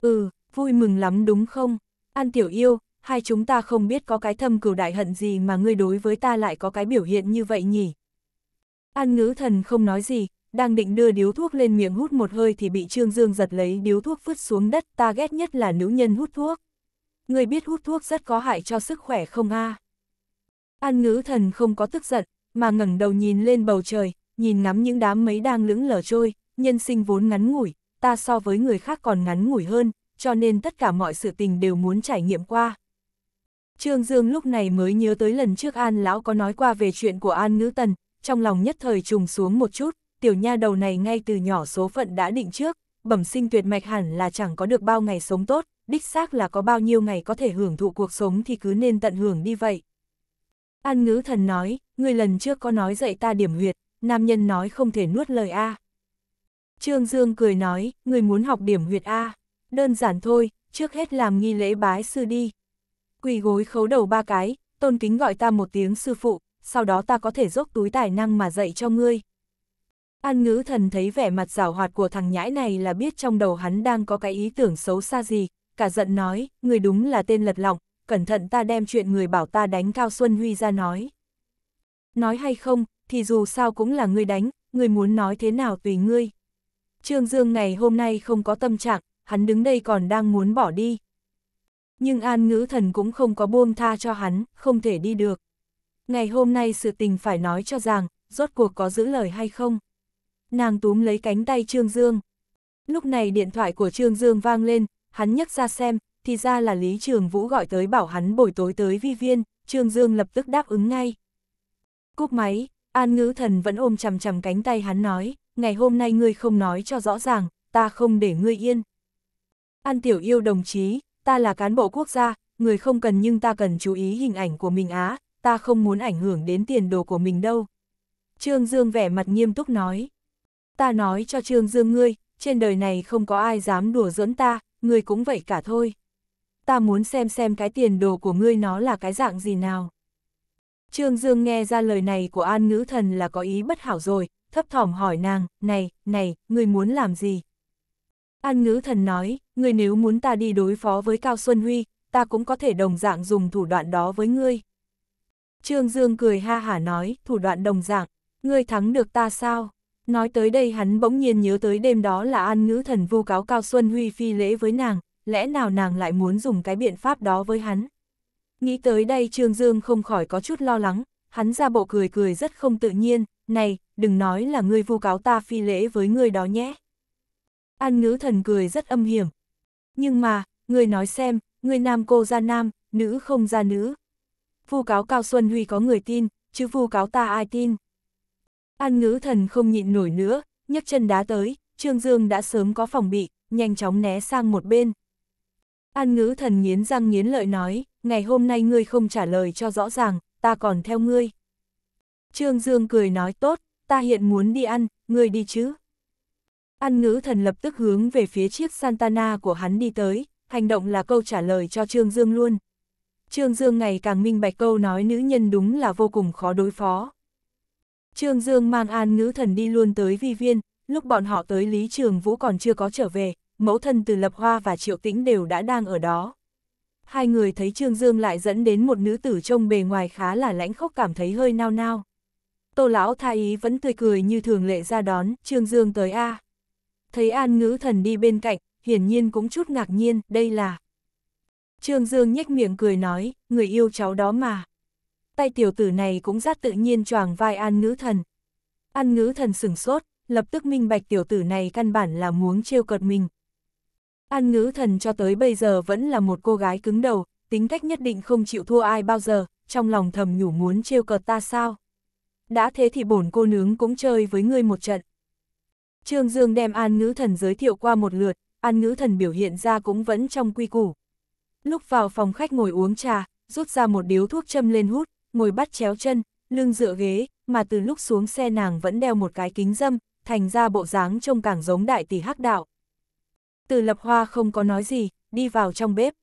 Ừ, vui mừng lắm đúng không? An tiểu yêu, hai chúng ta không biết có cái thâm cửu đại hận gì mà ngươi đối với ta lại có cái biểu hiện như vậy nhỉ? An ngữ thần không nói gì, đang định đưa điếu thuốc lên miệng hút một hơi thì bị Trương Dương giật lấy điếu thuốc vứt xuống đất, ta ghét nhất là nữ nhân hút thuốc. ngươi biết hút thuốc rất có hại cho sức khỏe không a à? An ngữ thần không có tức giận, mà ngẩng đầu nhìn lên bầu trời, nhìn ngắm những đám mấy đang lững lờ trôi, nhân sinh vốn ngắn ngủi, ta so với người khác còn ngắn ngủi hơn, cho nên tất cả mọi sự tình đều muốn trải nghiệm qua. Trương Dương lúc này mới nhớ tới lần trước An Lão có nói qua về chuyện của An Ngữ Tần, trong lòng nhất thời trùng xuống một chút, tiểu nha đầu này ngay từ nhỏ số phận đã định trước, bẩm sinh tuyệt mạch hẳn là chẳng có được bao ngày sống tốt, đích xác là có bao nhiêu ngày có thể hưởng thụ cuộc sống thì cứ nên tận hưởng đi vậy. An Ngữ Thần nói, người lần trước có nói dạy ta điểm huyệt, nam nhân nói không thể nuốt lời A. Trương Dương cười nói, người muốn học điểm huyệt A. Đơn giản thôi, trước hết làm nghi lễ bái sư đi. Quỳ gối khấu đầu ba cái, tôn kính gọi ta một tiếng sư phụ, sau đó ta có thể dốc túi tài năng mà dạy cho ngươi. An ngữ thần thấy vẻ mặt rào hoạt của thằng nhãi này là biết trong đầu hắn đang có cái ý tưởng xấu xa gì, cả giận nói, người đúng là tên lật lọng, cẩn thận ta đem chuyện người bảo ta đánh Cao Xuân Huy ra nói. Nói hay không, thì dù sao cũng là ngươi đánh, ngươi muốn nói thế nào tùy ngươi. Trương Dương ngày hôm nay không có tâm trạng, hắn đứng đây còn đang muốn bỏ đi. Nhưng an ngữ thần cũng không có buông tha cho hắn, không thể đi được. Ngày hôm nay sự tình phải nói cho rằng, rốt cuộc có giữ lời hay không. Nàng túm lấy cánh tay Trương Dương. Lúc này điện thoại của Trương Dương vang lên, hắn nhấc ra xem, thì ra là Lý Trường Vũ gọi tới bảo hắn buổi tối tới vi viên, Trương Dương lập tức đáp ứng ngay. Cúp máy, An ngữ thần vẫn ôm chầm chầm cánh tay hắn nói, ngày hôm nay ngươi không nói cho rõ ràng, ta không để ngươi yên. An tiểu yêu đồng chí, ta là cán bộ quốc gia, người không cần nhưng ta cần chú ý hình ảnh của mình á, ta không muốn ảnh hưởng đến tiền đồ của mình đâu. Trương Dương vẻ mặt nghiêm túc nói. Ta nói cho Trương Dương ngươi, trên đời này không có ai dám đùa giỡn ta, ngươi cũng vậy cả thôi. Ta muốn xem xem cái tiền đồ của ngươi nó là cái dạng gì nào. Trương Dương nghe ra lời này của an Ngữ thần là có ý bất hảo rồi, thấp thỏm hỏi nàng, này, này, người muốn làm gì? An ngữ thần nói, người nếu muốn ta đi đối phó với Cao Xuân Huy, ta cũng có thể đồng dạng dùng thủ đoạn đó với ngươi. Trương Dương cười ha hả nói, thủ đoạn đồng dạng, ngươi thắng được ta sao? Nói tới đây hắn bỗng nhiên nhớ tới đêm đó là an ngữ thần vu cáo Cao Xuân Huy phi lễ với nàng, lẽ nào nàng lại muốn dùng cái biện pháp đó với hắn? Nghĩ tới đây Trương Dương không khỏi có chút lo lắng, hắn ra bộ cười cười rất không tự nhiên, này, đừng nói là ngươi vu cáo ta phi lễ với ngươi đó nhé. An ngữ thần cười rất âm hiểm. Nhưng mà, ngươi nói xem, ngươi nam cô ra nam, nữ không ra nữ. Vu cáo Cao Xuân Huy có người tin, chứ vu cáo ta ai tin. An ngữ thần không nhịn nổi nữa, nhấc chân đá tới, Trương Dương đã sớm có phòng bị, nhanh chóng né sang một bên, An ngữ thần nghiến răng nghiến lợi nói, ngày hôm nay ngươi không trả lời cho rõ ràng, ta còn theo ngươi. Trương Dương cười nói tốt, ta hiện muốn đi ăn, ngươi đi chứ. An ngữ thần lập tức hướng về phía chiếc Santana của hắn đi tới, hành động là câu trả lời cho Trương Dương luôn. Trương Dương ngày càng minh bạch câu nói nữ nhân đúng là vô cùng khó đối phó. Trương Dương mang an ngữ thần đi luôn tới vi viên, lúc bọn họ tới Lý Trường Vũ còn chưa có trở về, mẫu thân từ Lập Hoa và Triệu Tĩnh đều đã đang ở đó. Hai người thấy Trương Dương lại dẫn đến một nữ tử trông bề ngoài khá là lãnh khốc cảm thấy hơi nao nao. Tô lão tha ý vẫn tươi cười như thường lệ ra đón, Trương Dương tới A. Thấy An ngữ thần đi bên cạnh, hiển nhiên cũng chút ngạc nhiên, đây là... Trương Dương nhếch miệng cười nói, người yêu cháu đó mà. Tay tiểu tử này cũng rất tự nhiên choàng vai An ngữ thần. An ngữ thần sửng sốt, lập tức minh bạch tiểu tử này căn bản là muốn trêu cợt mình, An ngữ thần cho tới bây giờ vẫn là một cô gái cứng đầu, tính cách nhất định không chịu thua ai bao giờ, trong lòng thầm nhủ muốn trêu cợt ta sao. Đã thế thì bổn cô nướng cũng chơi với ngươi một trận. Trương Dương đem An Ngữ Thần giới thiệu qua một lượt, An Ngữ Thần biểu hiện ra cũng vẫn trong quy củ. Lúc vào phòng khách ngồi uống trà, rút ra một điếu thuốc châm lên hút, ngồi bắt chéo chân, lưng dựa ghế, mà từ lúc xuống xe nàng vẫn đeo một cái kính dâm, thành ra bộ dáng trông càng giống đại tỷ hắc đạo. Từ lập hoa không có nói gì, đi vào trong bếp.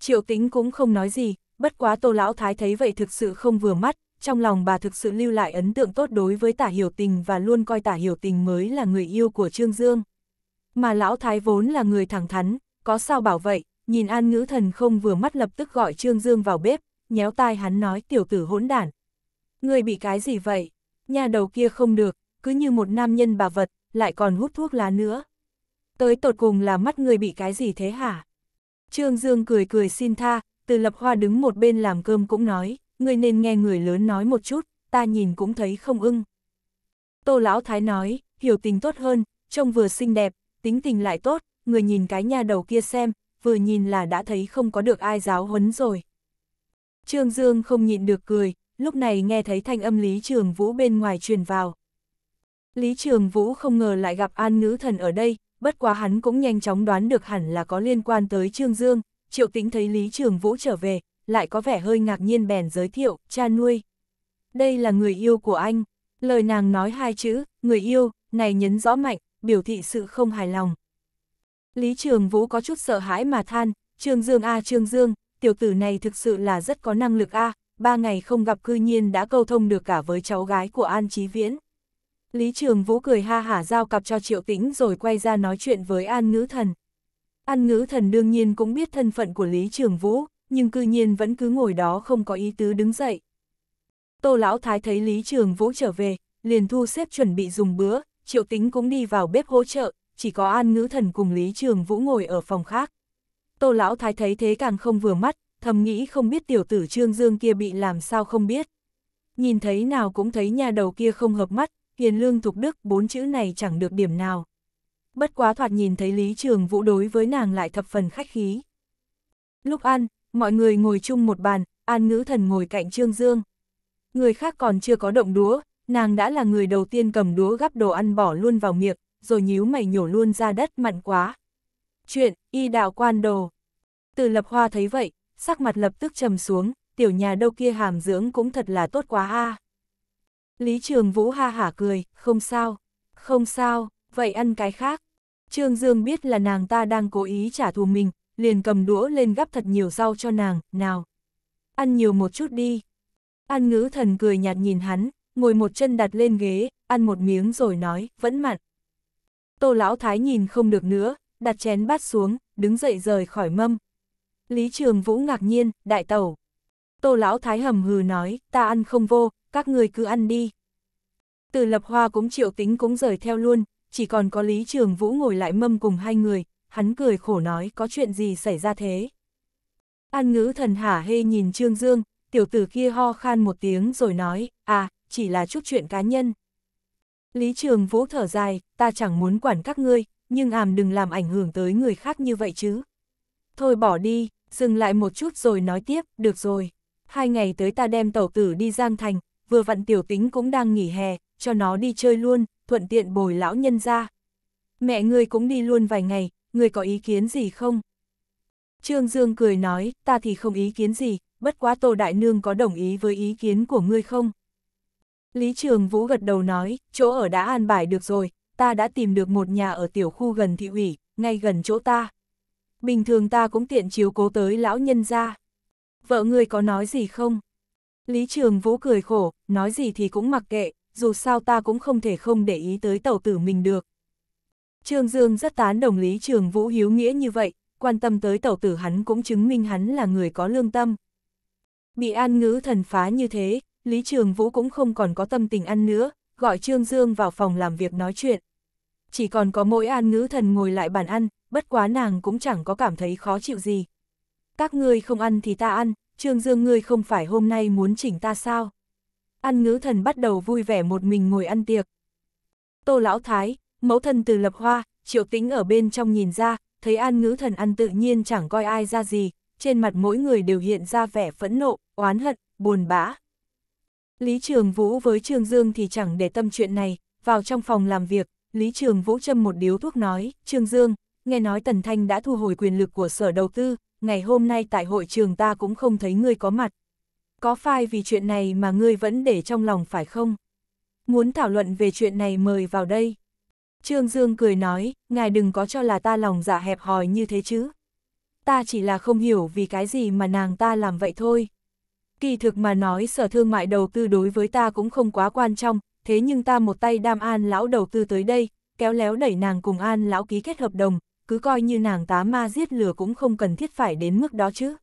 Triệu tính cũng không nói gì, bất quá tô lão thái thấy vậy thực sự không vừa mắt, trong lòng bà thực sự lưu lại ấn tượng tốt đối với tả hiểu tình và luôn coi tả hiểu tình mới là người yêu của Trương Dương. Mà lão thái vốn là người thẳng thắn, có sao bảo vậy, nhìn an ngữ thần không vừa mắt lập tức gọi Trương Dương vào bếp, nhéo tai hắn nói tiểu tử hỗn đản. Người bị cái gì vậy? Nhà đầu kia không được, cứ như một nam nhân bà vật, lại còn hút thuốc lá nữa tới tột cùng là mắt người bị cái gì thế hả? Trương Dương cười cười xin tha, từ lập hoa đứng một bên làm cơm cũng nói, người nên nghe người lớn nói một chút, ta nhìn cũng thấy không ưng. Tô Lão Thái nói, hiểu tình tốt hơn, trông vừa xinh đẹp, tính tình lại tốt, người nhìn cái nhà đầu kia xem, vừa nhìn là đã thấy không có được ai giáo huấn rồi. Trương Dương không nhịn được cười, lúc này nghe thấy thanh âm Lý Trường Vũ bên ngoài truyền vào. Lý Trường Vũ không ngờ lại gặp An Ngữ Thần ở đây, bất quá hắn cũng nhanh chóng đoán được hẳn là có liên quan tới Trương Dương, Triệu Tĩnh thấy Lý Trường Vũ trở về, lại có vẻ hơi ngạc nhiên bèn giới thiệu, cha nuôi. Đây là người yêu của anh, lời nàng nói hai chữ, người yêu, này nhấn rõ mạnh, biểu thị sự không hài lòng. Lý Trường Vũ có chút sợ hãi mà than, Trương Dương a Trương Dương, tiểu tử này thực sự là rất có năng lực a ba ngày không gặp cư nhiên đã câu thông được cả với cháu gái của An Chí Viễn. Lý Trường Vũ cười ha hả giao cặp cho Triệu Tĩnh rồi quay ra nói chuyện với An Ngữ Thần. An Ngữ Thần đương nhiên cũng biết thân phận của Lý Trường Vũ, nhưng cư nhiên vẫn cứ ngồi đó không có ý tứ đứng dậy. Tô Lão Thái thấy Lý Trường Vũ trở về, liền thu xếp chuẩn bị dùng bữa, Triệu Tĩnh cũng đi vào bếp hỗ trợ, chỉ có An Ngữ Thần cùng Lý Trường Vũ ngồi ở phòng khác. Tô Lão Thái thấy thế càng không vừa mắt, thầm nghĩ không biết tiểu tử Trương Dương kia bị làm sao không biết. Nhìn thấy nào cũng thấy nhà đầu kia không hợp mắt, hiền lương thục đức, bốn chữ này chẳng được điểm nào. Bất quá thoạt nhìn thấy Lý Trường Vũ đối với nàng lại thập phần khách khí. Lúc ăn, mọi người ngồi chung một bàn, An Ngữ Thần ngồi cạnh Trương Dương. Người khác còn chưa có động đũa, nàng đã là người đầu tiên cầm đũa gắp đồ ăn bỏ luôn vào miệng, rồi nhíu mày nhổ luôn ra đất mặn quá. Chuyện, y đạo quan đồ. Từ lập hoa thấy vậy, sắc mặt lập tức trầm xuống, tiểu nhà đâu kia hàm dưỡng cũng thật là tốt quá ha. À. Lý Trường Vũ ha hả cười, không sao, không sao, vậy ăn cái khác. Trương Dương biết là nàng ta đang cố ý trả thù mình, liền cầm đũa lên gắp thật nhiều rau cho nàng, nào. Ăn nhiều một chút đi. An ngữ thần cười nhạt nhìn hắn, ngồi một chân đặt lên ghế, ăn một miếng rồi nói, vẫn mặn. Tô lão thái nhìn không được nữa, đặt chén bát xuống, đứng dậy rời khỏi mâm. Lý Trường Vũ ngạc nhiên, đại tẩu. Tô lão thái hầm hừ nói, ta ăn không vô, các người cứ ăn đi. Từ lập hoa cũng triệu tính cũng rời theo luôn, chỉ còn có Lý Trường Vũ ngồi lại mâm cùng hai người, hắn cười khổ nói có chuyện gì xảy ra thế. An ngữ thần hả hê nhìn Trương Dương, tiểu tử kia ho khan một tiếng rồi nói, à, chỉ là chút chuyện cá nhân. Lý Trường Vũ thở dài, ta chẳng muốn quản các ngươi, nhưng àm đừng làm ảnh hưởng tới người khác như vậy chứ. Thôi bỏ đi, dừng lại một chút rồi nói tiếp, được rồi. Hai ngày tới ta đem tàu tử đi Giang Thành, vừa vặn tiểu tính cũng đang nghỉ hè, cho nó đi chơi luôn, thuận tiện bồi lão nhân ra. Mẹ ngươi cũng đi luôn vài ngày, ngươi có ý kiến gì không? Trương Dương cười nói, ta thì không ý kiến gì, bất quá Tô Đại Nương có đồng ý với ý kiến của ngươi không? Lý Trường Vũ gật đầu nói, chỗ ở đã an bài được rồi, ta đã tìm được một nhà ở tiểu khu gần thị ủy, ngay gần chỗ ta. Bình thường ta cũng tiện chiếu cố tới lão nhân ra. Vợ ngươi có nói gì không? Lý Trường Vũ cười khổ, nói gì thì cũng mặc kệ, dù sao ta cũng không thể không để ý tới tẩu tử mình được. Trương Dương rất tán đồng Lý Trường Vũ hiếu nghĩa như vậy, quan tâm tới tẩu tử hắn cũng chứng minh hắn là người có lương tâm. Bị an ngữ thần phá như thế, Lý Trường Vũ cũng không còn có tâm tình ăn nữa, gọi Trương Dương vào phòng làm việc nói chuyện. Chỉ còn có mỗi an ngữ thần ngồi lại bàn ăn, bất quá nàng cũng chẳng có cảm thấy khó chịu gì. Các ngươi không ăn thì ta ăn, Trương Dương ngươi không phải hôm nay muốn chỉnh ta sao? Ăn ngữ thần bắt đầu vui vẻ một mình ngồi ăn tiệc. Tô Lão Thái, mẫu thân từ lập hoa, triệu tính ở bên trong nhìn ra, thấy an ngữ thần ăn tự nhiên chẳng coi ai ra gì, trên mặt mỗi người đều hiện ra vẻ phẫn nộ, oán hận, buồn bã. Lý Trường Vũ với Trương Dương thì chẳng để tâm chuyện này, vào trong phòng làm việc, Lý Trường Vũ châm một điếu thuốc nói, Trương Dương, nghe nói Tần Thanh đã thu hồi quyền lực của sở đầu tư, ngày hôm nay tại hội trường ta cũng không thấy ngươi có mặt. Có phai vì chuyện này mà ngươi vẫn để trong lòng phải không? Muốn thảo luận về chuyện này mời vào đây. Trương Dương cười nói, ngài đừng có cho là ta lòng dạ hẹp hòi như thế chứ. Ta chỉ là không hiểu vì cái gì mà nàng ta làm vậy thôi. Kỳ thực mà nói sở thương mại đầu tư đối với ta cũng không quá quan trọng, thế nhưng ta một tay đam an lão đầu tư tới đây, kéo léo đẩy nàng cùng an lão ký kết hợp đồng, cứ coi như nàng tá ma giết lừa cũng không cần thiết phải đến mức đó chứ.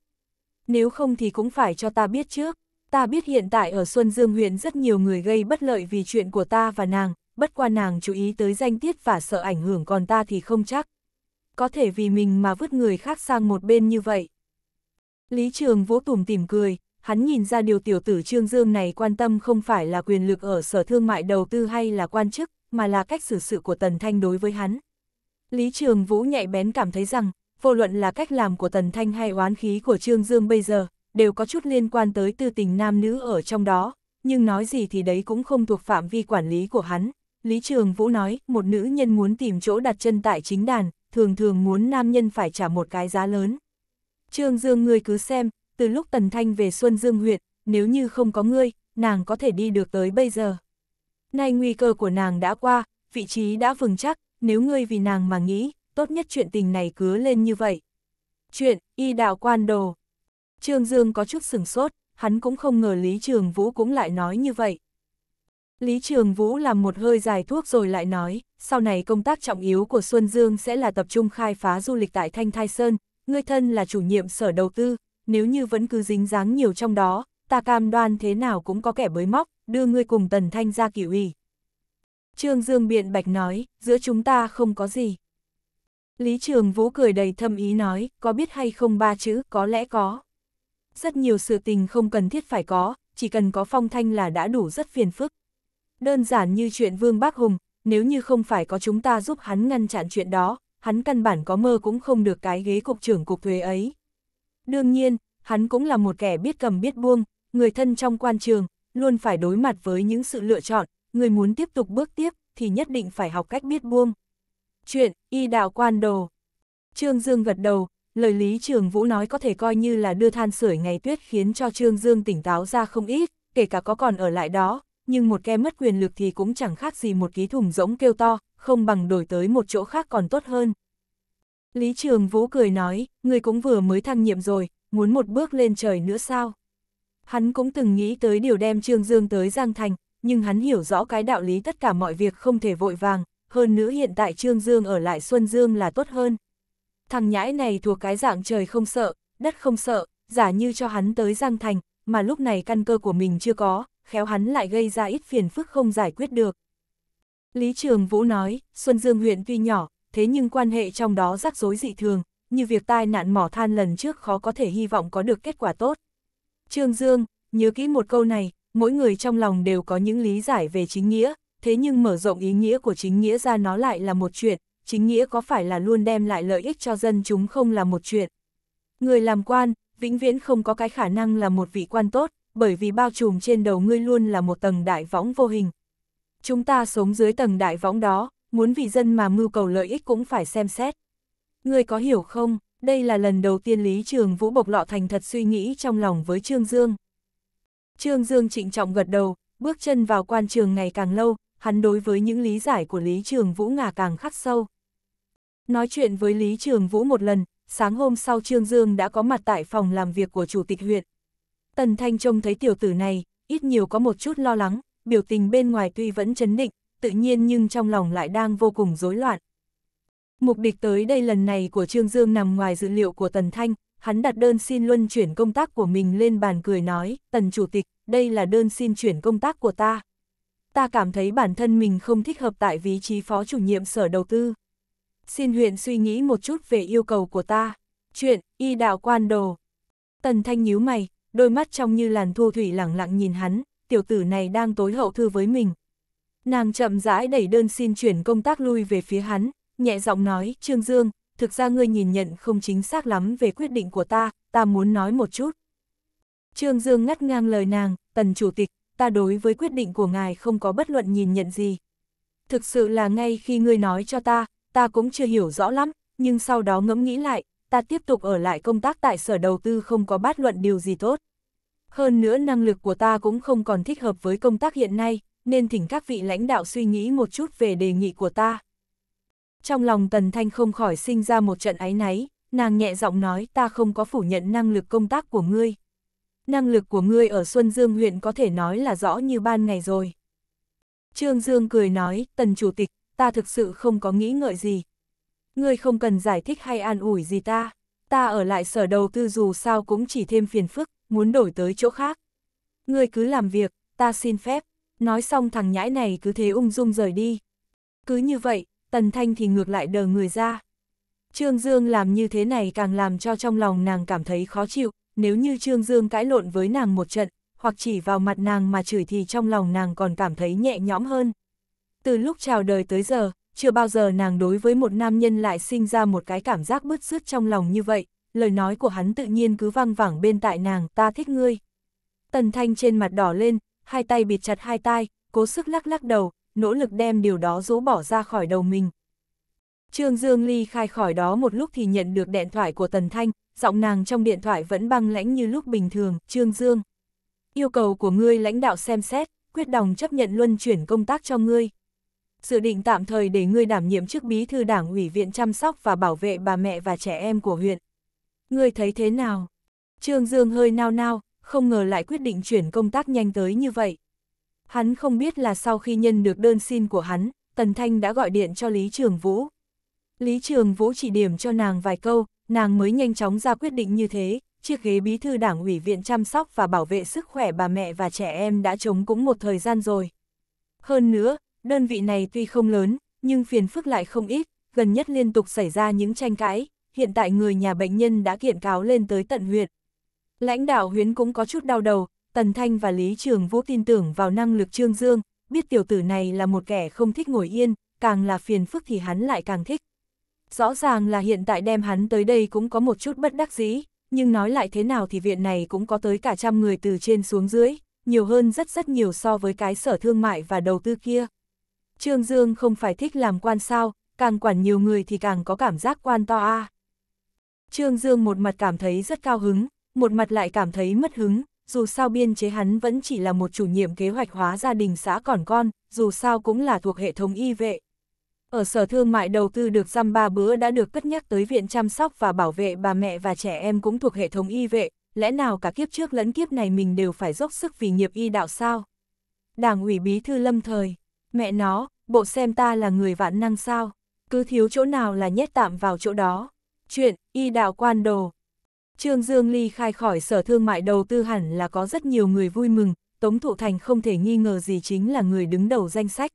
Nếu không thì cũng phải cho ta biết trước, ta biết hiện tại ở Xuân Dương huyện rất nhiều người gây bất lợi vì chuyện của ta và nàng, bất qua nàng chú ý tới danh tiết và sợ ảnh hưởng còn ta thì không chắc. Có thể vì mình mà vứt người khác sang một bên như vậy. Lý Trường vỗ tủm tìm cười, hắn nhìn ra điều tiểu tử Trương Dương này quan tâm không phải là quyền lực ở sở thương mại đầu tư hay là quan chức, mà là cách xử sự của Tần Thanh đối với hắn. Lý Trường Vũ nhạy bén cảm thấy rằng, vô luận là cách làm của Tần Thanh hay oán khí của Trương Dương bây giờ, đều có chút liên quan tới tư tình nam nữ ở trong đó, nhưng nói gì thì đấy cũng không thuộc phạm vi quản lý của hắn. Lý Trường Vũ nói, một nữ nhân muốn tìm chỗ đặt chân tại chính đàn, thường thường muốn nam nhân phải trả một cái giá lớn. Trương Dương ngươi cứ xem, từ lúc Tần Thanh về Xuân Dương huyện, nếu như không có ngươi, nàng có thể đi được tới bây giờ. Nay nguy cơ của nàng đã qua, vị trí đã vững chắc, nếu ngươi vì nàng mà nghĩ, tốt nhất chuyện tình này cứ lên như vậy. Chuyện, y đạo quan đồ. Trương Dương có chút sừng sốt, hắn cũng không ngờ Lý Trường Vũ cũng lại nói như vậy. Lý Trường Vũ làm một hơi dài thuốc rồi lại nói, sau này công tác trọng yếu của Xuân Dương sẽ là tập trung khai phá du lịch tại Thanh Thai Sơn, ngươi thân là chủ nhiệm sở đầu tư, nếu như vẫn cứ dính dáng nhiều trong đó, ta cam đoan thế nào cũng có kẻ bới móc, đưa ngươi cùng Tần Thanh ra kỷ ủy. Trương Dương biện bạch nói, giữa chúng ta không có gì. Lý Trường Vũ cười đầy thâm ý nói, có biết hay không ba chữ, có lẽ có. Rất nhiều sự tình không cần thiết phải có, chỉ cần có phong thanh là đã đủ rất phiền phức. Đơn giản như chuyện Vương Bác Hùng, nếu như không phải có chúng ta giúp hắn ngăn chặn chuyện đó, hắn căn bản có mơ cũng không được cái ghế cục trưởng cục thuế ấy. Đương nhiên, hắn cũng là một kẻ biết cầm biết buông, người thân trong quan trường, luôn phải đối mặt với những sự lựa chọn, người muốn tiếp tục bước tiếp, thì nhất định phải học cách biết buông. Chuyện, y đạo quan đồ. Trương Dương gật đầu, lời Lý Trường Vũ nói có thể coi như là đưa than sưởi ngày tuyết khiến cho Trương Dương tỉnh táo ra không ít, kể cả có còn ở lại đó, nhưng một ke mất quyền lực thì cũng chẳng khác gì một ký thùng rỗng kêu to, không bằng đổi tới một chỗ khác còn tốt hơn. Lý Trường Vũ cười nói, người cũng vừa mới thăng nhiệm rồi, muốn một bước lên trời nữa sao? Hắn cũng từng nghĩ tới điều đem Trương Dương tới Giang Thành, nhưng hắn hiểu rõ cái đạo lý tất cả mọi việc không thể vội vàng, hơn nữa hiện tại Trương Dương ở lại Xuân Dương là tốt hơn. Thằng nhãi này thuộc cái dạng trời không sợ, đất không sợ, giả như cho hắn tới Giang Thành, mà lúc này căn cơ của mình chưa có, khéo hắn lại gây ra ít phiền phức không giải quyết được. Lý Trường Vũ nói, Xuân Dương huyện tuy nhỏ, thế nhưng quan hệ trong đó rắc rối dị thường, như việc tai nạn mỏ than lần trước khó có thể hy vọng có được kết quả tốt. Trương Dương, nhớ kỹ một câu này, mỗi người trong lòng đều có những lý giải về chính nghĩa, thế nhưng mở rộng ý nghĩa của chính nghĩa ra nó lại là một chuyện, chính nghĩa có phải là luôn đem lại lợi ích cho dân chúng không là một chuyện. Người làm quan, vĩnh viễn không có cái khả năng là một vị quan tốt, bởi vì bao trùm trên đầu ngươi luôn là một tầng đại võng vô hình. Chúng ta sống dưới tầng đại võng đó, muốn vì dân mà mưu cầu lợi ích cũng phải xem xét. Ngươi có hiểu không, đây là lần đầu tiên Lý Trường Vũ bộc lọ thành thật suy nghĩ trong lòng với Trương Dương. Trương Dương trịnh trọng gật đầu, bước chân vào quan trường ngày càng lâu, hắn đối với những lý giải của Lý Trường Vũ ngà càng khắc sâu. Nói chuyện với Lý Trường Vũ một lần, sáng hôm sau Trương Dương đã có mặt tại phòng làm việc của Chủ tịch huyện. Tần Thanh trông thấy tiểu tử này, ít nhiều có một chút lo lắng, biểu tình bên ngoài tuy vẫn chấn định, tự nhiên nhưng trong lòng lại đang vô cùng rối loạn. Mục đích tới đây lần này của Trương Dương nằm ngoài dữ liệu của Tần Thanh, hắn đặt đơn xin luân chuyển công tác của mình lên bàn cười nói, tần chủ tịch, đây là đơn xin chuyển công tác của ta. Ta cảm thấy bản thân mình không thích hợp tại vị trí phó chủ nhiệm sở đầu tư. Xin huyện suy nghĩ một chút về yêu cầu của ta. Chuyện, y đạo quan đồ. Tần thanh nhíu mày, đôi mắt trong như làn thu thủy lẳng lặng nhìn hắn, tiểu tử này đang tối hậu thư với mình. Nàng chậm rãi đẩy đơn xin chuyển công tác lui về phía hắn, nhẹ giọng nói, Trương Dương, thực ra ngươi nhìn nhận không chính xác lắm về quyết định của ta, ta muốn nói một chút. Trương Dương ngắt ngang lời nàng, tần chủ tịch, ta đối với quyết định của ngài không có bất luận nhìn nhận gì. Thực sự là ngay khi ngươi nói cho ta, ta cũng chưa hiểu rõ lắm, nhưng sau đó ngẫm nghĩ lại, ta tiếp tục ở lại công tác tại sở đầu tư không có bát luận điều gì tốt. Hơn nữa năng lực của ta cũng không còn thích hợp với công tác hiện nay, nên thỉnh các vị lãnh đạo suy nghĩ một chút về đề nghị của ta. Trong lòng Tần Thanh không khỏi sinh ra một trận áy náy, nàng nhẹ giọng nói ta không có phủ nhận năng lực công tác của ngươi. Năng lực của ngươi ở Xuân Dương huyện có thể nói là rõ như ban ngày rồi. Trương Dương cười nói, Tần Chủ tịch, ta thực sự không có nghĩ ngợi gì. Ngươi không cần giải thích hay an ủi gì ta, ta ở lại sở đầu tư dù sao cũng chỉ thêm phiền phức, muốn đổi tới chỗ khác. Ngươi cứ làm việc, ta xin phép, nói xong thằng nhãi này cứ thế ung dung rời đi. Cứ như vậy, Tần Thanh thì ngược lại đờ người ra. Trương Dương làm như thế này càng làm cho trong lòng nàng cảm thấy khó chịu, nếu như Trương Dương cãi lộn với nàng một trận, hoặc chỉ vào mặt nàng mà chửi thì trong lòng nàng còn cảm thấy nhẹ nhõm hơn. Từ lúc chào đời tới giờ, chưa bao giờ nàng đối với một nam nhân lại sinh ra một cái cảm giác bứt rứt trong lòng như vậy, lời nói của hắn tự nhiên cứ văng vẳng bên tại nàng, ta thích ngươi. Tần Thanh trên mặt đỏ lên, hai tay bịt chặt hai tai, cố sức lắc lắc đầu, nỗ lực đem điều đó rũ bỏ ra khỏi đầu mình. Trương Dương ly khai khỏi đó một lúc thì nhận được điện thoại của Tần Thanh, giọng nàng trong điện thoại vẫn băng lãnh như lúc bình thường, Trương Dương. Yêu cầu của ngươi lãnh đạo xem xét, quyết đồng chấp nhận luân chuyển công tác cho ngươi. Dự định tạm thời để ngươi đảm nhiệm chức bí thư đảng ủy viện chăm sóc và bảo vệ bà mẹ và trẻ em của huyện. Ngươi thấy thế nào? Trương Dương hơi nao nao, không ngờ lại quyết định chuyển công tác nhanh tới như vậy. Hắn không biết là sau khi nhân được đơn xin của hắn, Tần Thanh đã gọi điện cho Lý Trường Vũ. Lý Trường Vũ chỉ điểm cho nàng vài câu, nàng mới nhanh chóng ra quyết định như thế, chiếc ghế bí thư đảng ủy viện chăm sóc và bảo vệ sức khỏe bà mẹ và trẻ em đã trống cũng một thời gian rồi. Hơn nữa, đơn vị này tuy không lớn, nhưng phiền phức lại không ít, gần nhất liên tục xảy ra những tranh cãi, hiện tại người nhà bệnh nhân đã kiện cáo lên tới tận huyện. Lãnh đạo huyến cũng có chút đau đầu, Tần Thanh và Lý Trường Vũ tin tưởng vào năng lực Trương Dương, biết tiểu tử này là một kẻ không thích ngồi yên, càng là phiền phức thì hắn lại càng thích. Rõ ràng là hiện tại đem hắn tới đây cũng có một chút bất đắc dĩ, nhưng nói lại thế nào thì viện này cũng có tới cả trăm người từ trên xuống dưới, nhiều hơn rất rất nhiều so với cái sở thương mại và đầu tư kia. Trương Dương không phải thích làm quan sao, càng quản nhiều người thì càng có cảm giác quan to a. Trương Dương một mặt cảm thấy rất cao hứng, một mặt lại cảm thấy mất hứng, dù sao biên chế hắn vẫn chỉ là một chủ nhiệm kế hoạch hóa gia đình xã còn con, dù sao cũng là thuộc hệ thống y vệ. Ở sở thương mại đầu tư được giam ba bữa đã được cất nhắc tới viện chăm sóc và bảo vệ bà mẹ và trẻ em cũng thuộc hệ thống y vệ, lẽ nào cả kiếp trước lẫn kiếp này mình đều phải dốc sức vì nghiệp y đạo sao? Đảng ủy bí thư lâm thời, mẹ nó, bộ xem ta là người vạn năng sao, cứ thiếu chỗ nào là nhét tạm vào chỗ đó. Chuyện, y đạo quan đồ, Trương Dương Ly khai khỏi sở thương mại đầu tư hẳn là có rất nhiều người vui mừng, Tống Thụ Thành không thể nghi ngờ gì chính là người đứng đầu danh sách.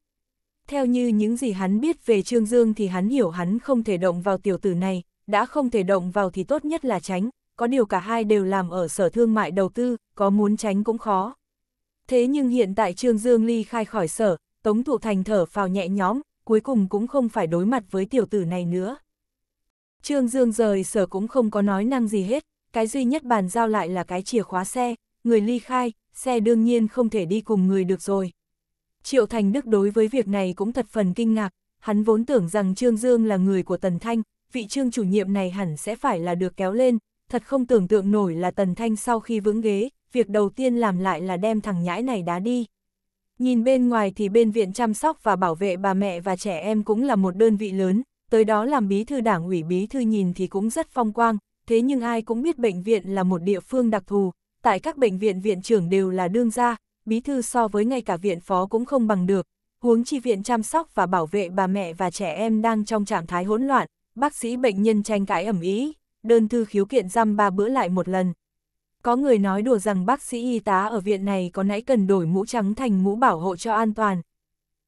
Theo như những gì hắn biết về Trương Dương thì hắn hiểu hắn không thể động vào tiểu tử này, đã không thể động vào thì tốt nhất là tránh, có điều cả hai đều làm ở sở thương mại đầu tư, có muốn tránh cũng khó. Thế nhưng hiện tại Trương Dương Ly khai khỏi sở, Tống Thụ Thành thở phào nhẹ nhõm, cuối cùng cũng không phải đối mặt với tiểu tử này nữa. Trương Dương rời sở cũng không có nói năng gì hết, cái duy nhất bàn giao lại là cái chìa khóa xe, người ly khai, xe đương nhiên không thể đi cùng người được rồi. Triệu Thành Đức đối với việc này cũng thật phần kinh ngạc, hắn vốn tưởng rằng Trương Dương là người của Tần Thanh, vị trương chủ nhiệm này hẳn sẽ phải là được kéo lên, thật không tưởng tượng nổi là Tần Thanh sau khi vững ghế, việc đầu tiên làm lại là đem thằng nhãi này đá đi. Nhìn bên ngoài thì bên viện chăm sóc và bảo vệ bà mẹ và trẻ em cũng là một đơn vị lớn, tới đó làm bí thư đảng ủy bí thư nhìn thì cũng rất phong quang, thế nhưng ai cũng biết bệnh viện là một địa phương đặc thù, tại các bệnh viện viện trưởng đều là đương gia, bí thư so với ngay cả viện phó cũng không bằng được, huống chi viện chăm sóc và bảo vệ bà mẹ và trẻ em đang trong trạng thái hỗn loạn, bác sĩ bệnh nhân tranh cãi ẩm ý, đơn thư khiếu kiện răm ba bữa lại một lần. Có người nói đùa rằng bác sĩ y tá ở viện này có nãy cần đổi mũ trắng thành mũ bảo hộ cho an toàn.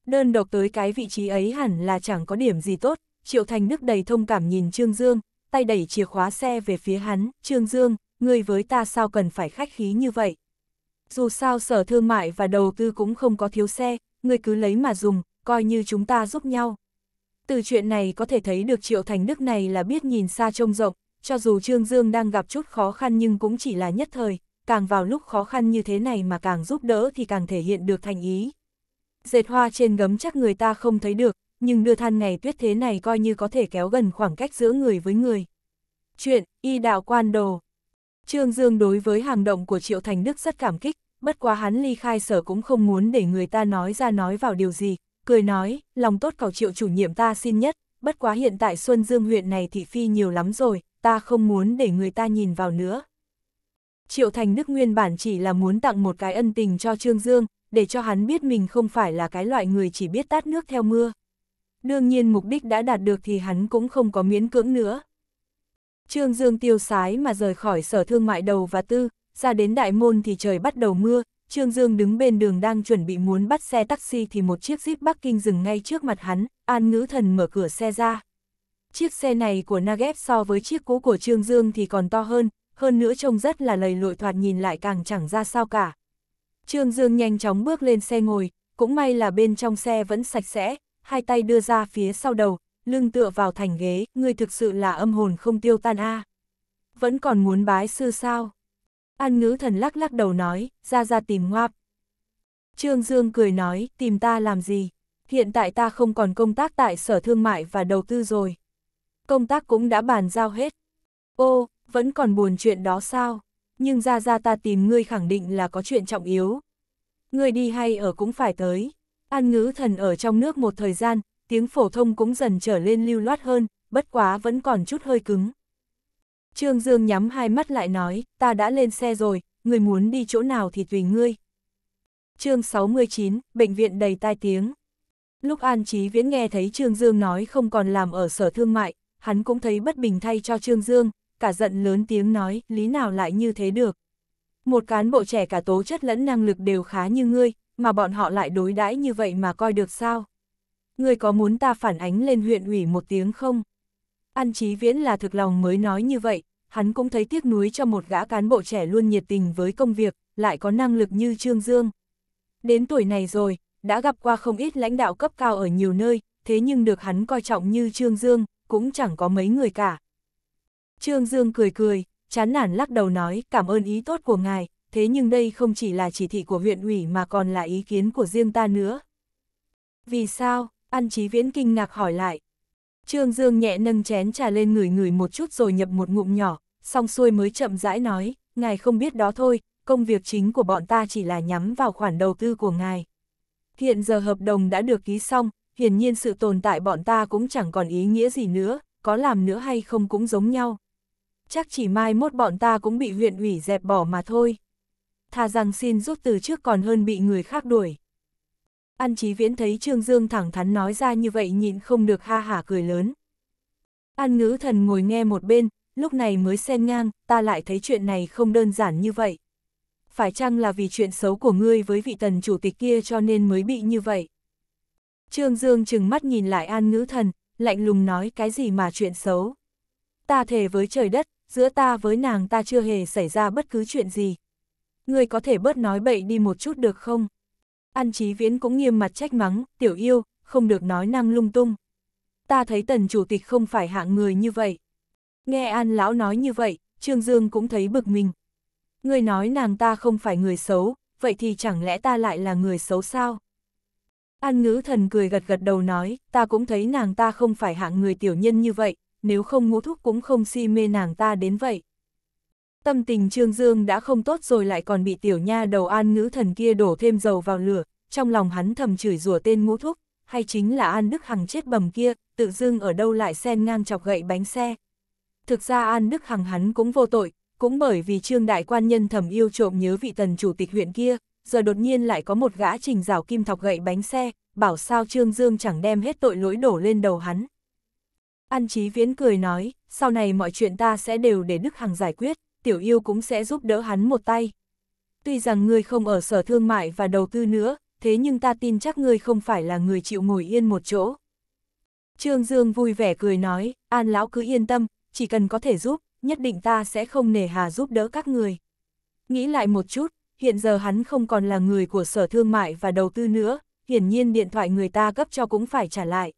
Đơn độc tới cái vị trí ấy hẳn là chẳng có điểm gì tốt, Triệu Thành nước đầy thông cảm nhìn Trương Dương, tay đẩy chìa khóa xe về phía hắn, Trương Dương, người với ta sao cần phải khách khí như vậy. Dù sao sở thương mại và đầu tư cũng không có thiếu xe, người cứ lấy mà dùng, coi như chúng ta giúp nhau. Từ chuyện này có thể thấy được Triệu Thành Đức này là biết nhìn xa trông rộng, cho dù Trương Dương đang gặp chút khó khăn nhưng cũng chỉ là nhất thời, càng vào lúc khó khăn như thế này mà càng giúp đỡ thì càng thể hiện được thành ý. Dệt hoa trên gấm chắc người ta không thấy được, nhưng đưa than ngày tuyết thế này coi như có thể kéo gần khoảng cách giữa người với người. Chuyện, y đạo quan đồ. Trương Dương đối với hành động của Triệu Thành Đức rất cảm kích, bất quá hắn ly khai sở cũng không muốn để người ta nói ra nói vào điều gì, cười nói, lòng tốt cầu Triệu chủ nhiệm ta xin nhất, bất quá hiện tại Xuân Dương huyện này thị phi nhiều lắm rồi, ta không muốn để người ta nhìn vào nữa. Triệu Thành Đức nguyên bản chỉ là muốn tặng một cái ân tình cho Trương Dương, để cho hắn biết mình không phải là cái loại người chỉ biết tát nước theo mưa đương nhiên mục đích đã đạt được thì hắn cũng không có miễn cưỡng nữa. Trương Dương tiêu sái mà rời khỏi sở thương mại đầu và tư, ra đến đại môn thì trời bắt đầu mưa, Trương Dương đứng bên đường đang chuẩn bị muốn bắt xe taxi thì một chiếc Jeep Bắc Kinh dừng ngay trước mặt hắn, An Ngữ Thần mở cửa xe ra. Chiếc xe này của Nagep so với chiếc cũ của Trương Dương thì còn to hơn, hơn nữa trông rất là lầy lội thoạt nhìn lại càng chẳng ra sao cả. Trương Dương nhanh chóng bước lên xe ngồi, cũng may là bên trong xe vẫn sạch sẽ, hai tay đưa ra phía sau đầu, lưng tựa vào thành ghế, ngươi thực sự là âm hồn không tiêu tan a Vẫn còn muốn bái sư sao? An ngữ thần lắc lắc đầu nói, ra ra tìm ngoạp. Trương Dương cười nói, tìm ta làm gì? Hiện tại ta không còn công tác tại Sở Thương mại và Đầu tư rồi. Công tác cũng đã bàn giao hết. Ô, vẫn còn buồn chuyện đó sao? Nhưng ra ra ta tìm ngươi khẳng định là có chuyện trọng yếu. Ngươi đi hay ở cũng phải tới. An ngữ thần ở trong nước một thời gian, tiếng phổ thông cũng dần trở lên lưu loát hơn, bất quá vẫn còn chút hơi cứng. Trương Dương nhắm hai mắt lại nói, ta đã lên xe rồi, người muốn đi chỗ nào thì tùy ngươi. chương 69, bệnh viện đầy tai tiếng. Lúc An Chí Viễn nghe thấy Trương Dương nói không còn làm ở sở thương mại, hắn cũng thấy bất bình thay cho Trương Dương, cả giận lớn tiếng nói, lý nào lại như thế được. Một cán bộ trẻ cả tố chất lẫn năng lực đều khá như ngươi, mà bọn họ lại đối đãi như vậy mà coi được sao? Người có muốn ta phản ánh lên huyện ủy một tiếng không? An Chí Viễn là thực lòng mới nói như vậy, hắn cũng thấy tiếc nuối cho một gã cán bộ trẻ luôn nhiệt tình với công việc, lại có năng lực như Trương Dương. Đến tuổi này rồi, đã gặp qua không ít lãnh đạo cấp cao ở nhiều nơi, thế nhưng được hắn coi trọng như Trương Dương, cũng chẳng có mấy người cả. Trương Dương cười cười, chán nản lắc đầu nói cảm ơn ý tốt của ngài, thế nhưng đây không chỉ là chỉ thị của huyện ủy mà còn là ý kiến của riêng ta nữa. Vì sao? An Chí Viễn kinh ngạc hỏi lại. Trương Dương nhẹ nâng chén trà lên người người một chút rồi nhập một ngụm nhỏ, xong xuôi mới chậm rãi nói, ngài không biết đó thôi, công việc chính của bọn ta chỉ là nhắm vào khoản đầu tư của ngài. Hiện giờ hợp đồng đã được ký xong, hiển nhiên sự tồn tại bọn ta cũng chẳng còn ý nghĩa gì nữa, có làm nữa hay không cũng giống nhau. Chắc chỉ mai mốt bọn ta cũng bị huyện ủy dẹp bỏ mà thôi thà rằng xin rút từ trước còn hơn bị người khác đuổi. An Chí Viễn thấy Trương Dương thẳng thắn nói ra như vậy nhịn không được ha hả cười lớn. An ngữ thần ngồi nghe một bên, lúc này mới xen ngang, ta lại thấy chuyện này không đơn giản như vậy. Phải chăng là vì chuyện xấu của ngươi với vị tần chủ tịch kia cho nên mới bị như vậy? Trương Dương chừng mắt nhìn lại an ngữ thần, lạnh lùng nói cái gì mà chuyện xấu. Ta thề với trời đất, giữa ta với nàng ta chưa hề xảy ra bất cứ chuyện gì, ngươi có thể bớt nói bậy đi một chút được không? An Chí Viễn cũng nghiêm mặt trách mắng, tiểu yêu, không được nói năng lung tung. Ta thấy tần chủ tịch không phải hạng người như vậy. Nghe An Lão nói như vậy, Trương Dương cũng thấy bực mình. Ngươi nói nàng ta không phải người xấu, vậy thì chẳng lẽ ta lại là người xấu sao? An ngữ thần cười gật gật đầu nói, ta cũng thấy nàng ta không phải hạng người tiểu nhân như vậy, nếu không ngũ thúc cũng không si mê nàng ta đến vậy. Tâm tình Trương Dương đã không tốt rồi lại còn bị tiểu nha đầu an ngữ thần kia đổ thêm dầu vào lửa, trong lòng hắn thầm chửi rủa tên ngũ thúc, hay chính là An Đức Hằng chết bầm kia, tự dưng ở đâu lại sen ngang chọc gậy bánh xe. Thực ra An Đức Hằng hắn cũng vô tội, cũng bởi vì Trương Đại Quan Nhân thầm yêu trộm nhớ vị tần chủ tịch huyện kia, giờ đột nhiên lại có một gã trình rào kim thọc gậy bánh xe, bảo sao Trương Dương chẳng đem hết tội lỗi đổ lên đầu hắn. An Chí Viễn cười nói, sau này mọi chuyện ta sẽ đều để Đức Hằng giải quyết tiểu yêu cũng sẽ giúp đỡ hắn một tay. Tuy rằng ngươi không ở sở thương mại và đầu tư nữa, thế nhưng ta tin chắc ngươi không phải là người chịu ngồi yên một chỗ. Trương Dương vui vẻ cười nói, An Lão cứ yên tâm, chỉ cần có thể giúp, nhất định ta sẽ không nề hà giúp đỡ các người. Nghĩ lại một chút, hiện giờ hắn không còn là người của sở thương mại và đầu tư nữa, hiển nhiên điện thoại người ta cấp cho cũng phải trả lại.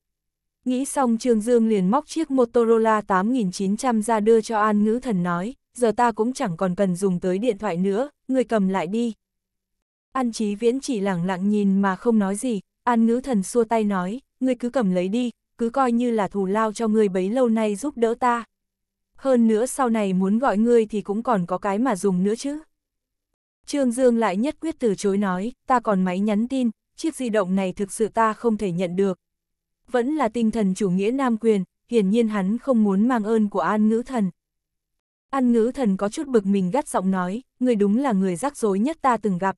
Nghĩ xong Trương Dương liền móc chiếc Motorola 8900 ra đưa cho An Ngữ Thần nói, giờ ta cũng chẳng còn cần dùng tới điện thoại nữa, người cầm lại đi. An Chí Viễn chỉ lẳng lặng nhìn mà không nói gì, An Ngữ Thần xua tay nói, người cứ cầm lấy đi, cứ coi như là thù lao cho người bấy lâu nay giúp đỡ ta. Hơn nữa sau này muốn gọi ngươi thì cũng còn có cái mà dùng nữa chứ. Trương Dương lại nhất quyết từ chối nói, ta còn máy nhắn tin, chiếc di động này thực sự ta không thể nhận được. Vẫn là tinh thần chủ nghĩa nam quyền, hiển nhiên hắn không muốn mang ơn của An Ngữ Thần, An ngữ thần có chút bực mình gắt giọng nói, người đúng là người rắc rối nhất ta từng gặp.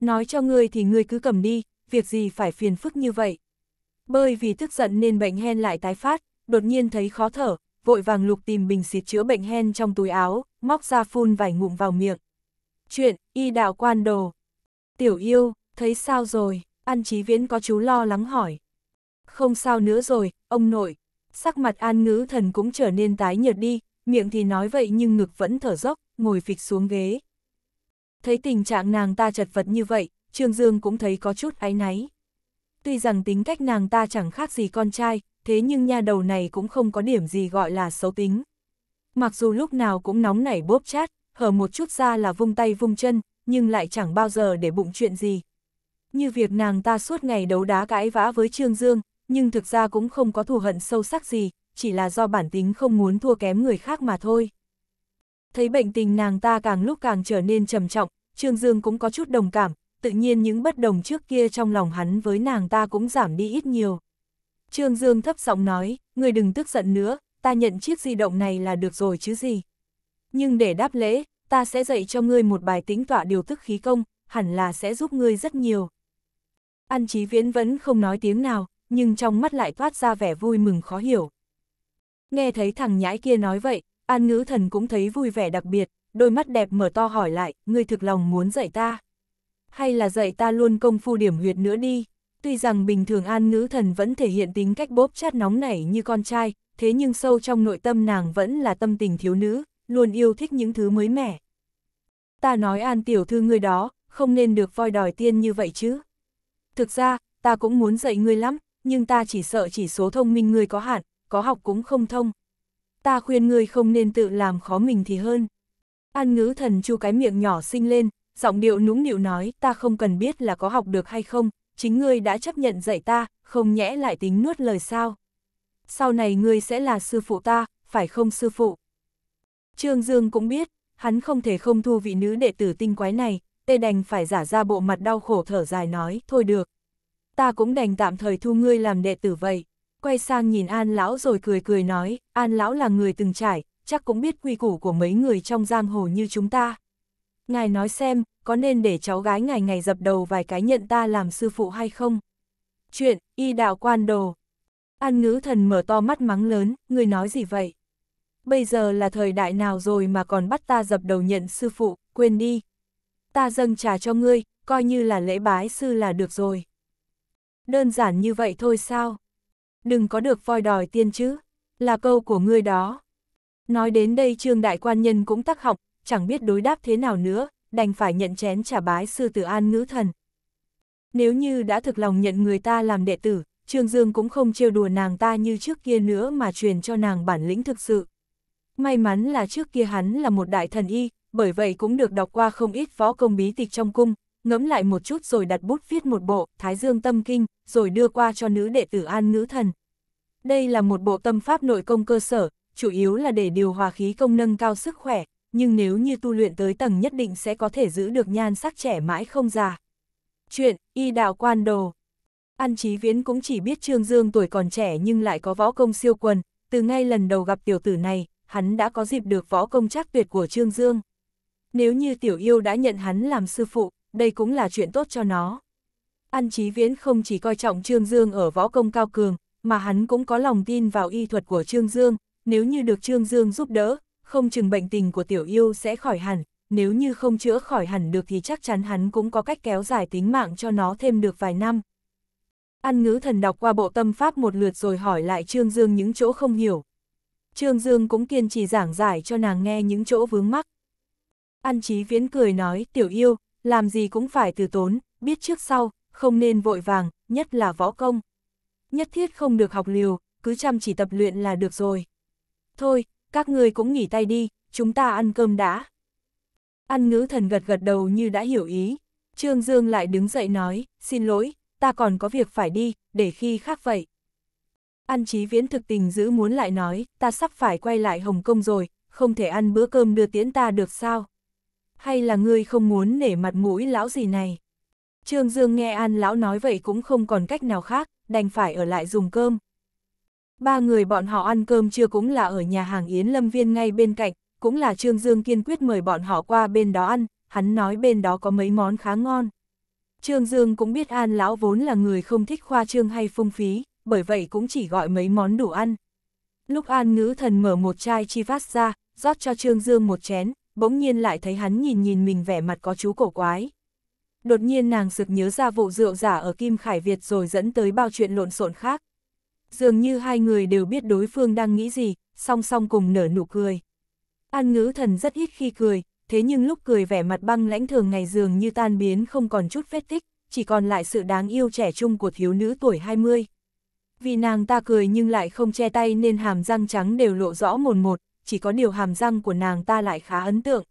Nói cho ngươi thì ngươi cứ cầm đi, việc gì phải phiền phức như vậy. Bơi vì tức giận nên bệnh hen lại tái phát, đột nhiên thấy khó thở, vội vàng lục tìm bình xịt chữa bệnh hen trong túi áo, móc ra phun vài ngụm vào miệng. Chuyện, y đạo quan đồ. Tiểu yêu, thấy sao rồi, An Chí Viễn có chú lo lắng hỏi. Không sao nữa rồi, ông nội. Sắc mặt An Ngữ Thần cũng trở nên tái nhợt đi, miệng thì nói vậy nhưng ngực vẫn thở dốc, ngồi phịch xuống ghế. Thấy tình trạng nàng ta chật vật như vậy, Trương Dương cũng thấy có chút áy náy. Tuy rằng tính cách nàng ta chẳng khác gì con trai, thế nhưng nha đầu này cũng không có điểm gì gọi là xấu tính. Mặc dù lúc nào cũng nóng nảy bóp chát, hở một chút ra là vung tay vung chân, nhưng lại chẳng bao giờ để bụng chuyện gì. Như việc nàng ta suốt ngày đấu đá cãi vã với Trương Dương, nhưng thực ra cũng không có thù hận sâu sắc gì, chỉ là do bản tính không muốn thua kém người khác mà thôi. Thấy bệnh tình nàng ta càng lúc càng trở nên trầm trọng, Trương Dương cũng có chút đồng cảm, tự nhiên những bất đồng trước kia trong lòng hắn với nàng ta cũng giảm đi ít nhiều. Trương Dương thấp giọng nói, người đừng tức giận nữa, ta nhận chiếc di động này là được rồi chứ gì. Nhưng để đáp lễ, ta sẽ dạy cho ngươi một bài tính tọa điều tức khí công, hẳn là sẽ giúp ngươi rất nhiều. An Chí Viễn vẫn không nói tiếng nào, nhưng trong mắt lại thoát ra vẻ vui mừng khó hiểu. Nghe thấy thằng nhãi kia nói vậy, An ngữ thần cũng thấy vui vẻ đặc biệt, đôi mắt đẹp mở to hỏi lại, ngươi thực lòng muốn dạy ta. Hay là dạy ta luôn công phu điểm huyệt nữa đi. Tuy rằng bình thường an ngữ thần vẫn thể hiện tính cách bóp chát nóng nảy như con trai, thế nhưng sâu trong nội tâm nàng vẫn là tâm tình thiếu nữ, luôn yêu thích những thứ mới mẻ. Ta nói an tiểu thư ngươi đó, không nên được voi đòi tiên như vậy chứ. Thực ra, ta cũng muốn dạy ngươi lắm, nhưng ta chỉ sợ chỉ số thông minh ngươi có hạn, có học cũng không thông. Ta khuyên ngươi không nên tự làm khó mình thì hơn. An ngữ thần chu cái miệng nhỏ sinh lên, giọng điệu nũng nịu nói ta không cần biết là có học được hay không, chính ngươi đã chấp nhận dạy ta, không nhẽ lại tính nuốt lời sao. Sau này ngươi sẽ là sư phụ ta, phải không sư phụ? Trương Dương cũng biết, hắn không thể không thu vị nữ đệ tử tinh quái này, tê đành phải giả ra bộ mặt đau khổ thở dài nói, thôi được. Ta cũng đành tạm thời thu ngươi làm đệ tử vậy quay sang nhìn An Lão rồi cười cười nói, An Lão là người từng trải, chắc cũng biết quy củ của mấy người trong giang hồ như chúng ta. Ngài nói xem, có nên để cháu gái ngày ngày dập đầu vài cái nhận ta làm sư phụ hay không? Chuyện, y đạo quan đồ. An ngữ thần mở to mắt mắng lớn, người nói gì vậy? Bây giờ là thời đại nào rồi mà còn bắt ta dập đầu nhận sư phụ, quên đi. Ta dâng trà cho ngươi, coi như là lễ bái sư là được rồi. Đơn giản như vậy thôi sao? Đừng có được voi đòi tiên chứ, là câu của ngươi đó. Nói đến đây trương đại quan nhân cũng tắc học, chẳng biết đối đáp thế nào nữa, đành phải nhận chén trả bái sư tử an ngữ thần. Nếu như đã thực lòng nhận người ta làm đệ tử, Trương Dương cũng không trêu đùa nàng ta như trước kia nữa mà truyền cho nàng bản lĩnh thực sự. May mắn là trước kia hắn là một đại thần y, bởi vậy cũng được đọc qua không ít võ công bí tịch trong cung, ngẫm lại một chút rồi đặt bút viết một bộ Thái Dương Tâm Kinh, rồi đưa qua cho nữ đệ tử An Ngữ Thần. Đây là một bộ tâm pháp nội công cơ sở, chủ yếu là để điều hòa khí công nâng cao sức khỏe, nhưng nếu như tu luyện tới tầng nhất định sẽ có thể giữ được nhan sắc trẻ mãi không già. Chuyện, y đạo quan đồ. An Chí Viễn cũng chỉ biết Trương Dương tuổi còn trẻ nhưng lại có võ công siêu quần, từ ngay lần đầu gặp tiểu tử này, hắn đã có dịp được võ công chắc tuyệt của Trương Dương. Nếu như tiểu yêu đã nhận hắn làm sư phụ, đây cũng là chuyện tốt cho nó. An Chí Viễn không chỉ coi trọng Trương Dương ở võ công cao cường, mà hắn cũng có lòng tin vào y thuật của Trương Dương, nếu như được Trương Dương giúp đỡ, không chừng bệnh tình của tiểu yêu sẽ khỏi hẳn, nếu như không chữa khỏi hẳn được thì chắc chắn hắn cũng có cách kéo dài tính mạng cho nó thêm được vài năm. An ngữ thần đọc qua bộ tâm pháp một lượt rồi hỏi lại Trương Dương những chỗ không hiểu. Trương Dương cũng kiên trì giảng giải cho nàng nghe những chỗ vướng mắc. An Chí Viễn cười nói, tiểu yêu, làm gì cũng phải từ tốn, biết trước sau, không nên vội vàng, nhất là võ công. Nhất thiết không được học liều, cứ chăm chỉ tập luyện là được rồi. Thôi, các ngươi cũng nghỉ tay đi, chúng ta ăn cơm đã. Ăn ngữ thần gật gật đầu như đã hiểu ý. Trương Dương lại đứng dậy nói, xin lỗi, ta còn có việc phải đi, để khi khác vậy. Ăn chí viễn thực tình giữ muốn lại nói, ta sắp phải quay lại Hồng Kông rồi, không thể ăn bữa cơm đưa tiễn ta được sao hay là ngươi không muốn nể mặt mũi lão gì này? Trương Dương nghe An lão nói vậy cũng không còn cách nào khác, đành phải ở lại dùng cơm. Ba người bọn họ ăn cơm chưa cũng là ở nhà hàng Yến Lâm Viên ngay bên cạnh, cũng là Trương Dương kiên quyết mời bọn họ qua bên đó ăn, hắn nói bên đó có mấy món khá ngon. Trương Dương cũng biết An lão vốn là người không thích khoa trương hay phung phí, bởi vậy cũng chỉ gọi mấy món đủ ăn. Lúc An ngữ thần mở một chai chi phát ra, rót cho Trương Dương một chén, bỗng nhiên lại thấy hắn nhìn nhìn mình vẻ mặt có chú cổ quái. Đột nhiên nàng sực nhớ ra vụ rượu giả ở Kim Khải Việt rồi dẫn tới bao chuyện lộn xộn khác. Dường như hai người đều biết đối phương đang nghĩ gì, song song cùng nở nụ cười. An ngữ thần rất ít khi cười, thế nhưng lúc cười vẻ mặt băng lãnh thường ngày dường như tan biến không còn chút vết tích, chỉ còn lại sự đáng yêu trẻ trung của thiếu nữ tuổi 20. Vì nàng ta cười nhưng lại không che tay nên hàm răng trắng đều lộ rõ mồn một, chỉ có điều hàm răng của nàng ta lại khá ấn tượng.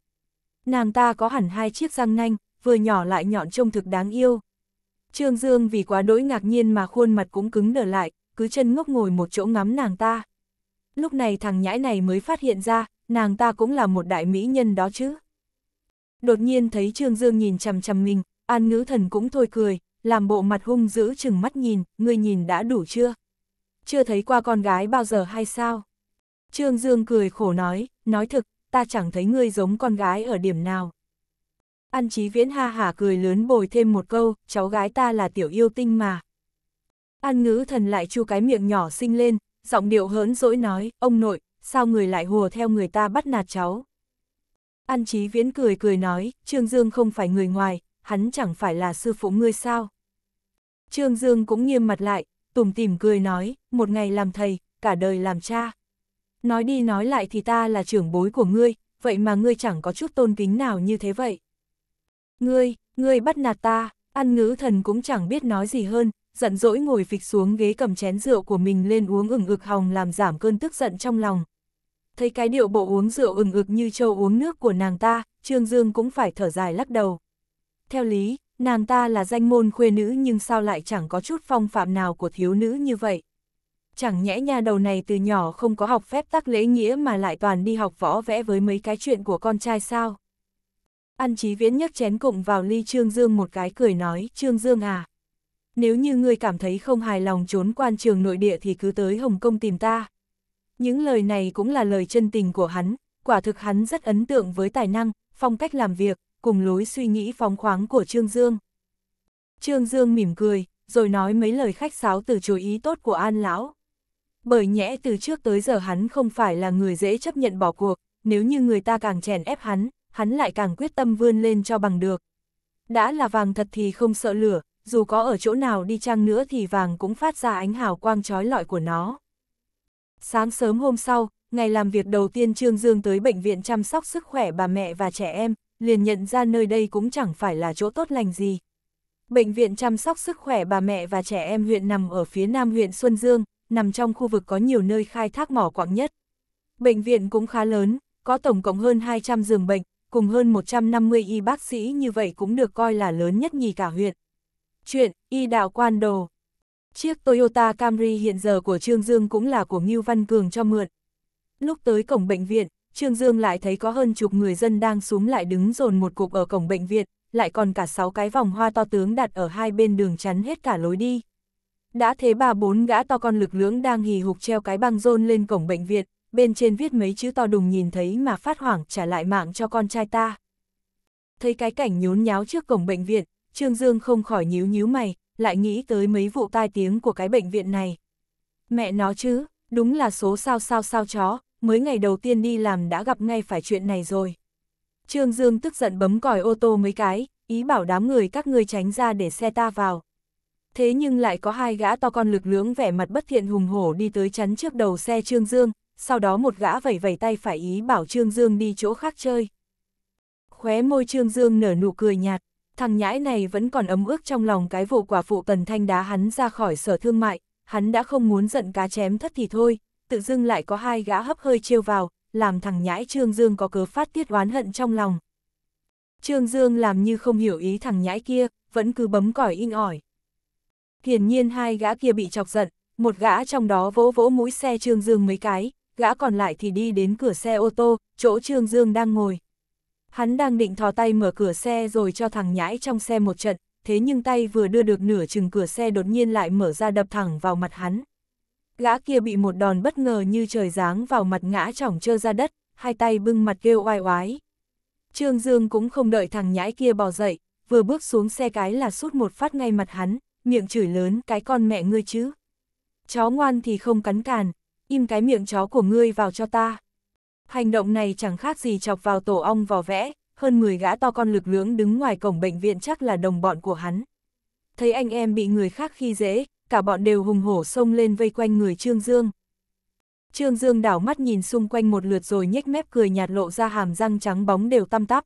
Nàng ta có hẳn hai chiếc răng nanh, vừa nhỏ lại nhọn trông thực đáng yêu. Trương Dương vì quá đỗi ngạc nhiên mà khuôn mặt cũng cứng đờ lại, cứ chân ngốc ngồi một chỗ ngắm nàng ta. Lúc này thằng nhãi này mới phát hiện ra, nàng ta cũng là một đại mỹ nhân đó chứ. Đột nhiên thấy Trương Dương nhìn chằm chằm mình, An Ngữ Thần cũng thôi cười, làm bộ mặt hung dữ chừng mắt nhìn, ngươi nhìn đã đủ chưa? Chưa thấy qua con gái bao giờ hay sao? Trương Dương cười khổ nói, nói thực, ta chẳng thấy ngươi giống con gái ở điểm nào. An Chí Viễn ha hả cười lớn bồi thêm một câu, cháu gái ta là tiểu yêu tinh mà. An ngữ thần lại chu cái miệng nhỏ xinh lên, giọng điệu hớn dỗi nói, ông nội, sao người lại hùa theo người ta bắt nạt cháu. An Chí Viễn cười cười nói, Trương Dương không phải người ngoài, hắn chẳng phải là sư phụ ngươi sao. Trương Dương cũng nghiêm mặt lại, tủm tỉm cười nói, một ngày làm thầy, cả đời làm cha. Nói đi nói lại thì ta là trưởng bối của ngươi, vậy mà ngươi chẳng có chút tôn kính nào như thế vậy. Ngươi, ngươi bắt nạt ta, ăn ngữ thần cũng chẳng biết nói gì hơn, giận dỗi ngồi phịch xuống ghế cầm chén rượu của mình lên uống ửng ực hòng làm giảm cơn tức giận trong lòng. Thấy cái điệu bộ uống rượu ửng ực như châu uống nước của nàng ta, Trương Dương cũng phải thở dài lắc đầu. Theo lý, nàng ta là danh môn khuê nữ nhưng sao lại chẳng có chút phong phạm nào của thiếu nữ như vậy chẳng nhẽ nhà đầu này từ nhỏ không có học phép tắc lễ nghĩa mà lại toàn đi học võ vẽ với mấy cái chuyện của con trai sao. Ăn chí viễn nhấc chén cụng vào ly Trương Dương một cái cười nói, Trương Dương à, nếu như ngươi cảm thấy không hài lòng trốn quan trường nội địa thì cứ tới Hồng Kông tìm ta. Những lời này cũng là lời chân tình của hắn, quả thực hắn rất ấn tượng với tài năng, phong cách làm việc, cùng lối suy nghĩ phóng khoáng của Trương Dương. Trương Dương mỉm cười, rồi nói mấy lời khách sáo từ chối ý tốt của An Lão bởi nhẽ từ trước tới giờ hắn không phải là người dễ chấp nhận bỏ cuộc, nếu như người ta càng chèn ép hắn, hắn lại càng quyết tâm vươn lên cho bằng được. Đã là vàng thật thì không sợ lửa, dù có ở chỗ nào đi chăng nữa thì vàng cũng phát ra ánh hào quang trói lọi của nó. Sáng sớm hôm sau, ngày làm việc đầu tiên Trương Dương tới bệnh viện chăm sóc sức khỏe bà mẹ và trẻ em, liền nhận ra nơi đây cũng chẳng phải là chỗ tốt lành gì. Bệnh viện chăm sóc sức khỏe bà mẹ và trẻ em huyện nằm ở phía nam huyện Xuân Dương, nằm trong khu vực có nhiều nơi khai thác mỏ quặng nhất. Bệnh viện cũng khá lớn, có tổng cộng hơn 200 giường bệnh, cùng hơn 150 y bác sĩ như vậy cũng được coi là lớn nhất nhì cả huyện. Chuyện, y đạo quan đồ. Chiếc Toyota Camry hiện giờ của Trương Dương cũng là của Ngưu Văn Cường cho mượn. Lúc tới cổng bệnh viện, Trương Dương lại thấy có hơn chục người dân đang xuống lại đứng dồn một cục ở cổng bệnh viện, lại còn cả sáu cái vòng hoa to tướng đặt ở hai bên đường chắn hết cả lối đi. Đã thế bà bốn gã to con lực lưỡng đang hì hục treo cái băng rôn lên cổng bệnh viện, bên trên viết mấy chữ to đùng nhìn thấy mà phát hoảng trả lại mạng cho con trai ta. Thấy cái cảnh nhốn nháo trước cổng bệnh viện, Trương Dương không khỏi nhíu nhíu mày, lại nghĩ tới mấy vụ tai tiếng của cái bệnh viện này. Mẹ nó chứ, đúng là số sao sao sao chó, mới ngày đầu tiên đi làm đã gặp ngay phải chuyện này rồi. Trương Dương tức giận bấm còi ô tô mấy cái, ý bảo đám người các ngươi tránh ra để xe ta vào thế nhưng lại có hai gã to con lực lưỡng vẻ mặt bất thiện hùng hổ đi tới chắn trước đầu xe Trương Dương, sau đó một gã vẩy vẩy tay phải ý bảo Trương Dương đi chỗ khác chơi. Khóe môi Trương Dương nở nụ cười nhạt, thằng nhãi này vẫn còn ấm ước trong lòng cái vụ quả phụ Tần Thanh đá hắn ra khỏi sở thương mại, hắn đã không muốn giận cá chém thất thì thôi, tự dưng lại có hai gã hấp hơi trêu vào, làm thằng nhãi Trương Dương có cớ phát tiết oán hận trong lòng. Trương Dương làm như không hiểu ý thằng nhãi kia, vẫn cứ bấm còi in ỏi. Hiển nhiên hai gã kia bị chọc giận, một gã trong đó vỗ vỗ mũi xe Trương Dương mấy cái, gã còn lại thì đi đến cửa xe ô tô, chỗ Trương Dương đang ngồi. Hắn đang định thò tay mở cửa xe rồi cho thằng nhãi trong xe một trận, thế nhưng tay vừa đưa được nửa chừng cửa xe đột nhiên lại mở ra đập thẳng vào mặt hắn. Gã kia bị một đòn bất ngờ như trời giáng vào mặt ngã chỏng trơ ra đất, hai tay bưng mặt kêu oai oái. Trương Dương cũng không đợi thằng nhãi kia bò dậy, vừa bước xuống xe cái là sút một phát ngay mặt hắn, miệng chửi lớn cái con mẹ ngươi chứ. Chó ngoan thì không cắn càn, im cái miệng chó của ngươi vào cho ta. Hành động này chẳng khác gì chọc vào tổ ong vò vẽ, hơn 10 gã to con lực lưỡng đứng ngoài cổng bệnh viện chắc là đồng bọn của hắn. Thấy anh em bị người khác khi dễ, cả bọn đều hùng hổ xông lên vây quanh người Trương Dương. Trương Dương đảo mắt nhìn xung quanh một lượt rồi nhếch mép cười nhạt lộ ra hàm răng trắng bóng đều tăm tắp.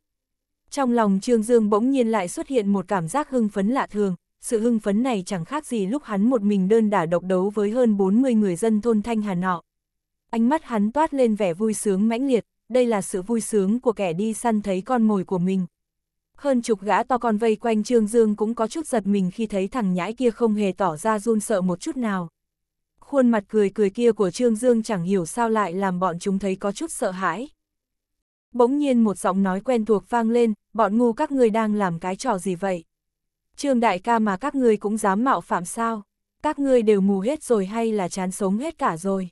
Trong lòng Trương Dương bỗng nhiên lại xuất hiện một cảm giác hưng phấn lạ thường, sự hưng phấn này chẳng khác gì lúc hắn một mình đơn đả độc đấu với hơn 40 người dân thôn Thanh Hà nọ. Ánh mắt hắn toát lên vẻ vui sướng mãnh liệt, đây là sự vui sướng của kẻ đi săn thấy con mồi của mình. Hơn chục gã to con vây quanh Trương Dương cũng có chút giật mình khi thấy thằng nhãi kia không hề tỏ ra run sợ một chút nào. Khuôn mặt cười cười kia của Trương Dương chẳng hiểu sao lại làm bọn chúng thấy có chút sợ hãi. Bỗng nhiên một giọng nói quen thuộc vang lên, bọn ngu các ngươi đang làm cái trò gì vậy? Trương đại ca mà các ngươi cũng dám mạo phạm sao? Các ngươi đều mù hết rồi hay là chán sống hết cả rồi?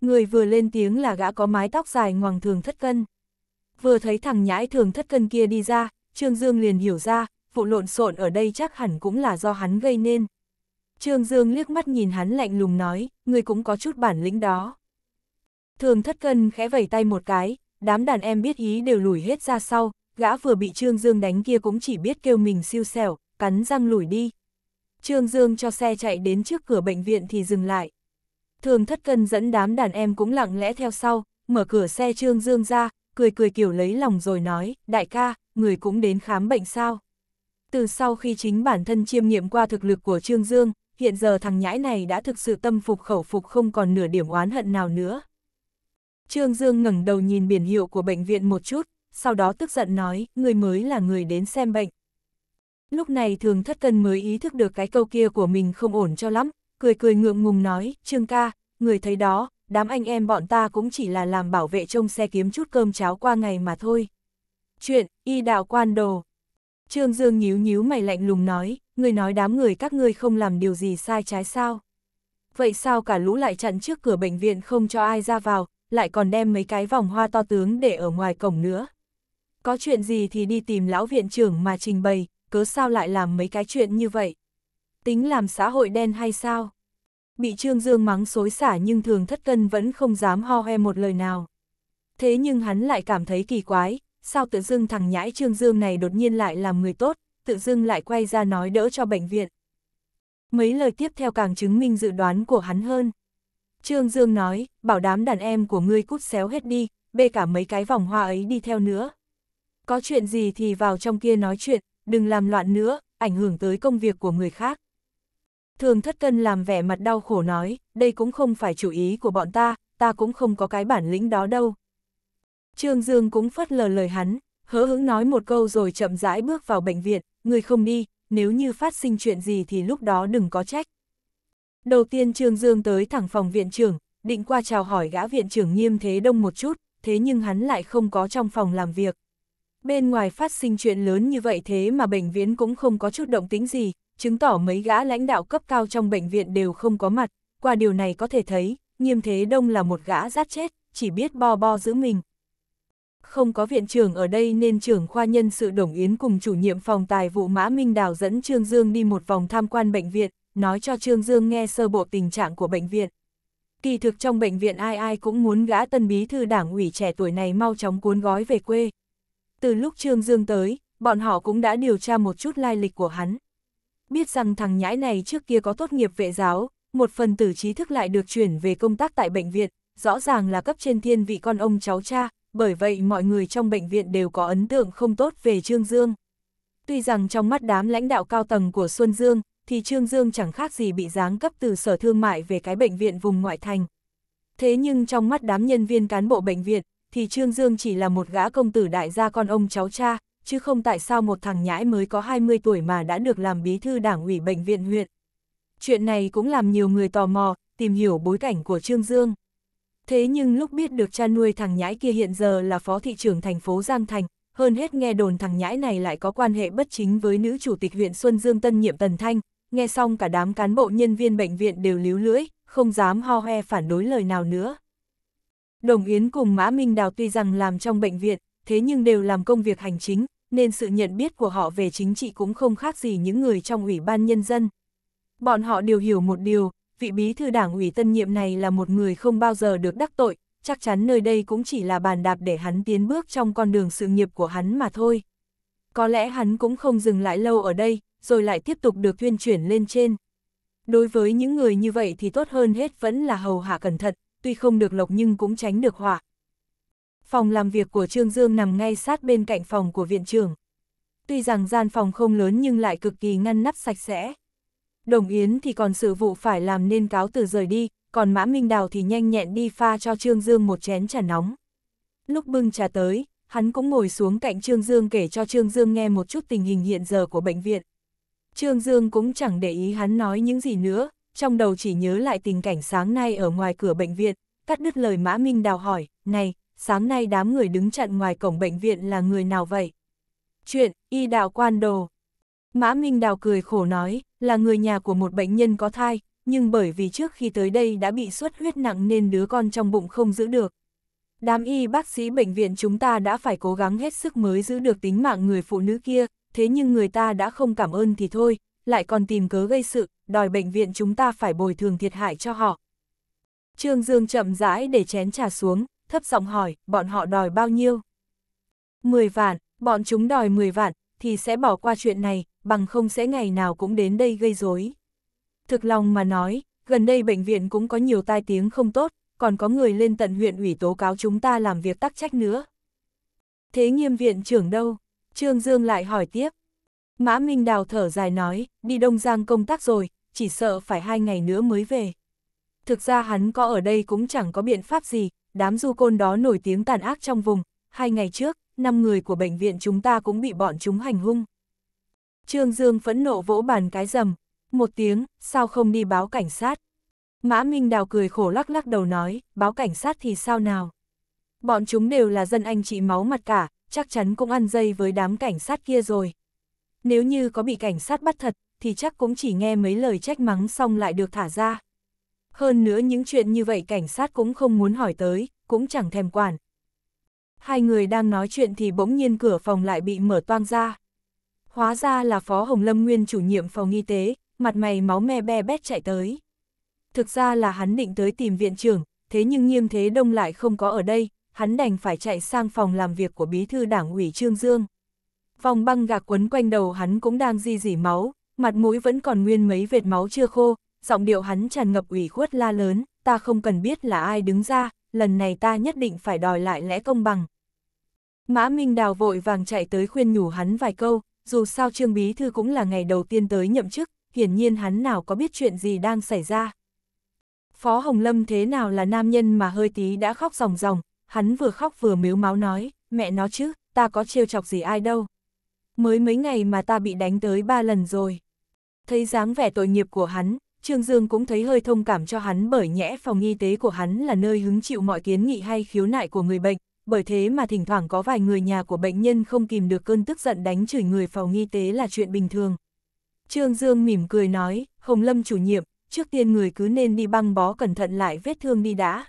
Người vừa lên tiếng là gã có mái tóc dài ngoằng thường thất cân. Vừa thấy thằng nhãi thường thất cân kia đi ra, Trương Dương liền hiểu ra, vụ lộn xộn ở đây chắc hẳn cũng là do hắn gây nên. Trương Dương liếc mắt nhìn hắn lạnh lùng nói, người cũng có chút bản lĩnh đó. Thường thất cân khẽ vẩy tay một cái, đám đàn em biết ý đều lùi hết ra sau, gã vừa bị Trương Dương đánh kia cũng chỉ biết kêu mình siêu xẻo, cắn răng lủi đi. Trương Dương cho xe chạy đến trước cửa bệnh viện thì dừng lại. Thường thất cân dẫn đám đàn em cũng lặng lẽ theo sau, mở cửa xe Trương Dương ra, cười cười kiểu lấy lòng rồi nói, đại ca, người cũng đến khám bệnh sao. Từ sau khi chính bản thân chiêm nghiệm qua thực lực của Trương Dương, hiện giờ thằng nhãi này đã thực sự tâm phục khẩu phục không còn nửa điểm oán hận nào nữa. Trương Dương ngẩng đầu nhìn biển hiệu của bệnh viện một chút, sau đó tức giận nói, người mới là người đến xem bệnh. Lúc này thường thất cân mới ý thức được cái câu kia của mình không ổn cho lắm, cười cười ngượng ngùng nói, Trương ca, người thấy đó, đám anh em bọn ta cũng chỉ là làm bảo vệ trông xe kiếm chút cơm cháo qua ngày mà thôi. Chuyện, y đạo quan đồ. Trương Dương nhíu nhíu mày lạnh lùng nói, người nói đám người các ngươi không làm điều gì sai trái sao. Vậy sao cả lũ lại chặn trước cửa bệnh viện không cho ai ra vào, lại còn đem mấy cái vòng hoa to tướng để ở ngoài cổng nữa. Có chuyện gì thì đi tìm lão viện trưởng mà trình bày, cớ sao lại làm mấy cái chuyện như vậy? Tính làm xã hội đen hay sao? Bị Trương Dương mắng xối xả nhưng thường thất cân vẫn không dám ho he một lời nào. Thế nhưng hắn lại cảm thấy kỳ quái, sao tự dưng thằng nhãi Trương Dương này đột nhiên lại làm người tốt, tự dưng lại quay ra nói đỡ cho bệnh viện. Mấy lời tiếp theo càng chứng minh dự đoán của hắn hơn. Trương Dương nói, bảo đám đàn em của ngươi cút xéo hết đi, bê cả mấy cái vòng hoa ấy đi theo nữa. Có chuyện gì thì vào trong kia nói chuyện, đừng làm loạn nữa, ảnh hưởng tới công việc của người khác. Thường thất cân làm vẻ mặt đau khổ nói, đây cũng không phải chủ ý của bọn ta, ta cũng không có cái bản lĩnh đó đâu. Trương Dương cũng phất lờ lời hắn, hớ hứng nói một câu rồi chậm rãi bước vào bệnh viện, người không đi, nếu như phát sinh chuyện gì thì lúc đó đừng có trách. Đầu tiên Trương Dương tới thẳng phòng viện trưởng, định qua chào hỏi gã viện trưởng nghiêm thế đông một chút, thế nhưng hắn lại không có trong phòng làm việc. Bên ngoài phát sinh chuyện lớn như vậy thế mà bệnh viện cũng không có chút động tính gì, chứng tỏ mấy gã lãnh đạo cấp cao trong bệnh viện đều không có mặt. Qua điều này có thể thấy, Nghiêm Thế Đông là một gã rát chết, chỉ biết bo bo giữ mình. Không có viện trưởng ở đây nên trưởng khoa nhân sự Đồng Yến cùng chủ nhiệm phòng tài vụ Mã Minh Đào dẫn Trương Dương đi một vòng tham quan bệnh viện, nói cho Trương Dương nghe sơ bộ tình trạng của bệnh viện. Kỳ thực trong bệnh viện ai ai cũng muốn gã tân bí thư đảng ủy trẻ tuổi này mau chóng cuốn gói về quê, từ lúc Trương Dương tới, bọn họ cũng đã điều tra một chút lai lịch của hắn. Biết rằng thằng nhãi này trước kia có tốt nghiệp vệ giáo, một phần tử trí thức lại được chuyển về công tác tại bệnh viện, rõ ràng là cấp trên thiên vị con ông cháu cha, bởi vậy mọi người trong bệnh viện đều có ấn tượng không tốt về Trương Dương. Tuy rằng trong mắt đám lãnh đạo cao tầng của Xuân Dương, thì Trương Dương chẳng khác gì bị giáng cấp từ sở thương mại về cái bệnh viện vùng ngoại thành. Thế nhưng trong mắt đám nhân viên cán bộ bệnh viện, thì Trương Dương chỉ là một gã công tử đại gia con ông cháu cha, chứ không tại sao một thằng nhãi mới có 20 tuổi mà đã được làm bí thư đảng ủy bệnh viện huyện. Chuyện này cũng làm nhiều người tò mò, tìm hiểu bối cảnh của Trương Dương. Thế nhưng lúc biết được cha nuôi thằng nhãi kia hiện giờ là phó thị trưởng thành phố Giang Thành, hơn hết nghe đồn thằng nhãi này lại có quan hệ bất chính với nữ chủ tịch huyện Xuân Dương tân nhiệm Tần Thanh, nghe xong cả đám cán bộ nhân viên bệnh viện đều líu lưỡi, không dám ho he phản đối lời nào nữa. Đồng Yến cùng Mã Minh Đào tuy rằng làm trong bệnh viện, thế nhưng đều làm công việc hành chính, nên sự nhận biết của họ về chính trị cũng không khác gì những người trong Ủy ban Nhân dân. Bọn họ đều hiểu một điều, vị bí thư đảng ủy tân nhiệm này là một người không bao giờ được đắc tội, chắc chắn nơi đây cũng chỉ là bàn đạp để hắn tiến bước trong con đường sự nghiệp của hắn mà thôi. Có lẽ hắn cũng không dừng lại lâu ở đây, rồi lại tiếp tục được tuyên chuyển lên trên. Đối với những người như vậy thì tốt hơn hết vẫn là hầu hạ cẩn thận, tuy không được lộc nhưng cũng tránh được họa. Phòng làm việc của Trương Dương nằm ngay sát bên cạnh phòng của viện trưởng. Tuy rằng gian phòng không lớn nhưng lại cực kỳ ngăn nắp sạch sẽ. Đồng Yến thì còn sự vụ phải làm nên cáo từ rời đi, còn Mã Minh Đào thì nhanh nhẹn đi pha cho Trương Dương một chén trà nóng. Lúc bưng trà tới, hắn cũng ngồi xuống cạnh Trương Dương kể cho Trương Dương nghe một chút tình hình hiện giờ của bệnh viện. Trương Dương cũng chẳng để ý hắn nói những gì nữa, trong đầu chỉ nhớ lại tình cảnh sáng nay ở ngoài cửa bệnh viện, cắt đứt lời Mã Minh Đào hỏi, này, sáng nay đám người đứng chặn ngoài cổng bệnh viện là người nào vậy? Chuyện, y đạo quan đồ. Mã Minh Đào cười khổ nói, là người nhà của một bệnh nhân có thai, nhưng bởi vì trước khi tới đây đã bị suất huyết nặng nên đứa con trong bụng không giữ được. Đám y bác sĩ bệnh viện chúng ta đã phải cố gắng hết sức mới giữ được tính mạng người phụ nữ kia, thế nhưng người ta đã không cảm ơn thì thôi, lại còn tìm cớ gây sự, đòi bệnh viện chúng ta phải bồi thường thiệt hại cho họ. Trương Dương chậm rãi để chén trà xuống, thấp giọng hỏi, bọn họ đòi bao nhiêu? 10 vạn, bọn chúng đòi 10 vạn, thì sẽ bỏ qua chuyện này, bằng không sẽ ngày nào cũng đến đây gây rối. Thực lòng mà nói, gần đây bệnh viện cũng có nhiều tai tiếng không tốt, còn có người lên tận huyện ủy tố cáo chúng ta làm việc tắc trách nữa. Thế nghiêm viện trưởng đâu? Trương Dương lại hỏi tiếp, Mã Minh Đào thở dài nói, đi Đông Giang công tác rồi, chỉ sợ phải hai ngày nữa mới về. Thực ra hắn có ở đây cũng chẳng có biện pháp gì, đám du côn đó nổi tiếng tàn ác trong vùng, hai ngày trước, năm người của bệnh viện chúng ta cũng bị bọn chúng hành hung. Trương Dương phẫn nộ vỗ bàn cái rầm, một tiếng, sao không đi báo cảnh sát? Mã Minh Đào cười khổ lắc lắc đầu nói, báo cảnh sát thì sao nào? Bọn chúng đều là dân anh chị máu mặt cả, chắc chắn cũng ăn dây với đám cảnh sát kia rồi nếu như có bị cảnh sát bắt thật, thì chắc cũng chỉ nghe mấy lời trách mắng xong lại được thả ra. Hơn nữa những chuyện như vậy cảnh sát cũng không muốn hỏi tới, cũng chẳng thèm quản. Hai người đang nói chuyện thì bỗng nhiên cửa phòng lại bị mở toang ra. Hóa ra là Phó Hồng Lâm Nguyên chủ nhiệm phòng y tế, mặt mày máu me be bét chạy tới. Thực ra là hắn định tới tìm viện trưởng, thế nhưng nghiêm thế đông lại không có ở đây, hắn đành phải chạy sang phòng làm việc của bí thư đảng ủy Trương Dương vòng băng gạc quấn quanh đầu hắn cũng đang di dỉ máu, mặt mũi vẫn còn nguyên mấy vệt máu chưa khô, giọng điệu hắn tràn ngập ủy khuất la lớn, ta không cần biết là ai đứng ra, lần này ta nhất định phải đòi lại lẽ công bằng. Mã Minh Đào vội vàng chạy tới khuyên nhủ hắn vài câu, dù sao Trương Bí Thư cũng là ngày đầu tiên tới nhậm chức, hiển nhiên hắn nào có biết chuyện gì đang xảy ra. Phó Hồng Lâm thế nào là nam nhân mà hơi tí đã khóc ròng ròng, hắn vừa khóc vừa miếu máu nói, mẹ nó chứ, ta có trêu chọc gì ai đâu mới mấy ngày mà ta bị đánh tới ba lần rồi. Thấy dáng vẻ tội nghiệp của hắn, Trương Dương cũng thấy hơi thông cảm cho hắn bởi nhẽ phòng y tế của hắn là nơi hứng chịu mọi kiến nghị hay khiếu nại của người bệnh, bởi thế mà thỉnh thoảng có vài người nhà của bệnh nhân không kìm được cơn tức giận đánh chửi người phòng y tế là chuyện bình thường. Trương Dương mỉm cười nói, Hồng Lâm chủ nhiệm, trước tiên người cứ nên đi băng bó cẩn thận lại vết thương đi đã.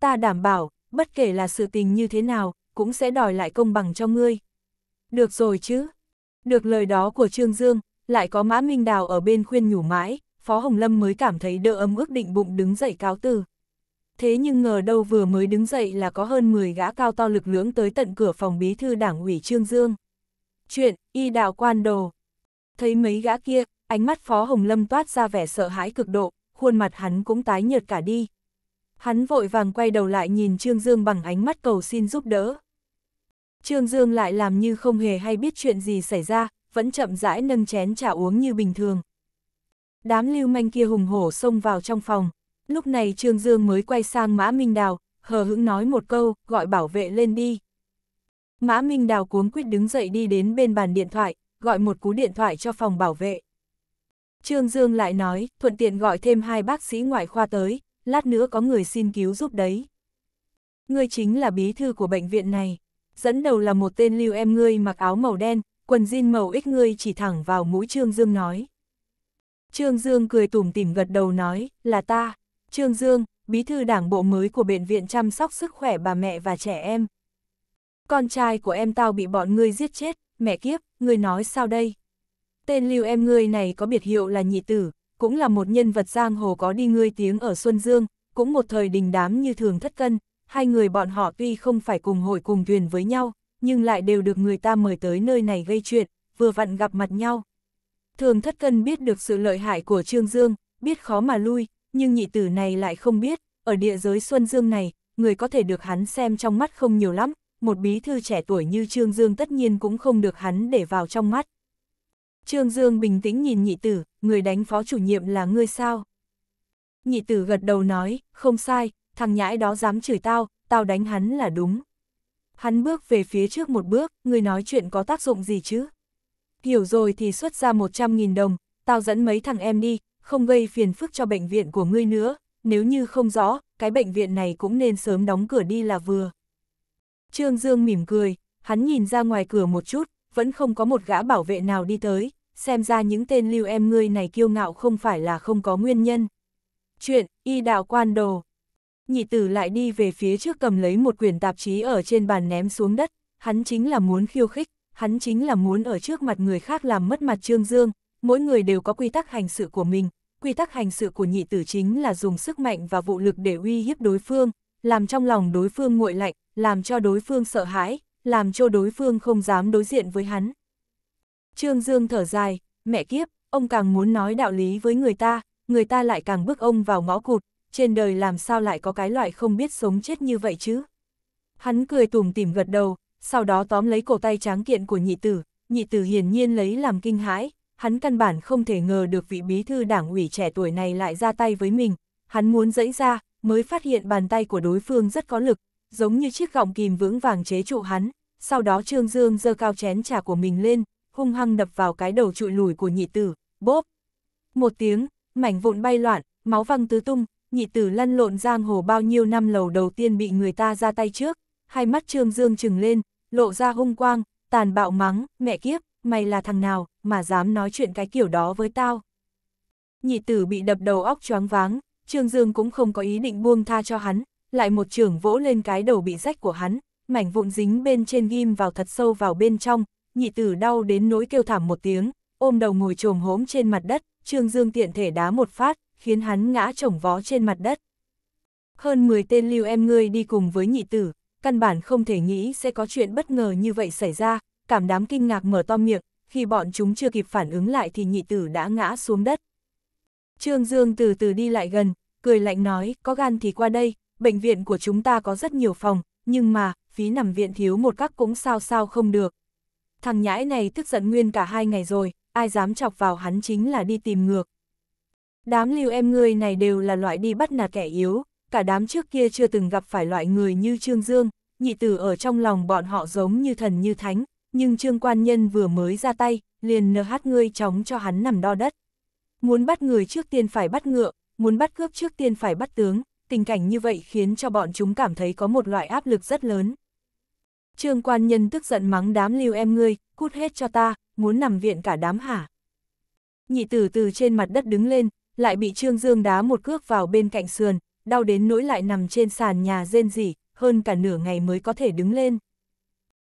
Ta đảm bảo, bất kể là sự tình như thế nào, cũng sẽ đòi lại công bằng cho ngươi, được rồi chứ. Được lời đó của Trương Dương, lại có Mã Minh Đào ở bên khuyên nhủ mãi, Phó Hồng Lâm mới cảm thấy đỡ ấm ước định bụng đứng dậy cáo từ. Thế nhưng ngờ đâu vừa mới đứng dậy là có hơn 10 gã cao to lực lưỡng tới tận cửa phòng bí thư đảng ủy Trương Dương. Chuyện, y đạo quan đồ. Thấy mấy gã kia, ánh mắt Phó Hồng Lâm toát ra vẻ sợ hãi cực độ, khuôn mặt hắn cũng tái nhợt cả đi. Hắn vội vàng quay đầu lại nhìn Trương Dương bằng ánh mắt cầu xin giúp đỡ. Trương Dương lại làm như không hề hay biết chuyện gì xảy ra, vẫn chậm rãi nâng chén trà uống như bình thường. Đám lưu manh kia hùng hổ xông vào trong phòng, lúc này Trương Dương mới quay sang Mã Minh Đào, hờ hững nói một câu, gọi bảo vệ lên đi. Mã Minh Đào cuống quyết đứng dậy đi đến bên bàn điện thoại, gọi một cú điện thoại cho phòng bảo vệ. Trương Dương lại nói, thuận tiện gọi thêm hai bác sĩ ngoại khoa tới, lát nữa có người xin cứu giúp đấy. Ngươi chính là bí thư của bệnh viện này dẫn đầu là một tên lưu em ngươi mặc áo màu đen, quần jean màu ít ngươi chỉ thẳng vào mũi Trương Dương nói. Trương Dương cười tủm tỉm gật đầu nói, là ta, Trương Dương, bí thư đảng bộ mới của Bệnh viện chăm sóc sức khỏe bà mẹ và trẻ em. Con trai của em tao bị bọn ngươi giết chết, mẹ kiếp, ngươi nói sao đây? Tên lưu em ngươi này có biệt hiệu là nhị tử, cũng là một nhân vật giang hồ có đi ngươi tiếng ở Xuân Dương, cũng một thời đình đám như thường thất cân, hai người bọn họ tuy không phải cùng hội cùng thuyền với nhau, nhưng lại đều được người ta mời tới nơi này gây chuyện, vừa vặn gặp mặt nhau. Thường thất cân biết được sự lợi hại của Trương Dương, biết khó mà lui, nhưng nhị tử này lại không biết, ở địa giới Xuân Dương này, người có thể được hắn xem trong mắt không nhiều lắm, một bí thư trẻ tuổi như Trương Dương tất nhiên cũng không được hắn để vào trong mắt. Trương Dương bình tĩnh nhìn nhị tử, người đánh phó chủ nhiệm là ngươi sao? Nhị tử gật đầu nói, không sai, thằng nhãi đó dám chửi tao, tao đánh hắn là đúng. Hắn bước về phía trước một bước, người nói chuyện có tác dụng gì chứ? Hiểu rồi thì xuất ra 100.000 đồng, tao dẫn mấy thằng em đi, không gây phiền phức cho bệnh viện của ngươi nữa, nếu như không rõ, cái bệnh viện này cũng nên sớm đóng cửa đi là vừa. Trương Dương mỉm cười, hắn nhìn ra ngoài cửa một chút, vẫn không có một gã bảo vệ nào đi tới, xem ra những tên lưu em ngươi này kiêu ngạo không phải là không có nguyên nhân. Chuyện, y đạo quan đồ, nhị tử lại đi về phía trước cầm lấy một quyển tạp chí ở trên bàn ném xuống đất, hắn chính là muốn khiêu khích, hắn chính là muốn ở trước mặt người khác làm mất mặt Trương Dương, mỗi người đều có quy tắc hành sự của mình, quy tắc hành sự của nhị tử chính là dùng sức mạnh và vũ lực để uy hiếp đối phương, làm trong lòng đối phương nguội lạnh, làm cho đối phương sợ hãi, làm cho đối phương không dám đối diện với hắn. Trương Dương thở dài, mẹ kiếp, ông càng muốn nói đạo lý với người ta, người ta lại càng bước ông vào ngõ cụt, trên đời làm sao lại có cái loại không biết sống chết như vậy chứ. Hắn cười tủm tỉm gật đầu, sau đó tóm lấy cổ tay tráng kiện của nhị tử, nhị tử hiển nhiên lấy làm kinh hãi, hắn căn bản không thể ngờ được vị bí thư đảng ủy trẻ tuổi này lại ra tay với mình, hắn muốn dẫy ra, mới phát hiện bàn tay của đối phương rất có lực, giống như chiếc gọng kìm vững vàng chế trụ hắn, sau đó Trương Dương dơ cao chén trà của mình lên, hung hăng đập vào cái đầu trụi lùi của nhị tử, bóp. Một tiếng, mảnh vụn bay loạn, máu văng tứ tung, nhị tử lăn lộn giang hồ bao nhiêu năm lầu đầu tiên bị người ta ra tay trước, hai mắt Trương Dương trừng lên, lộ ra hung quang, tàn bạo mắng, mẹ kiếp, mày là thằng nào, mà dám nói chuyện cái kiểu đó với tao. Nhị tử bị đập đầu óc choáng váng, Trương Dương cũng không có ý định buông tha cho hắn, lại một trường vỗ lên cái đầu bị rách của hắn, mảnh vụn dính bên trên ghim vào thật sâu vào bên trong, nhị tử đau đến nỗi kêu thảm một tiếng, ôm đầu ngồi trồm hốm trên mặt đất, Trương Dương tiện thể đá một phát, khiến hắn ngã chổng vó trên mặt đất. Hơn 10 tên lưu em ngươi đi cùng với nhị tử, căn bản không thể nghĩ sẽ có chuyện bất ngờ như vậy xảy ra, cảm đám kinh ngạc mở to miệng, khi bọn chúng chưa kịp phản ứng lại thì nhị tử đã ngã xuống đất. Trương Dương từ từ đi lại gần, cười lạnh nói, có gan thì qua đây, bệnh viện của chúng ta có rất nhiều phòng, nhưng mà, phí nằm viện thiếu một các cũng sao sao không được. Thằng nhãi này tức giận nguyên cả hai ngày rồi, ai dám chọc vào hắn chính là đi tìm ngược. Đám lưu em người này đều là loại đi bắt nạt kẻ yếu, cả đám trước kia chưa từng gặp phải loại người như Trương Dương, nhị tử ở trong lòng bọn họ giống như thần như thánh, nhưng Trương Quan Nhân vừa mới ra tay, liền nơ hát ngươi chóng cho hắn nằm đo đất. Muốn bắt người trước tiên phải bắt ngựa, muốn bắt cướp trước tiên phải bắt tướng, tình cảnh như vậy khiến cho bọn chúng cảm thấy có một loại áp lực rất lớn. Trương Quan Nhân tức giận mắng đám lưu em ngươi, cút hết cho ta, muốn nằm viện cả đám hả. Nhị tử từ trên mặt đất đứng lên, lại bị Trương Dương đá một cước vào bên cạnh sườn, đau đến nỗi lại nằm trên sàn nhà rên rỉ, hơn cả nửa ngày mới có thể đứng lên.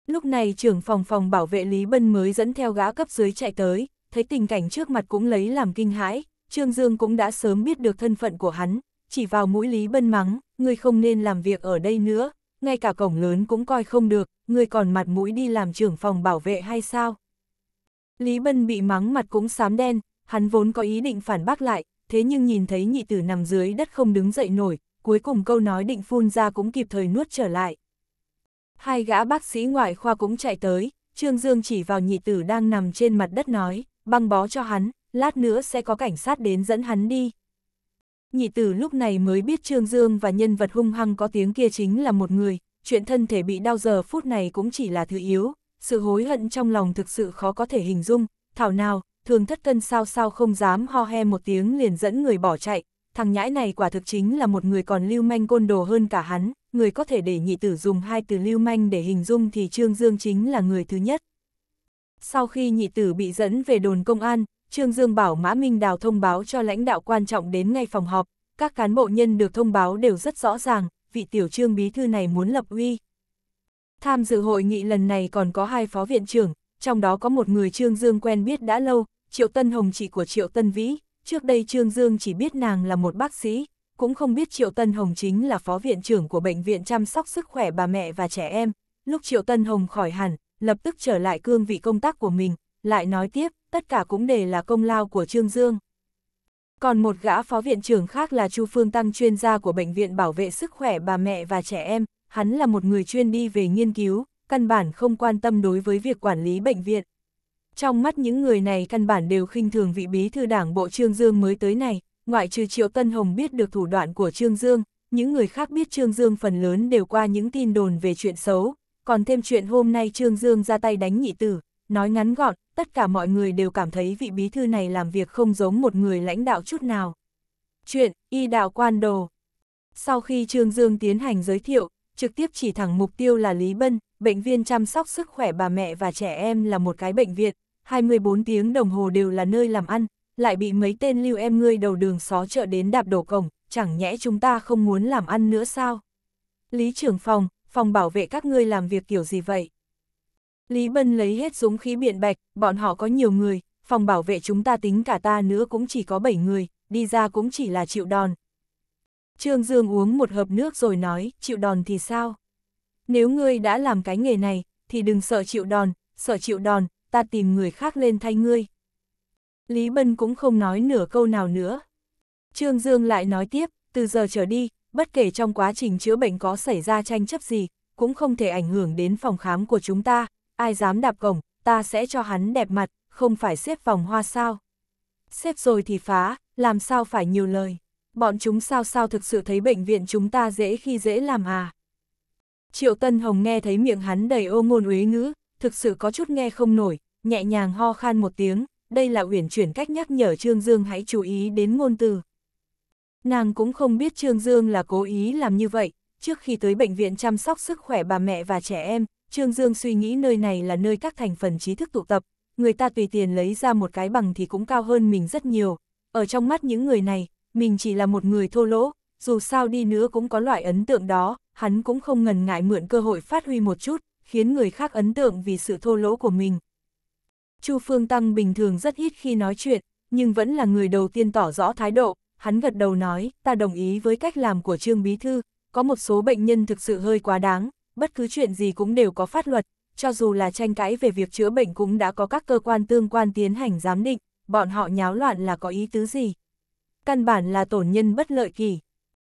Lúc này trưởng phòng phòng bảo vệ Lý Bân mới dẫn theo gã cấp dưới chạy tới, thấy tình cảnh trước mặt cũng lấy làm kinh hãi, Trương Dương cũng đã sớm biết được thân phận của hắn, chỉ vào mũi Lý Bân mắng, người không nên làm việc ở đây nữa, ngay cả cổng lớn cũng coi không được, người còn mặt mũi đi làm trưởng phòng bảo vệ hay sao? Lý Bân bị mắng mặt cũng xám đen, hắn vốn có ý định phản bác lại, thế nhưng nhìn thấy nhị tử nằm dưới đất không đứng dậy nổi, cuối cùng câu nói định phun ra cũng kịp thời nuốt trở lại. Hai gã bác sĩ ngoại khoa cũng chạy tới, Trương Dương chỉ vào nhị tử đang nằm trên mặt đất nói, băng bó cho hắn, lát nữa sẽ có cảnh sát đến dẫn hắn đi. Nhị tử lúc này mới biết Trương Dương và nhân vật hung hăng có tiếng kia chính là một người, chuyện thân thể bị đau giờ phút này cũng chỉ là thứ yếu, sự hối hận trong lòng thực sự khó có thể hình dung, thảo nào, thường thất cân sao sao không dám ho he một tiếng liền dẫn người bỏ chạy, thằng nhãi này quả thực chính là một người còn lưu manh côn đồ hơn cả hắn, người có thể để nhị tử dùng hai từ lưu manh để hình dung thì Trương Dương chính là người thứ nhất. Sau khi nhị tử bị dẫn về đồn công an, Trương Dương bảo Mã Minh Đào thông báo cho lãnh đạo quan trọng đến ngay phòng họp, các cán bộ nhân được thông báo đều rất rõ ràng, vị tiểu trương bí thư này muốn lập uy. Tham dự hội nghị lần này còn có hai phó viện trưởng, trong đó có một người Trương Dương quen biết đã lâu, Triệu Tân Hồng chị của Triệu Tân Vĩ, trước đây Trương Dương chỉ biết nàng là một bác sĩ, cũng không biết Triệu Tân Hồng chính là phó viện trưởng của Bệnh viện chăm sóc sức khỏe bà mẹ và trẻ em. Lúc Triệu Tân Hồng khỏi hẳn, lập tức trở lại cương vị công tác của mình, lại nói tiếp, tất cả cũng đều là công lao của Trương Dương. Còn một gã phó viện trưởng khác là Chu Phương Tăng chuyên gia của Bệnh viện Bảo vệ Sức khỏe bà mẹ và trẻ em, hắn là một người chuyên đi về nghiên cứu, căn bản không quan tâm đối với việc quản lý bệnh viện trong mắt những người này căn bản đều khinh thường vị bí thư đảng bộ Trương Dương mới tới này, ngoại trừ Triệu Tân Hồng biết được thủ đoạn của Trương Dương, những người khác biết Trương Dương phần lớn đều qua những tin đồn về chuyện xấu, còn thêm chuyện hôm nay Trương Dương ra tay đánh nhị tử, nói ngắn gọn, tất cả mọi người đều cảm thấy vị bí thư này làm việc không giống một người lãnh đạo chút nào. Chuyện, y đạo quan đồ. Sau khi Trương Dương tiến hành giới thiệu, trực tiếp chỉ thẳng mục tiêu là Lý Bân, bệnh viên chăm sóc sức khỏe bà mẹ và trẻ em là một cái bệnh viện, 24 tiếng đồng hồ đều là nơi làm ăn, lại bị mấy tên lưu em ngươi đầu đường xó chợ đến đạp đổ cổng, chẳng nhẽ chúng ta không muốn làm ăn nữa sao? Lý trưởng phòng, phòng bảo vệ các ngươi làm việc kiểu gì vậy? Lý Bân lấy hết dũng khí biện bạch, bọn họ có nhiều người, phòng bảo vệ chúng ta tính cả ta nữa cũng chỉ có 7 người, đi ra cũng chỉ là chịu đòn. Trương Dương uống một hộp nước rồi nói, chịu đòn thì sao? Nếu ngươi đã làm cái nghề này, thì đừng sợ chịu đòn, sợ chịu đòn, ta tìm người khác lên thay ngươi. Lý Bân cũng không nói nửa câu nào nữa. Trương Dương lại nói tiếp, từ giờ trở đi, bất kể trong quá trình chữa bệnh có xảy ra tranh chấp gì, cũng không thể ảnh hưởng đến phòng khám của chúng ta, ai dám đạp cổng, ta sẽ cho hắn đẹp mặt, không phải xếp vòng hoa sao. Xếp rồi thì phá, làm sao phải nhiều lời. Bọn chúng sao sao thực sự thấy bệnh viện chúng ta dễ khi dễ làm à. Triệu Tân Hồng nghe thấy miệng hắn đầy ô ngôn uế ngữ, thực sự có chút nghe không nổi, nhẹ nhàng ho khan một tiếng, đây là uyển chuyển cách nhắc nhở Trương Dương hãy chú ý đến ngôn từ. Nàng cũng không biết Trương Dương là cố ý làm như vậy, trước khi tới bệnh viện chăm sóc sức khỏe bà mẹ và trẻ em, Trương Dương suy nghĩ nơi này là nơi các thành phần trí thức tụ tập, người ta tùy tiền lấy ra một cái bằng thì cũng cao hơn mình rất nhiều. Ở trong mắt những người này, mình chỉ là một người thô lỗ, dù sao đi nữa cũng có loại ấn tượng đó, hắn cũng không ngần ngại mượn cơ hội phát huy một chút, khiến người khác ấn tượng vì sự thô lỗ của mình, Chu Phương Tăng bình thường rất ít khi nói chuyện, nhưng vẫn là người đầu tiên tỏ rõ thái độ, hắn gật đầu nói, ta đồng ý với cách làm của Trương Bí Thư, có một số bệnh nhân thực sự hơi quá đáng, bất cứ chuyện gì cũng đều có pháp luật, cho dù là tranh cãi về việc chữa bệnh cũng đã có các cơ quan tương quan tiến hành giám định, bọn họ nháo loạn là có ý tứ gì. Căn bản là tổn nhân bất lợi kỳ.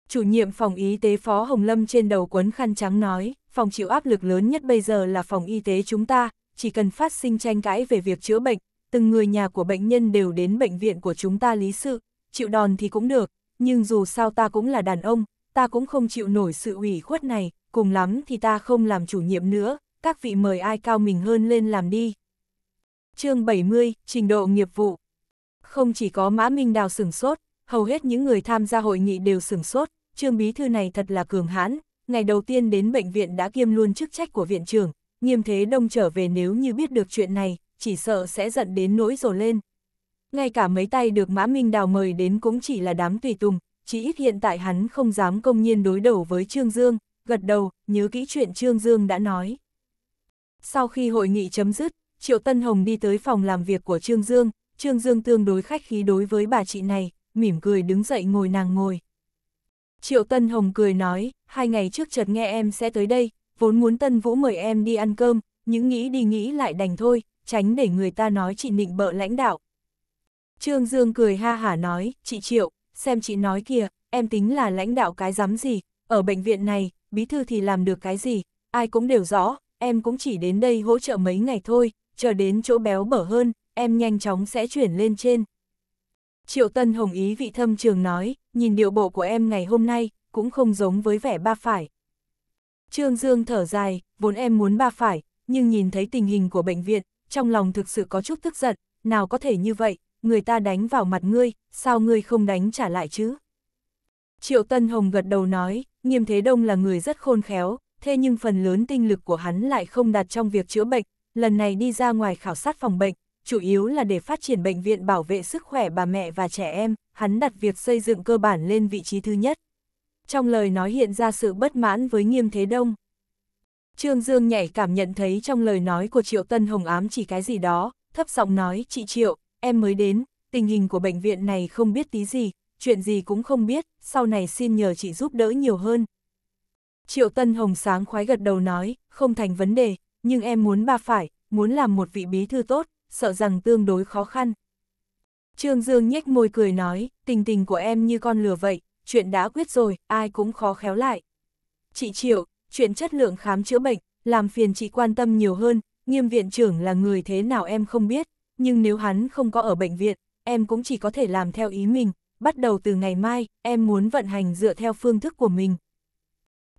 Chủ nhiệm phòng y tế Phó Hồng Lâm trên đầu quấn khăn trắng nói, phòng chịu áp lực lớn nhất bây giờ là phòng y tế chúng ta, chỉ cần phát sinh tranh cãi về việc chữa bệnh, từng người nhà của bệnh nhân đều đến bệnh viện của chúng ta lý sự, chịu đòn thì cũng được, nhưng dù sao ta cũng là đàn ông, ta cũng không chịu nổi sự ủy khuất này, cùng lắm thì ta không làm chủ nhiệm nữa, các vị mời ai cao mình hơn lên làm đi. chương 70, Trình độ nghiệp vụ Không chỉ có Mã Minh Đào sửng sốt, hầu hết những người tham gia hội nghị đều sửng sốt, trương bí thư này thật là cường hãn, ngày đầu tiên đến bệnh viện đã kiêm luôn chức trách của viện trưởng, nghiêm thế đông trở về nếu như biết được chuyện này, chỉ sợ sẽ giận đến nỗi rồ lên. Ngay cả mấy tay được Mã Minh Đào mời đến cũng chỉ là đám tùy tùng, chỉ ít hiện tại hắn không dám công nhiên đối đầu với Trương Dương, gật đầu, nhớ kỹ chuyện Trương Dương đã nói. Sau khi hội nghị chấm dứt, Triệu Tân Hồng đi tới phòng làm việc của Trương Dương, Trương Dương tương đối khách khí đối với bà chị này, mỉm cười đứng dậy ngồi nàng ngồi. Triệu Tân Hồng cười nói, hai ngày trước chợt nghe em sẽ tới đây, vốn muốn Tân Vũ mời em đi ăn cơm, những nghĩ đi nghĩ lại đành thôi, tránh để người ta nói chị nịnh bợ lãnh đạo. Trương Dương cười ha hả nói, chị Triệu, xem chị nói kìa, em tính là lãnh đạo cái dám gì, ở bệnh viện này, bí thư thì làm được cái gì, ai cũng đều rõ, em cũng chỉ đến đây hỗ trợ mấy ngày thôi, chờ đến chỗ béo bở hơn, em nhanh chóng sẽ chuyển lên trên. Triệu Tân Hồng ý vị thâm trường nói, nhìn điệu bộ của em ngày hôm nay, cũng không giống với vẻ ba phải, Trương Dương thở dài, vốn em muốn ba phải, nhưng nhìn thấy tình hình của bệnh viện, trong lòng thực sự có chút tức giận, nào có thể như vậy, người ta đánh vào mặt ngươi, sao ngươi không đánh trả lại chứ? Triệu Tân Hồng gật đầu nói, nghiêm thế đông là người rất khôn khéo, thế nhưng phần lớn tinh lực của hắn lại không đặt trong việc chữa bệnh, lần này đi ra ngoài khảo sát phòng bệnh, chủ yếu là để phát triển bệnh viện bảo vệ sức khỏe bà mẹ và trẻ em, hắn đặt việc xây dựng cơ bản lên vị trí thứ nhất trong lời nói hiện ra sự bất mãn với Nghiêm Thế Đông. Trương Dương nhảy cảm nhận thấy trong lời nói của Triệu Tân Hồng ám chỉ cái gì đó, thấp giọng nói, chị Triệu, em mới đến, tình hình của bệnh viện này không biết tí gì, chuyện gì cũng không biết, sau này xin nhờ chị giúp đỡ nhiều hơn. Triệu Tân Hồng sáng khoái gật đầu nói, không thành vấn đề, nhưng em muốn bà phải, muốn làm một vị bí thư tốt, sợ rằng tương đối khó khăn. Trương Dương nhếch môi cười nói, tình tình của em như con lừa vậy, chuyện đã quyết rồi, ai cũng khó khéo lại. Chị Triệu, chuyện chất lượng khám chữa bệnh, làm phiền chị quan tâm nhiều hơn, nghiêm viện trưởng là người thế nào em không biết, nhưng nếu hắn không có ở bệnh viện, em cũng chỉ có thể làm theo ý mình, bắt đầu từ ngày mai, em muốn vận hành dựa theo phương thức của mình.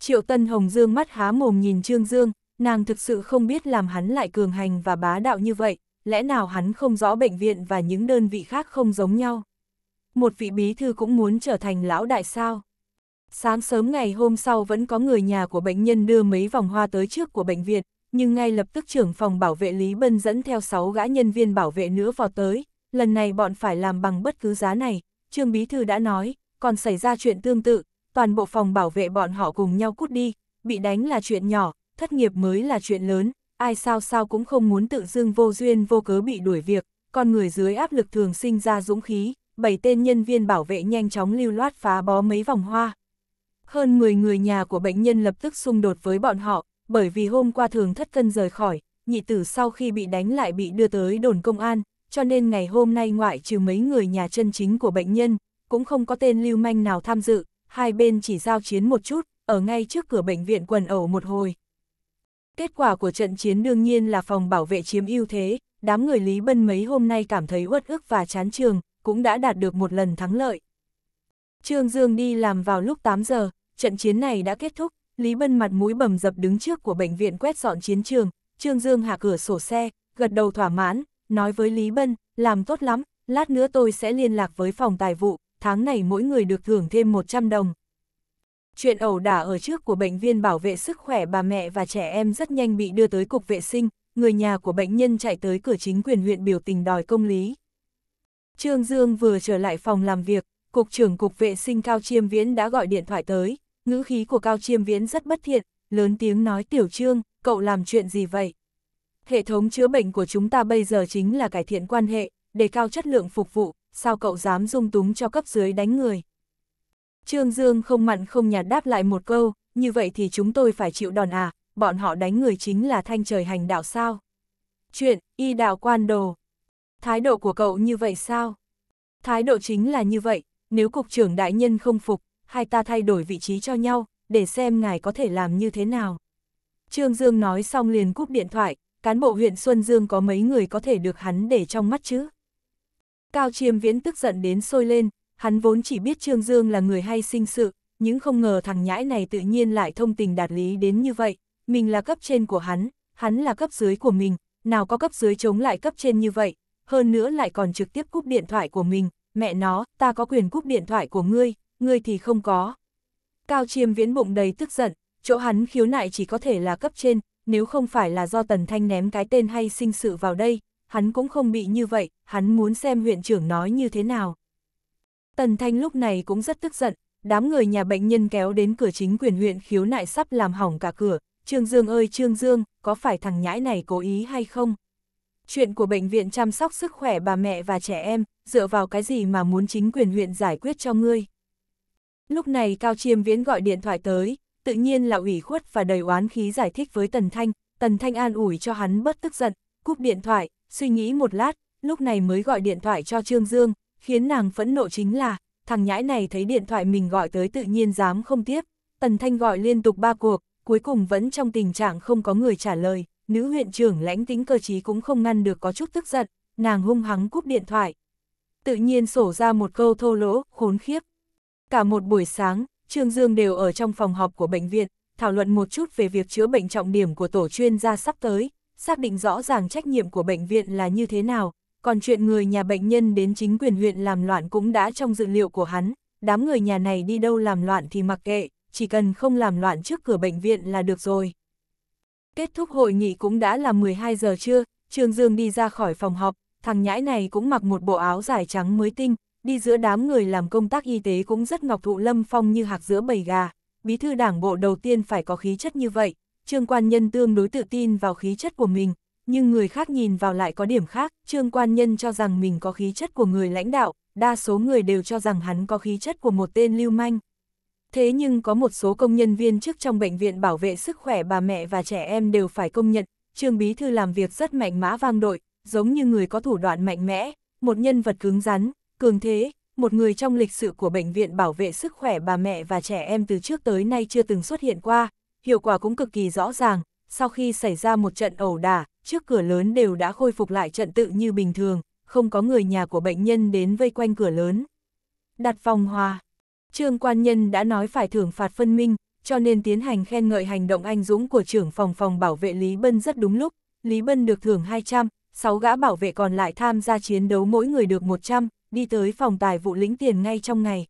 Triệu Tân Hồng Dương mắt há mồm nhìn Trương Dương, nàng thực sự không biết làm hắn lại cường hành và bá đạo như vậy, lẽ nào hắn không rõ bệnh viện và những đơn vị khác không giống nhau một vị bí thư cũng muốn trở thành lão đại sao. Sáng sớm ngày hôm sau vẫn có người nhà của bệnh nhân đưa mấy vòng hoa tới trước của bệnh viện, nhưng ngay lập tức trưởng phòng bảo vệ Lý Bân dẫn theo 6 gã nhân viên bảo vệ nữa vào tới, lần này bọn phải làm bằng bất cứ giá này, Trương Bí Thư đã nói, còn xảy ra chuyện tương tự, toàn bộ phòng bảo vệ bọn họ cùng nhau cút đi, bị đánh là chuyện nhỏ, thất nghiệp mới là chuyện lớn, ai sao sao cũng không muốn tự dưng vô duyên vô cớ bị đuổi việc, con người dưới áp lực thường sinh ra dũng khí, bảy tên nhân viên bảo vệ nhanh chóng lưu loát phá bó mấy vòng hoa. Hơn 10 người nhà của bệnh nhân lập tức xung đột với bọn họ, bởi vì hôm qua thường thất cân rời khỏi, nhị tử sau khi bị đánh lại bị đưa tới đồn công an, cho nên ngày hôm nay ngoại trừ mấy người nhà chân chính của bệnh nhân, cũng không có tên lưu manh nào tham dự, hai bên chỉ giao chiến một chút, ở ngay trước cửa bệnh viện quần ẩu một hồi. Kết quả của trận chiến đương nhiên là phòng bảo vệ chiếm ưu thế, đám người Lý Bân mấy hôm nay cảm thấy uất ức và chán trường, cũng đã đạt được một lần thắng lợi. Trương Dương đi làm vào lúc 8 giờ, trận chiến này đã kết thúc, Lý Bân mặt mũi bầm dập đứng trước của bệnh viện quét dọn chiến trường, Trương Dương hạ cửa sổ xe, gật đầu thỏa mãn, nói với Lý Bân, làm tốt lắm, lát nữa tôi sẽ liên lạc với phòng tài vụ, tháng này mỗi người được thưởng thêm 100 đồng. Chuyện ẩu đả ở trước của bệnh viên bảo vệ sức khỏe bà mẹ và trẻ em rất nhanh bị đưa tới cục vệ sinh, người nhà của bệnh nhân chạy tới cửa chính quyền huyện biểu tình đòi công lý. Trương Dương vừa trở lại phòng làm việc, Cục trưởng Cục Vệ sinh Cao Chiêm Viễn đã gọi điện thoại tới, ngữ khí của Cao Chiêm Viễn rất bất thiện, lớn tiếng nói Tiểu Trương, cậu làm chuyện gì vậy? Hệ thống chữa bệnh của chúng ta bây giờ chính là cải thiện quan hệ, để cao chất lượng phục vụ, sao cậu dám dung túng cho cấp dưới đánh người? Trương Dương không mặn không nhạt đáp lại một câu, như vậy thì chúng tôi phải chịu đòn à, bọn họ đánh người chính là thanh trời hành đạo sao? Chuyện, y đạo quan đồ, Thái độ của cậu như vậy sao? Thái độ chính là như vậy, nếu cục trưởng đại nhân không phục, hai ta thay đổi vị trí cho nhau, để xem ngài có thể làm như thế nào. Trương Dương nói xong liền cúp điện thoại, cán bộ huyện Xuân Dương có mấy người có thể được hắn để trong mắt chứ? Cao Chiêm Viễn tức giận đến sôi lên, hắn vốn chỉ biết Trương Dương là người hay sinh sự, nhưng không ngờ thằng nhãi này tự nhiên lại thông tình đạt lý đến như vậy, mình là cấp trên của hắn, hắn là cấp dưới của mình, nào có cấp dưới chống lại cấp trên như vậy, hơn nữa lại còn trực tiếp cúp điện thoại của mình, mẹ nó, ta có quyền cúp điện thoại của ngươi, ngươi thì không có. Cao chiêm viễn bụng đầy tức giận, chỗ hắn khiếu nại chỉ có thể là cấp trên, nếu không phải là do Tần Thanh ném cái tên hay sinh sự vào đây, hắn cũng không bị như vậy, hắn muốn xem huyện trưởng nói như thế nào. Tần Thanh lúc này cũng rất tức giận, đám người nhà bệnh nhân kéo đến cửa chính quyền huyện khiếu nại sắp làm hỏng cả cửa, Trương Dương ơi Trương Dương, có phải thằng nhãi này cố ý hay không? chuyện của bệnh viện chăm sóc sức khỏe bà mẹ và trẻ em, dựa vào cái gì mà muốn chính quyền huyện giải quyết cho ngươi. Lúc này Cao Chiêm Viễn gọi điện thoại tới, tự nhiên là ủy khuất và đầy oán khí giải thích với Tần Thanh, Tần Thanh an ủi cho hắn bớt tức giận, cúp điện thoại, suy nghĩ một lát, lúc này mới gọi điện thoại cho Trương Dương, khiến nàng phẫn nộ chính là, thằng nhãi này thấy điện thoại mình gọi tới tự nhiên dám không tiếp, Tần Thanh gọi liên tục ba cuộc, cuối cùng vẫn trong tình trạng không có người trả lời nữ huyện trưởng lãnh tính cơ chí cũng không ngăn được có chút tức giận, nàng hung hắng cúp điện thoại. Tự nhiên sổ ra một câu thô lỗ, khốn khiếp. Cả một buổi sáng, Trương Dương đều ở trong phòng họp của bệnh viện, thảo luận một chút về việc chữa bệnh trọng điểm của tổ chuyên gia sắp tới, xác định rõ ràng trách nhiệm của bệnh viện là như thế nào, còn chuyện người nhà bệnh nhân đến chính quyền huyện làm loạn cũng đã trong dự liệu của hắn, đám người nhà này đi đâu làm loạn thì mặc kệ, chỉ cần không làm loạn trước cửa bệnh viện là được rồi. Kết thúc hội nghị cũng đã là 12 giờ trưa, Trương Dương đi ra khỏi phòng họp, thằng nhãi này cũng mặc một bộ áo dài trắng mới tinh, đi giữa đám người làm công tác y tế cũng rất ngọc thụ lâm phong như hạc giữa bầy gà. Bí thư đảng bộ đầu tiên phải có khí chất như vậy, Trương Quan Nhân tương đối tự tin vào khí chất của mình, nhưng người khác nhìn vào lại có điểm khác, Trương Quan Nhân cho rằng mình có khí chất của người lãnh đạo, đa số người đều cho rằng hắn có khí chất của một tên lưu manh. Thế nhưng có một số công nhân viên trước trong bệnh viện bảo vệ sức khỏe bà mẹ và trẻ em đều phải công nhận, Trương Bí Thư làm việc rất mạnh mã vang đội, giống như người có thủ đoạn mạnh mẽ, một nhân vật cứng rắn, cường thế, một người trong lịch sử của Bệnh viện Bảo vệ Sức khỏe bà mẹ và trẻ em từ trước tới nay chưa từng xuất hiện qua, hiệu quả cũng cực kỳ rõ ràng, sau khi xảy ra một trận ẩu đả, trước cửa lớn đều đã khôi phục lại trận tự như bình thường, không có người nhà của bệnh nhân đến vây quanh cửa lớn. Đặt vòng hòa Trương quan nhân đã nói phải thưởng phạt phân minh, cho nên tiến hành khen ngợi hành động anh dũng của trưởng phòng phòng bảo vệ Lý Bân rất đúng lúc. Lý Bân được thưởng 200, 6 gã bảo vệ còn lại tham gia chiến đấu mỗi người được 100, đi tới phòng tài vụ lĩnh tiền ngay trong ngày.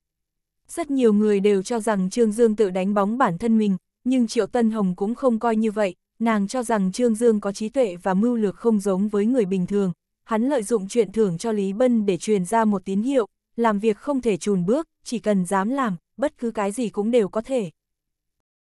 Rất nhiều người đều cho rằng Trương Dương tự đánh bóng bản thân mình, nhưng Triệu Tân Hồng cũng không coi như vậy, nàng cho rằng Trương Dương có trí tuệ và mưu lược không giống với người bình thường. Hắn lợi dụng chuyện thưởng cho Lý Bân để truyền ra một tín hiệu, làm việc không thể chùn bước, chỉ cần dám làm, bất cứ cái gì cũng đều có thể.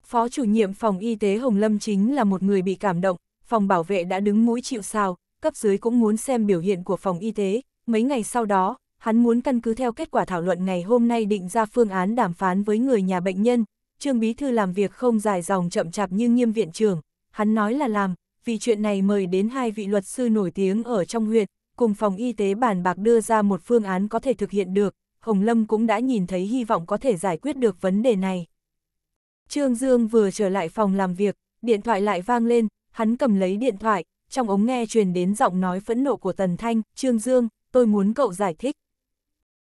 Phó chủ nhiệm phòng y tế Hồng Lâm chính là một người bị cảm động, phòng bảo vệ đã đứng mũi chịu sao, cấp dưới cũng muốn xem biểu hiện của phòng y tế, mấy ngày sau đó, hắn muốn căn cứ theo kết quả thảo luận ngày hôm nay định ra phương án đàm phán với người nhà bệnh nhân, Trương Bí Thư làm việc không dài dòng chậm chạp như nghiêm viện trưởng, hắn nói là làm, vì chuyện này mời đến hai vị luật sư nổi tiếng ở trong huyện, cùng phòng y tế bàn bạc đưa ra một phương án có thể thực hiện được, Hồng Lâm cũng đã nhìn thấy hy vọng có thể giải quyết được vấn đề này. Trương Dương vừa trở lại phòng làm việc, điện thoại lại vang lên, hắn cầm lấy điện thoại, trong ống nghe truyền đến giọng nói phẫn nộ của Tần Thanh, Trương Dương, tôi muốn cậu giải thích.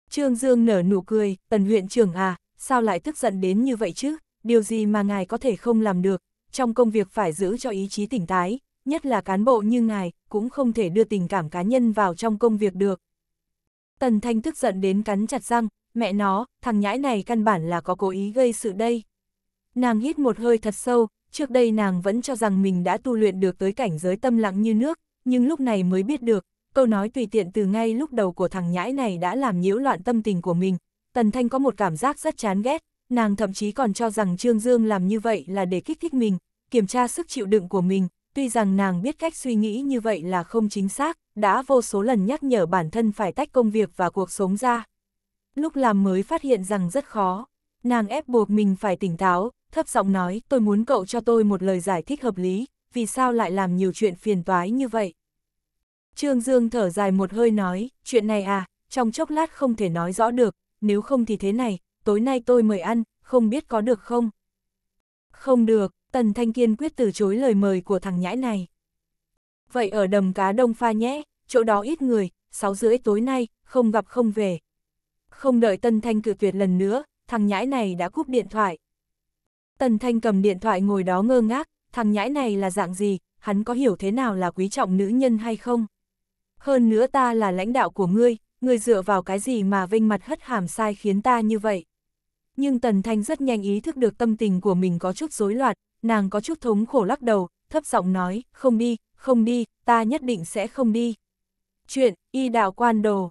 Trương Dương nở nụ cười, Tần huyện trưởng à, sao lại tức giận đến như vậy chứ, điều gì mà ngài có thể không làm được, trong công việc phải giữ cho ý chí tỉnh tái, nhất là cán bộ như ngài, cũng không thể đưa tình cảm cá nhân vào trong công việc được. Tần Thanh tức giận đến cắn chặt răng, mẹ nó, thằng nhãi này căn bản là có cố ý gây sự đây. Nàng hít một hơi thật sâu, trước đây nàng vẫn cho rằng mình đã tu luyện được tới cảnh giới tâm lặng như nước, nhưng lúc này mới biết được, câu nói tùy tiện từ ngay lúc đầu của thằng nhãi này đã làm nhiễu loạn tâm tình của mình. Tần Thanh có một cảm giác rất chán ghét, nàng thậm chí còn cho rằng Trương Dương làm như vậy là để kích thích mình, kiểm tra sức chịu đựng của mình, tuy rằng nàng biết cách suy nghĩ như vậy là không chính xác, đã vô số lần nhắc nhở bản thân phải tách công việc và cuộc sống ra. Lúc làm mới phát hiện rằng rất khó, nàng ép buộc mình phải tỉnh táo, thấp giọng nói tôi muốn cậu cho tôi một lời giải thích hợp lý, vì sao lại làm nhiều chuyện phiền toái như vậy. Trương Dương thở dài một hơi nói, chuyện này à, trong chốc lát không thể nói rõ được, nếu không thì thế này, tối nay tôi mời ăn, không biết có được không? Không được, Tần Thanh kiên quyết từ chối lời mời của thằng nhãi này. Vậy ở đầm cá đông pha nhé, chỗ đó ít người, sáu rưỡi tối nay, không gặp không về. Không đợi Tần Thanh cự tuyệt lần nữa, thằng nhãi này đã cúp điện thoại. Tần Thanh cầm điện thoại ngồi đó ngơ ngác, thằng nhãi này là dạng gì, hắn có hiểu thế nào là quý trọng nữ nhân hay không? Hơn nữa ta là lãnh đạo của ngươi, ngươi dựa vào cái gì mà vinh mặt hất hàm sai khiến ta như vậy? Nhưng Tần Thanh rất nhanh ý thức được tâm tình của mình có chút rối loạn, nàng có chút thống khổ lắc đầu, thấp giọng nói, không đi, không đi, ta nhất định sẽ không đi. Chuyện, y đạo quan đồ.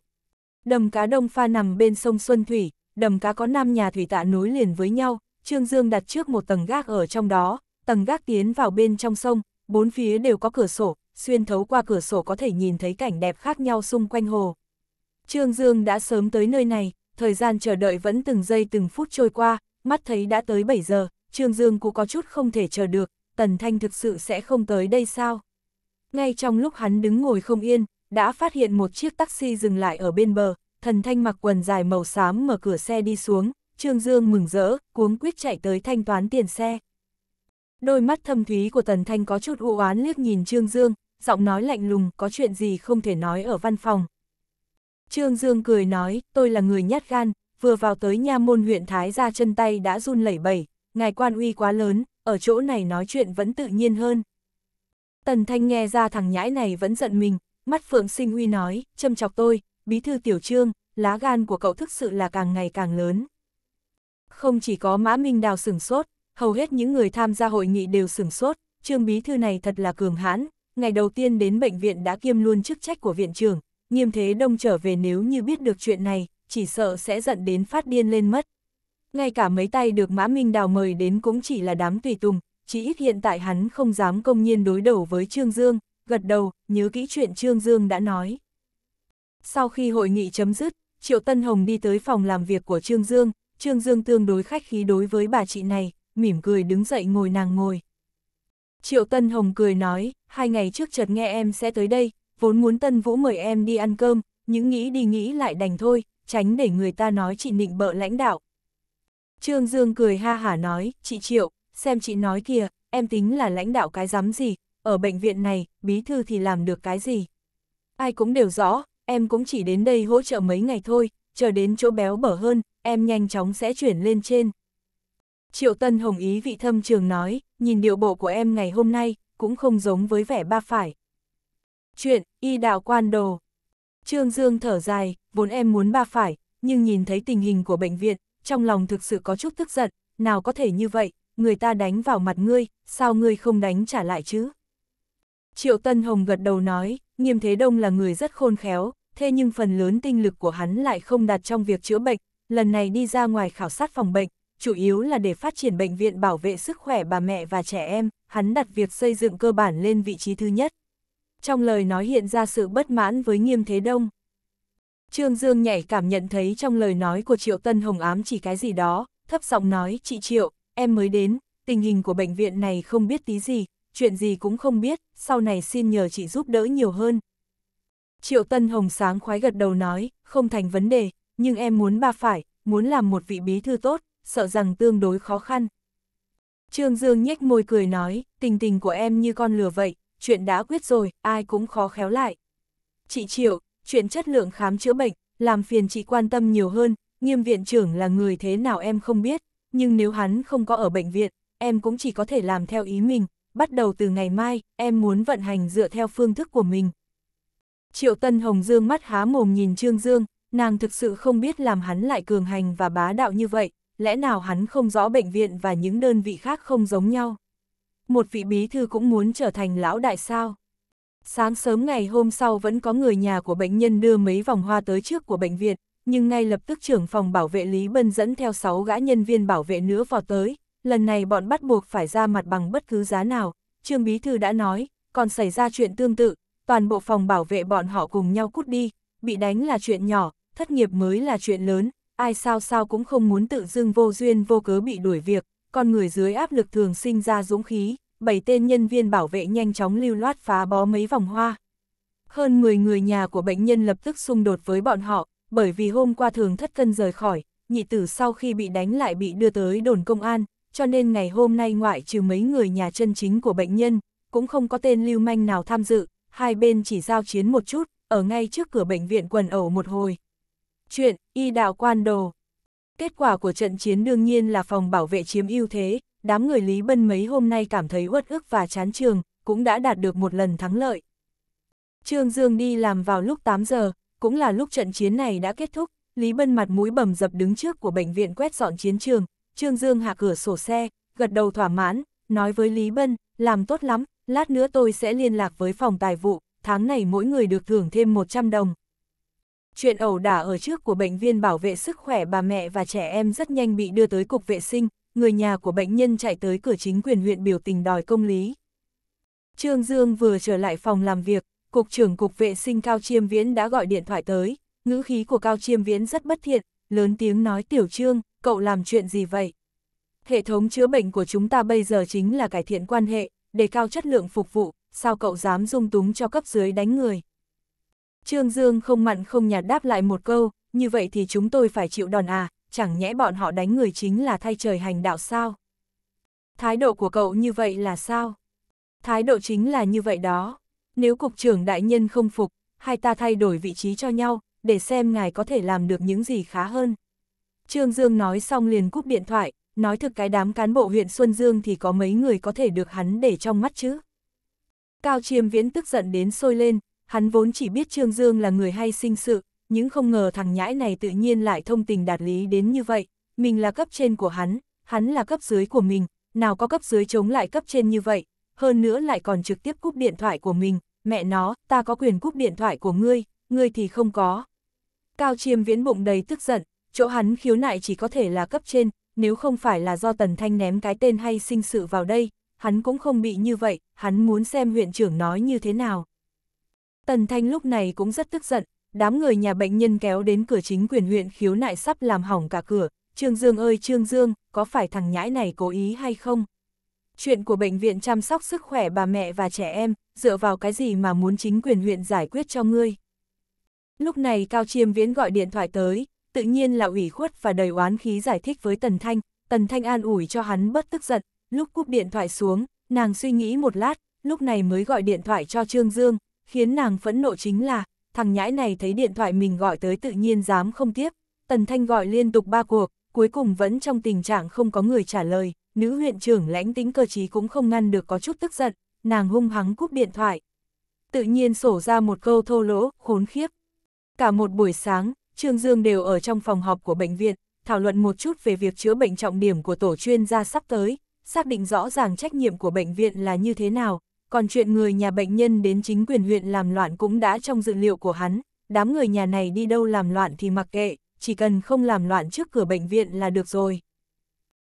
Đầm cá đông pha nằm bên sông Xuân Thủy, đầm cá có 5 nhà thủy tạ nối liền với nhau, Trương Dương đặt trước một tầng gác ở trong đó, tầng gác tiến vào bên trong sông, bốn phía đều có cửa sổ, xuyên thấu qua cửa sổ có thể nhìn thấy cảnh đẹp khác nhau xung quanh hồ. Trương Dương đã sớm tới nơi này, thời gian chờ đợi vẫn từng giây từng phút trôi qua, mắt thấy đã tới 7 giờ, Trương Dương cũng có chút không thể chờ được, Tần Thanh thực sự sẽ không tới đây sao? Ngay trong lúc hắn đứng ngồi không yên, đã phát hiện một chiếc taxi dừng lại ở bên bờ, Thần Thanh mặc quần dài màu xám mở cửa xe đi xuống, Trương Dương mừng rỡ, cuống quyết chạy tới thanh toán tiền xe. Đôi mắt thâm thúy của Tần Thanh có chút u oán liếc nhìn Trương Dương, giọng nói lạnh lùng, có chuyện gì không thể nói ở văn phòng. Trương Dương cười nói, tôi là người nhát gan, vừa vào tới nha môn huyện Thái ra chân tay đã run lẩy bẩy, ngài quan uy quá lớn, ở chỗ này nói chuyện vẫn tự nhiên hơn. Tần Thanh nghe ra thằng nhãi này vẫn giận mình, mắt Phượng Sinh Huy nói, châm chọc tôi, bí thư tiểu trương, lá gan của cậu thực sự là càng ngày càng lớn. Không chỉ có Mã Minh Đào sửng sốt, hầu hết những người tham gia hội nghị đều sửng sốt, trương bí thư này thật là cường hãn, ngày đầu tiên đến bệnh viện đã kiêm luôn chức trách của viện trưởng, nghiêm thế đông trở về nếu như biết được chuyện này, chỉ sợ sẽ giận đến phát điên lên mất ngay cả mấy tay được Mã Minh Đào mời đến cũng chỉ là đám tùy tùng, chỉ ít hiện tại hắn không dám công nhiên đối đầu với Trương Dương, gật đầu, nhớ kỹ chuyện Trương Dương đã nói. Sau khi hội nghị chấm dứt, Triệu Tân Hồng đi tới phòng làm việc của Trương Dương, Trương Dương tương đối khách khí đối với bà chị này, mỉm cười đứng dậy ngồi nàng ngồi. Triệu Tân Hồng cười nói, hai ngày trước chợt nghe em sẽ tới đây, vốn muốn Tân Vũ mời em đi ăn cơm, những nghĩ đi nghĩ lại đành thôi, tránh để người ta nói chị nịnh bợ lãnh đạo, Trương Dương cười ha hả nói, chị Triệu, xem chị nói kìa, em tính là lãnh đạo cái giám gì, ở bệnh viện này, bí thư thì làm được cái gì. Ai cũng đều rõ, em cũng chỉ đến đây hỗ trợ mấy ngày thôi, chờ đến chỗ béo bở hơn, em nhanh chóng sẽ chuyển lên trên. Triệu Tân Hồng ý vị thâm trường nói, nhìn điệu bộ của em ngày hôm nay, cũng không giống với vẻ ba phải. Chuyện, y đạo quan đồ. Trương Dương thở dài, vốn em muốn ba phải, nhưng nhìn thấy tình hình của bệnh viện, trong lòng thực sự có chút tức giận, nào có thể như vậy, người ta đánh vào mặt ngươi, sao ngươi không đánh trả lại chứ? Triệu Tân Hồng gật đầu nói, nghiêm thế đông là người rất khôn khéo, thế nhưng phần lớn tinh lực của hắn lại không đặt trong việc chữa bệnh, lần này đi ra ngoài khảo sát phòng bệnh, chủ yếu là để phát triển bệnh viện bảo vệ sức khỏe bà mẹ và trẻ em, hắn đặt việc xây dựng cơ bản lên vị trí thứ nhất. Trong lời nói hiện ra sự bất mãn với nghiêm thế đông. Trương Dương nhảy cảm nhận thấy trong lời nói của Triệu Tân Hồng ám chỉ cái gì đó, thấp giọng nói, chị Triệu, em mới đến, tình hình của bệnh viện này không biết tí gì, chuyện gì cũng không biết, sau này xin nhờ chị giúp đỡ nhiều hơn. Triệu Tân Hồng sáng khoái gật đầu nói, không thành vấn đề, nhưng em muốn bà phải, muốn làm một vị bí thư tốt, sợ rằng tương đối khó khăn. Trương Dương nhếch môi cười nói, tình tình của em như con lừa vậy, chuyện đã quyết rồi, ai cũng khó khéo lại. Chị Triệu, chuyện chất lượng khám chữa bệnh, làm phiền chị quan tâm nhiều hơn, nghiêm viện trưởng là người thế nào em không biết, nhưng nếu hắn không có ở bệnh viện, em cũng chỉ có thể làm theo ý mình, bắt đầu từ ngày mai, em muốn vận hành dựa theo phương thức của mình. Triệu Tân Hồng Dương mắt há mồm nhìn Trương Dương, nàng thực sự không biết làm hắn lại cường hành và bá đạo như vậy, lẽ nào hắn không rõ bệnh viện và những đơn vị khác không giống nhau. Một vị bí thư cũng muốn trở thành lão đại sao? Sáng sớm ngày hôm sau vẫn có người nhà của bệnh nhân đưa mấy vòng hoa tới trước của bệnh viện, nhưng ngay lập tức trưởng phòng bảo vệ Lý Bân dẫn theo 6 gã nhân viên bảo vệ nữa vào tới, lần này bọn bắt buộc phải ra mặt bằng bất cứ giá nào, Trương Bí Thư đã nói, còn xảy ra chuyện tương tự, toàn bộ phòng bảo vệ bọn họ cùng nhau cút đi, bị đánh là chuyện nhỏ, thất nghiệp mới là chuyện lớn, ai sao sao cũng không muốn tự dưng vô duyên vô cớ bị đuổi việc, con người dưới áp lực thường sinh ra dũng khí, bảy tên nhân viên bảo vệ nhanh chóng lưu loát phá bó mấy vòng hoa. Hơn 10 người nhà của bệnh nhân lập tức xung đột với bọn họ, bởi vì hôm qua thường thất cân rời khỏi, nhị tử sau khi bị đánh lại bị đưa tới đồn công an, cho nên ngày hôm nay ngoại trừ mấy người nhà chân chính của bệnh nhân, cũng không có tên lưu manh nào tham dự, hai bên chỉ giao chiến một chút, ở ngay trước cửa bệnh viện quần ẩu một hồi. Chuyện, y đạo quan đồ. Kết quả của trận chiến đương nhiên là phòng bảo vệ chiếm ưu thế, đám người Lý Bân mấy hôm nay cảm thấy uất ức và chán trường, cũng đã đạt được một lần thắng lợi. Trương Dương đi làm vào lúc 8 giờ, cũng là lúc trận chiến này đã kết thúc, Lý Bân mặt mũi bầm dập đứng trước của bệnh viện quét dọn chiến trường, Trương Dương hạ cửa sổ xe, gật đầu thỏa mãn, nói với Lý Bân, làm tốt lắm, lát nữa tôi sẽ liên lạc với phòng tài vụ, tháng này mỗi người được thưởng thêm 100 đồng. Chuyện ẩu đả ở trước của bệnh viên bảo vệ sức khỏe bà mẹ và trẻ em rất nhanh bị đưa tới cục vệ sinh, người nhà của bệnh nhân chạy tới cửa chính quyền huyện biểu tình đòi công lý. Trương Dương vừa trở lại phòng làm việc, Cục trưởng Cục Vệ sinh Cao Chiêm Viễn đã gọi điện thoại tới, ngữ khí của Cao Chiêm Viễn rất bất thiện, lớn tiếng nói Tiểu Trương, cậu làm chuyện gì vậy? Hệ thống chữa bệnh của chúng ta bây giờ chính là cải thiện quan hệ, đề cao chất lượng phục vụ, sao cậu dám dung túng cho cấp dưới đánh người? Trương Dương không mặn không nhạt đáp lại một câu, như vậy thì chúng tôi phải chịu đòn à, chẳng nhẽ bọn họ đánh người chính là thay trời hành đạo sao? Thái độ của cậu như vậy là sao? Thái độ chính là như vậy đó. Nếu cục trưởng đại nhân không phục, hai ta thay đổi vị trí cho nhau, để xem ngài có thể làm được những gì khá hơn. Trương Dương nói xong liền cúp điện thoại, nói thực cái đám cán bộ huyện Xuân Dương thì có mấy người có thể được hắn để trong mắt chứ. Cao Chiêm Viễn tức giận đến sôi lên, hắn vốn chỉ biết Trương Dương là người hay sinh sự, nhưng không ngờ thằng nhãi này tự nhiên lại thông tình đạt lý đến như vậy, mình là cấp trên của hắn, hắn là cấp dưới của mình, nào có cấp dưới chống lại cấp trên như vậy, hơn nữa lại còn trực tiếp cúp điện thoại của mình, mẹ nó, ta có quyền cúp điện thoại của ngươi, ngươi thì không có. Cao chiêm viễn bụng đầy tức giận, chỗ hắn khiếu nại chỉ có thể là cấp trên, nếu không phải là do Tần Thanh ném cái tên hay sinh sự vào đây, hắn cũng không bị như vậy, hắn muốn xem huyện trưởng nói như thế nào. Tần Thanh lúc này cũng rất tức giận, đám người nhà bệnh nhân kéo đến cửa chính quyền huyện khiếu nại sắp làm hỏng cả cửa, Trương Dương ơi Trương Dương, có phải thằng nhãi này cố ý hay không? Chuyện của bệnh viện chăm sóc sức khỏe bà mẹ và trẻ em, dựa vào cái gì mà muốn chính quyền huyện giải quyết cho ngươi? Lúc này Cao Chiêm Viễn gọi điện thoại tới, tự nhiên là ủy khuất và đầy oán khí giải thích với Tần Thanh, Tần Thanh an ủi cho hắn bất tức giận, lúc cúp điện thoại xuống, nàng suy nghĩ một lát, lúc này mới gọi điện thoại cho Trương Dương, khiến nàng phẫn nộ chính là, thằng nhãi này thấy điện thoại mình gọi tới tự nhiên dám không tiếp, Tần Thanh gọi liên tục ba cuộc, cuối cùng vẫn trong tình trạng không có người trả lời, nữ huyện trưởng lãnh tính cơ trí cũng không ngăn được có chút tức giận, nàng hung hắng cúp điện thoại. Tự nhiên sổ ra một câu thô lỗ, khốn khiếp. Cả một buổi sáng, Trương Dương đều ở trong phòng họp của bệnh viện, thảo luận một chút về việc chữa bệnh trọng điểm của tổ chuyên gia sắp tới, xác định rõ ràng trách nhiệm của bệnh viện là như thế nào, còn chuyện người nhà bệnh nhân đến chính quyền huyện làm loạn cũng đã trong dự liệu của hắn, đám người nhà này đi đâu làm loạn thì mặc kệ, chỉ cần không làm loạn trước cửa bệnh viện là được rồi.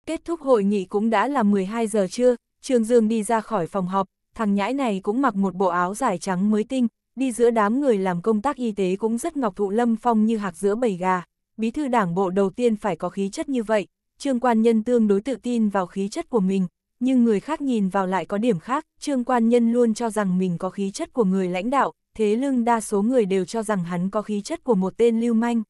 Kết thúc hội nghị cũng đã là 12 giờ trưa, Trương Dương đi ra khỏi phòng họp, thằng nhãi này cũng mặc một bộ áo dài trắng mới tinh, đi giữa đám người làm công tác y tế cũng rất ngọc thụ lâm phong như hạc giữa bầy gà. Bí thư đảng bộ đầu tiên phải có khí chất như vậy, Trương Quan Nhân tương đối tự tin vào khí chất của mình, nhưng người khác nhìn vào lại có điểm khác, trương quan nhân luôn cho rằng mình có khí chất của người lãnh đạo, thế lưng đa số người đều cho rằng hắn có khí chất của một tên lưu manh.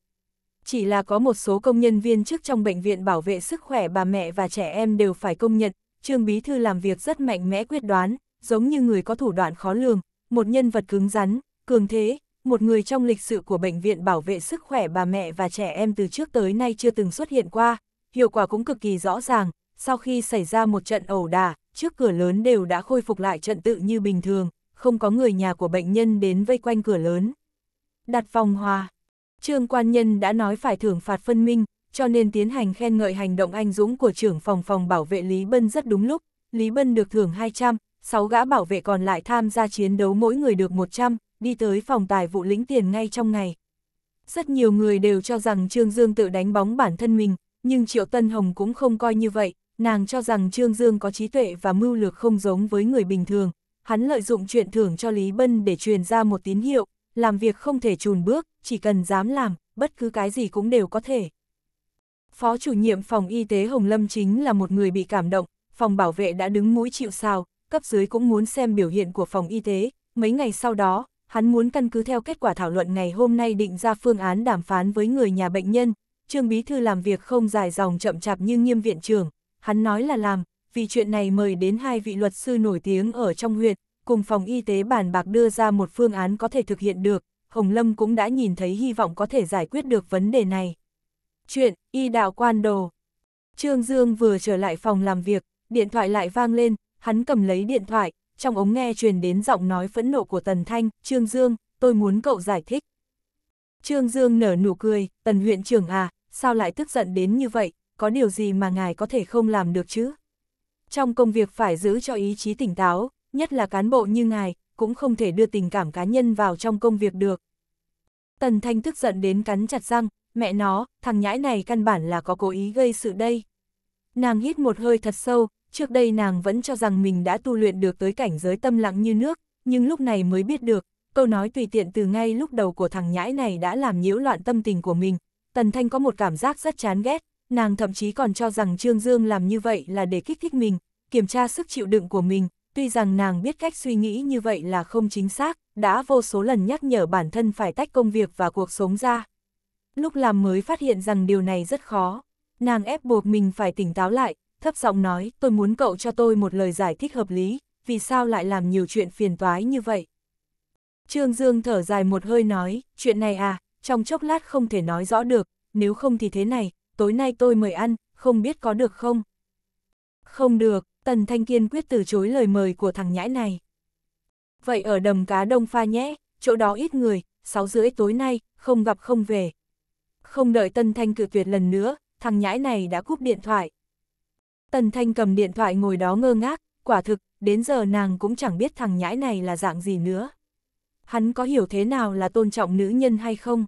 Chỉ là có một số công nhân viên chức trong bệnh viện bảo vệ sức khỏe bà mẹ và trẻ em đều phải công nhận, trương bí thư làm việc rất mạnh mẽ quyết đoán, giống như người có thủ đoạn khó lường, một nhân vật cứng rắn, cường thế, một người trong lịch sử của bệnh viện bảo vệ sức khỏe bà mẹ và trẻ em từ trước tới nay chưa từng xuất hiện qua, hiệu quả cũng cực kỳ rõ ràng, sau khi xảy ra một trận ẩu đả, trước cửa lớn đều đã khôi phục lại trận tự như bình thường, không có người nhà của bệnh nhân đến vây quanh cửa lớn. Đặt phòng hòa, trương quan nhân đã nói phải thưởng phạt phân minh, cho nên tiến hành khen ngợi hành động anh dũng của trưởng phòng phòng bảo vệ Lý Bân rất đúng lúc, Lý Bân được thưởng 200, 6 gã bảo vệ còn lại tham gia chiến đấu mỗi người được 100, đi tới phòng tài vụ lĩnh tiền ngay trong ngày. Rất nhiều người đều cho rằng Trương Dương tự đánh bóng bản thân mình, nhưng Triệu Tân Hồng cũng không coi như vậy, nàng cho rằng Trương Dương có trí tuệ và mưu lược không giống với người bình thường, hắn lợi dụng chuyện thưởng cho Lý Bân để truyền ra một tín hiệu, làm việc không thể chùn bước, chỉ cần dám làm, bất cứ cái gì cũng đều có thể. Phó chủ nhiệm phòng y tế Hồng Lâm chính là một người bị cảm động, phòng bảo vệ đã đứng mũi chịu sao, cấp dưới cũng muốn xem biểu hiện của phòng y tế, mấy ngày sau đó, hắn muốn căn cứ theo kết quả thảo luận ngày hôm nay định ra phương án đàm phán với người nhà bệnh nhân, Trương Bí Thư làm việc không dài dòng chậm chạp như nghiêm viện trưởng, hắn nói là làm, vì chuyện này mời đến hai vị luật sư nổi tiếng ở trong huyện, cùng phòng y tế bàn bạc đưa ra một phương án có thể thực hiện được, Hồng Lâm cũng đã nhìn thấy hy vọng có thể giải quyết được vấn đề này. Chuyện, y đạo quan đồ. Trương Dương vừa trở lại phòng làm việc, điện thoại lại vang lên, hắn cầm lấy điện thoại, trong ống nghe truyền đến giọng nói phẫn nộ của Tần Thanh, Trương Dương, tôi muốn cậu giải thích. Trương Dương nở nụ cười, Tần huyện trưởng à, sao lại tức giận đến như vậy, có điều gì mà ngài có thể không làm được chứ? Trong công việc phải giữ cho ý chí tỉnh táo, nhất là cán bộ như ngài, cũng không thể đưa tình cảm cá nhân vào trong công việc được. Tần Thanh tức giận đến cắn chặt răng, mẹ nó, thằng nhãi này căn bản là có cố ý gây sự đây. Nàng hít một hơi thật sâu, trước đây nàng vẫn cho rằng mình đã tu luyện được tới cảnh giới tâm lặng như nước, nhưng lúc này mới biết được, câu nói tùy tiện từ ngay lúc đầu của thằng nhãi này đã làm nhiễu loạn tâm tình của mình. Tần Thanh có một cảm giác rất chán ghét, nàng thậm chí còn cho rằng Trương Dương làm như vậy là để kích thích mình, kiểm tra sức chịu đựng của mình, tuy rằng nàng biết cách suy nghĩ như vậy là không chính xác, đã vô số lần nhắc nhở bản thân phải tách công việc và cuộc sống ra. Lúc làm mới phát hiện rằng điều này rất khó, nàng ép buộc mình phải tỉnh táo lại, thấp giọng nói tôi muốn cậu cho tôi một lời giải thích hợp lý, vì sao lại làm nhiều chuyện phiền toái như vậy. Trương Dương thở dài một hơi nói, chuyện này à, trong chốc lát không thể nói rõ được, nếu không thì thế này, tối nay tôi mời ăn, không biết có được không? Không được, Tần Thanh Kiên quyết từ chối lời mời của thằng nhãi này. Vậy ở đầm cá đông pha nhé, chỗ đó ít người, sáu rưỡi tối nay, không gặp không về. Không đợi Tần Thanh cự tuyệt lần nữa, thằng nhãi này đã cúp điện thoại. Tần Thanh cầm điện thoại ngồi đó ngơ ngác, quả thực, đến giờ nàng cũng chẳng biết thằng nhãi này là dạng gì nữa. Hắn có hiểu thế nào là tôn trọng nữ nhân hay không?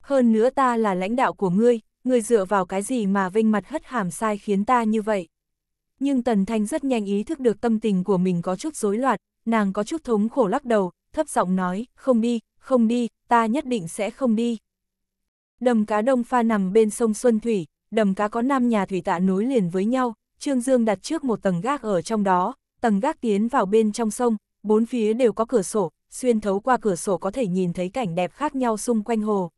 Hơn nữa ta là lãnh đạo của ngươi, người dựa vào cái gì mà vinh mặt hất hàm sai khiến ta như vậy. Nhưng Tần Thanh rất nhanh ý thức được tâm tình của mình có chút rối loạn, nàng có chút thống khổ lắc đầu, thấp giọng nói, không đi, không đi, ta nhất định sẽ không đi. Đầm cá đông pha nằm bên sông Xuân Thủy, đầm cá có năm nhà thủy tạ nối liền với nhau, Trương Dương đặt trước một tầng gác ở trong đó, tầng gác tiến vào bên trong sông, bốn phía đều có cửa sổ, xuyên thấu qua cửa sổ có thể nhìn thấy cảnh đẹp khác nhau xung quanh hồ.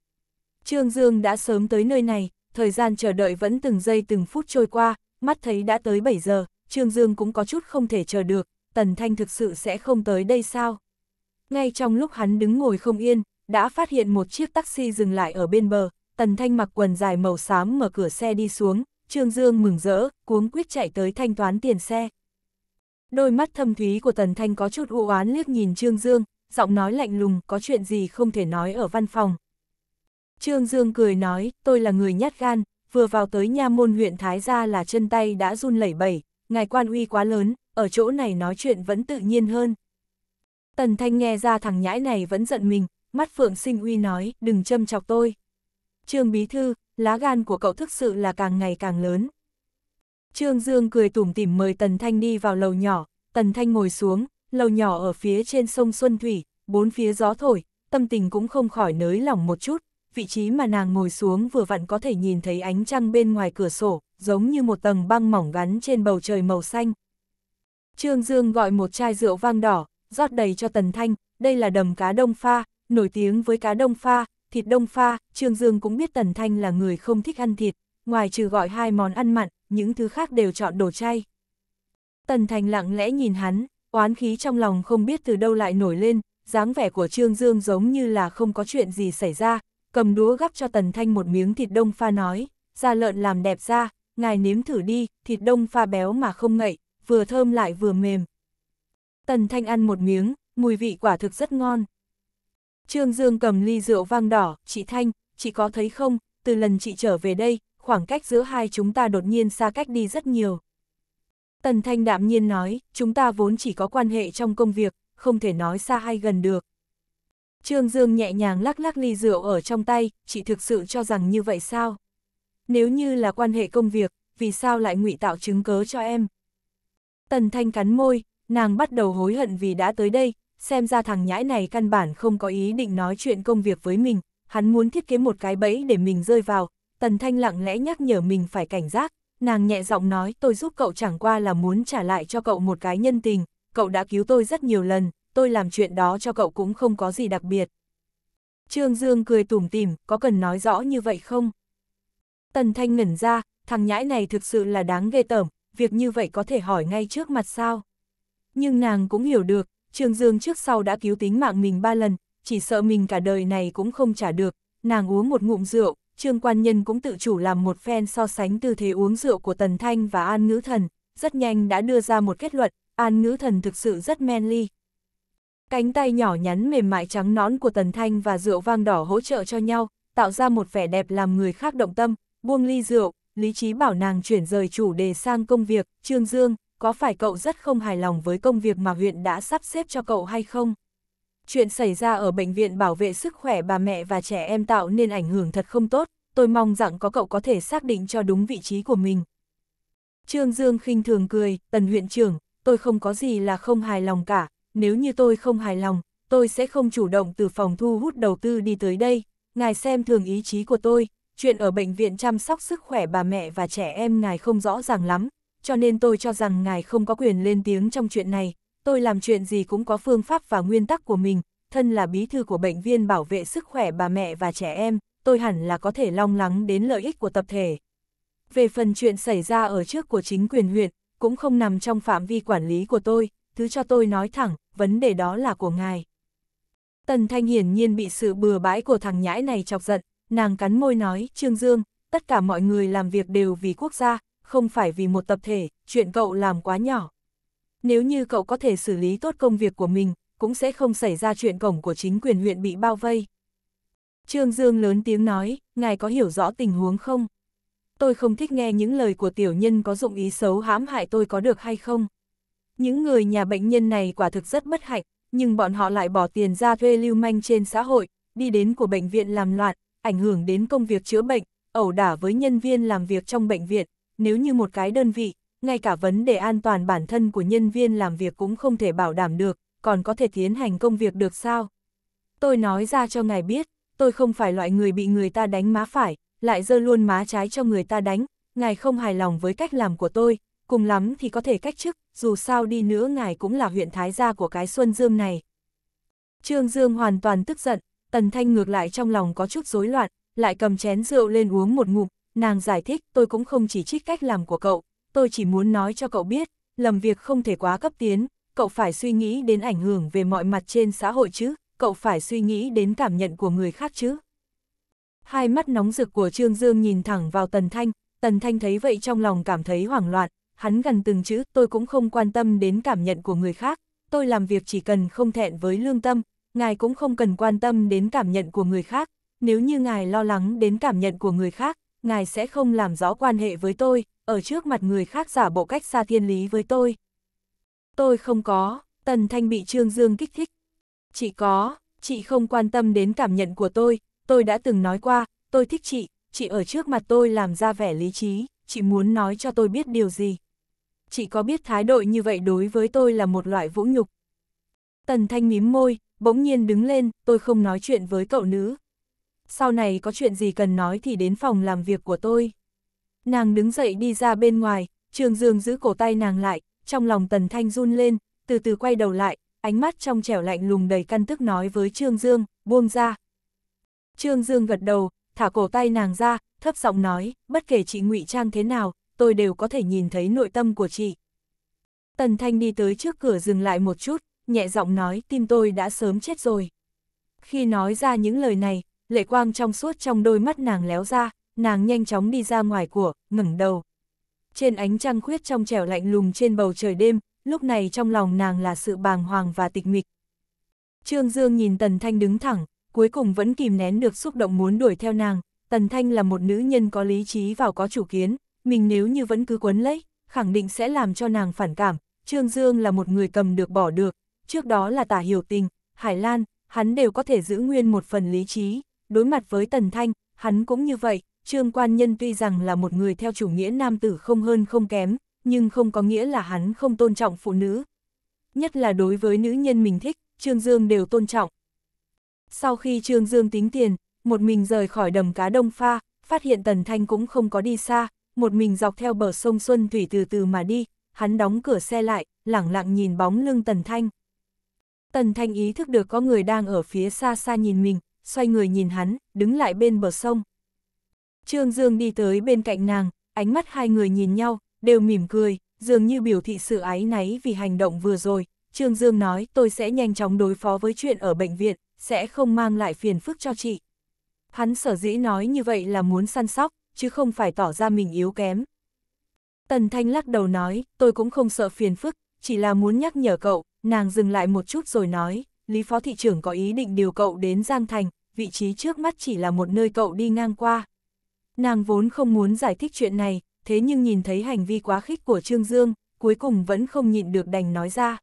Trương Dương đã sớm tới nơi này, thời gian chờ đợi vẫn từng giây từng phút trôi qua, mắt thấy đã tới 7 giờ, Trương Dương cũng có chút không thể chờ được, Tần Thanh thực sự sẽ không tới đây sao? Ngay trong lúc hắn đứng ngồi không yên, đã phát hiện một chiếc taxi dừng lại ở bên bờ, Tần Thanh mặc quần dài màu xám mở cửa xe đi xuống, Trương Dương mừng rỡ, cuống quyết chạy tới thanh toán tiền xe. Đôi mắt thâm thúy của Tần Thanh có chút u oán liếc nhìn Trương Dương, giọng nói lạnh lùng, có chuyện gì không thể nói ở văn phòng, Trương Dương cười nói, tôi là người nhát gan, vừa vào tới nha môn huyện Thái Gia là chân tay đã run lẩy bẩy, ngài quan uy quá lớn, ở chỗ này nói chuyện vẫn tự nhiên hơn. Tần Thanh nghe ra thằng nhãi này vẫn giận mình, mắt Phượng Sinh uy nói, đừng châm chọc tôi. Trương Bí Thư, lá gan của cậu thực sự là càng ngày càng lớn. Trương Dương cười tủm tỉm mời Tần Thanh đi vào lầu nhỏ, Tần Thanh ngồi xuống, lầu nhỏ ở phía trên sông Xuân Thủy, bốn phía gió thổi, tâm tình cũng không khỏi nới lỏng một chút, vị trí mà nàng ngồi xuống vừa vặn có thể nhìn thấy ánh trăng bên ngoài cửa sổ, giống như một tầng băng mỏng gắn trên bầu trời màu xanh. Trương Dương gọi một chai rượu vang đỏ, rót đầy cho Tần Thanh, đây là đầm cá đông pha, nổi tiếng với cá đông pha, thịt đông pha, Trương Dương cũng biết Tần Thanh là người không thích ăn thịt, ngoài trừ gọi hai món ăn mặn, những thứ khác đều chọn đồ chay. Tần Thanh lặng lẽ nhìn hắn, oán khí trong lòng không biết từ đâu lại nổi lên, dáng vẻ của Trương Dương giống như là không có chuyện gì xảy ra, cầm đũa gắp cho Tần Thanh một miếng thịt đông pha nói, da lợn làm đẹp ra, ngài nếm thử đi, thịt đông pha béo mà không ngậy, vừa thơm lại vừa mềm. Tần Thanh ăn một miếng, mùi vị quả thực rất ngon. Trương Dương cầm ly rượu vang đỏ, chị Thanh, chị có thấy không, từ lần chị trở về đây, khoảng cách giữa hai chúng ta đột nhiên xa cách đi rất nhiều. Tần Thanh đạm nhiên nói, chúng ta vốn chỉ có quan hệ trong công việc, không thể nói xa hay gần được. Trương Dương nhẹ nhàng lắc lắc ly rượu ở trong tay, chị thực sự cho rằng như vậy sao? Nếu như là quan hệ công việc, vì sao lại ngụy tạo chứng cớ cho em? Tần Thanh cắn môi, nàng bắt đầu hối hận vì đã tới đây, xem ra thằng nhãi này căn bản không có ý định nói chuyện công việc với mình, hắn muốn thiết kế một cái bẫy để mình rơi vào, Tần Thanh lặng lẽ nhắc nhở mình phải cảnh giác, nàng nhẹ giọng nói tôi giúp cậu chẳng qua là muốn trả lại cho cậu một cái nhân tình, cậu đã cứu tôi rất nhiều lần, tôi làm chuyện đó cho cậu cũng không có gì đặc biệt. Trương Dương cười tủm tỉm, có cần nói rõ như vậy không? Tần Thanh ngẩn ra, thằng nhãi này thực sự là đáng ghê tởm, việc như vậy có thể hỏi ngay trước mặt sao? Nhưng nàng cũng hiểu được, Trương Dương trước sau đã cứu tính mạng mình ba lần, chỉ sợ mình cả đời này cũng không trả được, nàng uống một ngụm rượu, Trương Quan Nhân cũng tự chủ làm một phen so sánh tư thế uống rượu của Tần Thanh và An Ngữ Thần, rất nhanh đã đưa ra một kết luận, An Ngữ Thần thực sự rất manly, Cánh tay nhỏ nhắn mềm mại trắng nón của Tần Thanh và rượu vang đỏ hỗ trợ cho nhau, tạo ra một vẻ đẹp làm người khác động tâm, buông ly rượu, lý trí bảo nàng chuyển rời chủ đề sang công việc, Trương Dương, có phải cậu rất không hài lòng với công việc mà huyện đã sắp xếp cho cậu hay không? Chuyện xảy ra ở bệnh viện bảo vệ sức khỏe bà mẹ và trẻ em tạo nên ảnh hưởng thật không tốt, tôi mong rằng có cậu có thể xác định cho đúng vị trí của mình. Trương Dương khinh thường cười, tần huyện trưởng, tôi không có gì là không hài lòng cả, nếu như tôi không hài lòng, tôi sẽ không chủ động từ phòng thu hút đầu tư đi tới đây, ngài xem thường ý chí của tôi, chuyện ở bệnh viện chăm sóc sức khỏe bà mẹ và trẻ em ngài không rõ ràng lắm, cho nên tôi cho rằng ngài không có quyền lên tiếng trong chuyện này, tôi làm chuyện gì cũng có phương pháp và nguyên tắc của mình, thân là bí thư của bệnh viên bảo vệ sức khỏe bà mẹ và trẻ em, tôi hẳn là có thể long lắng đến lợi ích của tập thể. Về phần chuyện xảy ra ở trước của chính quyền huyện, cũng không nằm trong phạm vi quản lý của tôi, thứ cho tôi nói thẳng, vấn đề đó là của ngài. Tần Thanh hiển nhiên bị sự bừa bãi của thằng nhãi này chọc giận, nàng cắn môi nói, Trương Dương, tất cả mọi người làm việc đều vì quốc gia, không phải vì một tập thể, chuyện cậu làm quá nhỏ. Nếu như cậu có thể xử lý tốt công việc của mình, cũng sẽ không xảy ra chuyện cổng của chính quyền huyện bị bao vây. Trương Dương lớn tiếng nói, ngài có hiểu rõ tình huống không? Tôi không thích nghe những lời của tiểu nhân có dụng ý xấu hãm hại tôi có được hay không? Những người nhà bệnh nhân này quả thực rất bất hạnh, nhưng bọn họ lại bỏ tiền ra thuê lưu manh trên xã hội, đi đến của bệnh viện làm loạn, ảnh hưởng đến công việc chữa bệnh, ẩu đả với nhân viên làm việc trong bệnh viện, nếu như một cái đơn vị, ngay cả vấn đề an toàn bản thân của nhân viên làm việc cũng không thể bảo đảm được, còn có thể tiến hành công việc được sao? Tôi nói ra cho ngài biết, tôi không phải loại người bị người ta đánh má phải, lại dơ luôn má trái cho người ta đánh, ngài không hài lòng với cách làm của tôi, cùng lắm thì có thể cách chức, dù sao đi nữa ngài cũng là huyện thái gia của cái Xuân Dương này. Trương Dương hoàn toàn tức giận, Tần Thanh ngược lại trong lòng có chút rối loạn, lại cầm chén rượu lên uống một ngụm, nàng giải thích tôi cũng không chỉ trích cách làm của cậu, tôi chỉ muốn nói cho cậu biết, làm việc không thể quá cấp tiến, cậu phải suy nghĩ đến ảnh hưởng về mọi mặt trên xã hội chứ, cậu phải suy nghĩ đến cảm nhận của người khác chứ. Hai mắt nóng rực của Trương Dương nhìn thẳng vào Tần Thanh, Tần Thanh thấy vậy trong lòng cảm thấy hoảng loạn, hắn gần từng chữ, tôi cũng không quan tâm đến cảm nhận của người khác, tôi làm việc chỉ cần không thẹn với lương tâm, ngài cũng không cần quan tâm đến cảm nhận của người khác, nếu như ngài lo lắng đến cảm nhận của người khác, ngài sẽ không làm rõ quan hệ với tôi, ở trước mặt người khác giả bộ cách xa thiên lý với tôi. Tôi không có, Tần Thanh bị Trương Dương kích thích. Chị có, chị không quan tâm đến cảm nhận của tôi, tôi đã từng nói qua, tôi thích chị, chị ở trước mặt tôi làm ra vẻ lý trí, chị muốn nói cho tôi biết điều gì chỉ có biết thái độ như vậy đối với tôi là một loại vũ nhục. Tần Thanh mím môi, bỗng nhiên đứng lên, tôi không nói chuyện với cậu nữ. Sau này có chuyện gì cần nói thì đến phòng làm việc của tôi. Nàng đứng dậy đi ra bên ngoài, Trường Dương giữ cổ tay nàng lại, trong lòng Tần Thanh run lên, từ từ quay đầu lại, ánh mắt trong trẻo lạnh lùng đầy căn tức nói với Trương Dương, buông ra. Trương Dương gật đầu, thả cổ tay nàng ra, thấp giọng nói, bất kể chị ngụy trang thế nào, tôi đều có thể nhìn thấy nội tâm của chị. Tần Thanh đi tới trước cửa dừng lại một chút, nhẹ giọng nói tim tôi đã sớm chết rồi. Khi nói ra những lời này, lệ quang trong suốt trong đôi mắt nàng léo ra, nàng nhanh chóng đi ra ngoài của, ngẩng đầu. Trên ánh trăng khuyết trong trẻo lạnh lùng trên bầu trời đêm, lúc này trong lòng nàng là sự bàng hoàng và tịch mịch. Trương Dương nhìn Tần Thanh đứng thẳng, cuối cùng vẫn kìm nén được xúc động muốn đuổi theo nàng. Tần Thanh là một nữ nhân có lý trí và có chủ kiến, mình nếu như vẫn cứ quấn lấy, khẳng định sẽ làm cho nàng phản cảm. Trương Dương là một người cầm được bỏ được, trước đó là tả hiểu tình, Hải Lan, hắn đều có thể giữ nguyên một phần lý trí, đối mặt với Tần Thanh, hắn cũng như vậy, Trương Quan Nhân tuy rằng là một người theo chủ nghĩa nam tử không hơn không kém, nhưng không có nghĩa là hắn không tôn trọng phụ nữ. Nhất là đối với nữ nhân mình thích, Trương Dương đều tôn trọng. Sau khi Trương Dương tính tiền, một mình rời khỏi đầm cá Đông Pha, phát hiện Tần Thanh cũng không có đi xa, một mình dọc theo bờ sông Xuân Thủy từ từ mà đi, hắn đóng cửa xe lại, lẳng lặng nhìn bóng lưng Tần Thanh. Tần Thanh ý thức được có người đang ở phía xa xa nhìn mình, xoay người nhìn hắn, đứng lại bên bờ sông. Trương Dương đi tới bên cạnh nàng, ánh mắt hai người nhìn nhau, đều mỉm cười, dường như biểu thị sự ái náy vì hành động vừa rồi. Trương Dương nói tôi sẽ nhanh chóng đối phó với chuyện ở bệnh viện, sẽ không mang lại phiền phức cho chị. Hắn sở dĩ nói như vậy là muốn săn sóc, chứ không phải tỏ ra mình yếu kém. Tần Thanh lắc đầu nói, tôi cũng không sợ phiền phức, chỉ là muốn nhắc nhở cậu, nàng dừng lại một chút rồi nói, Lý Phó Thị trưởng có ý định điều cậu đến Giang Thành, vị trí trước mắt chỉ là một nơi cậu đi ngang qua. Nàng vốn không muốn giải thích chuyện này, thế nhưng nhìn thấy hành vi quá khích của Trương Dương, cuối cùng vẫn không nhịn được đành nói ra.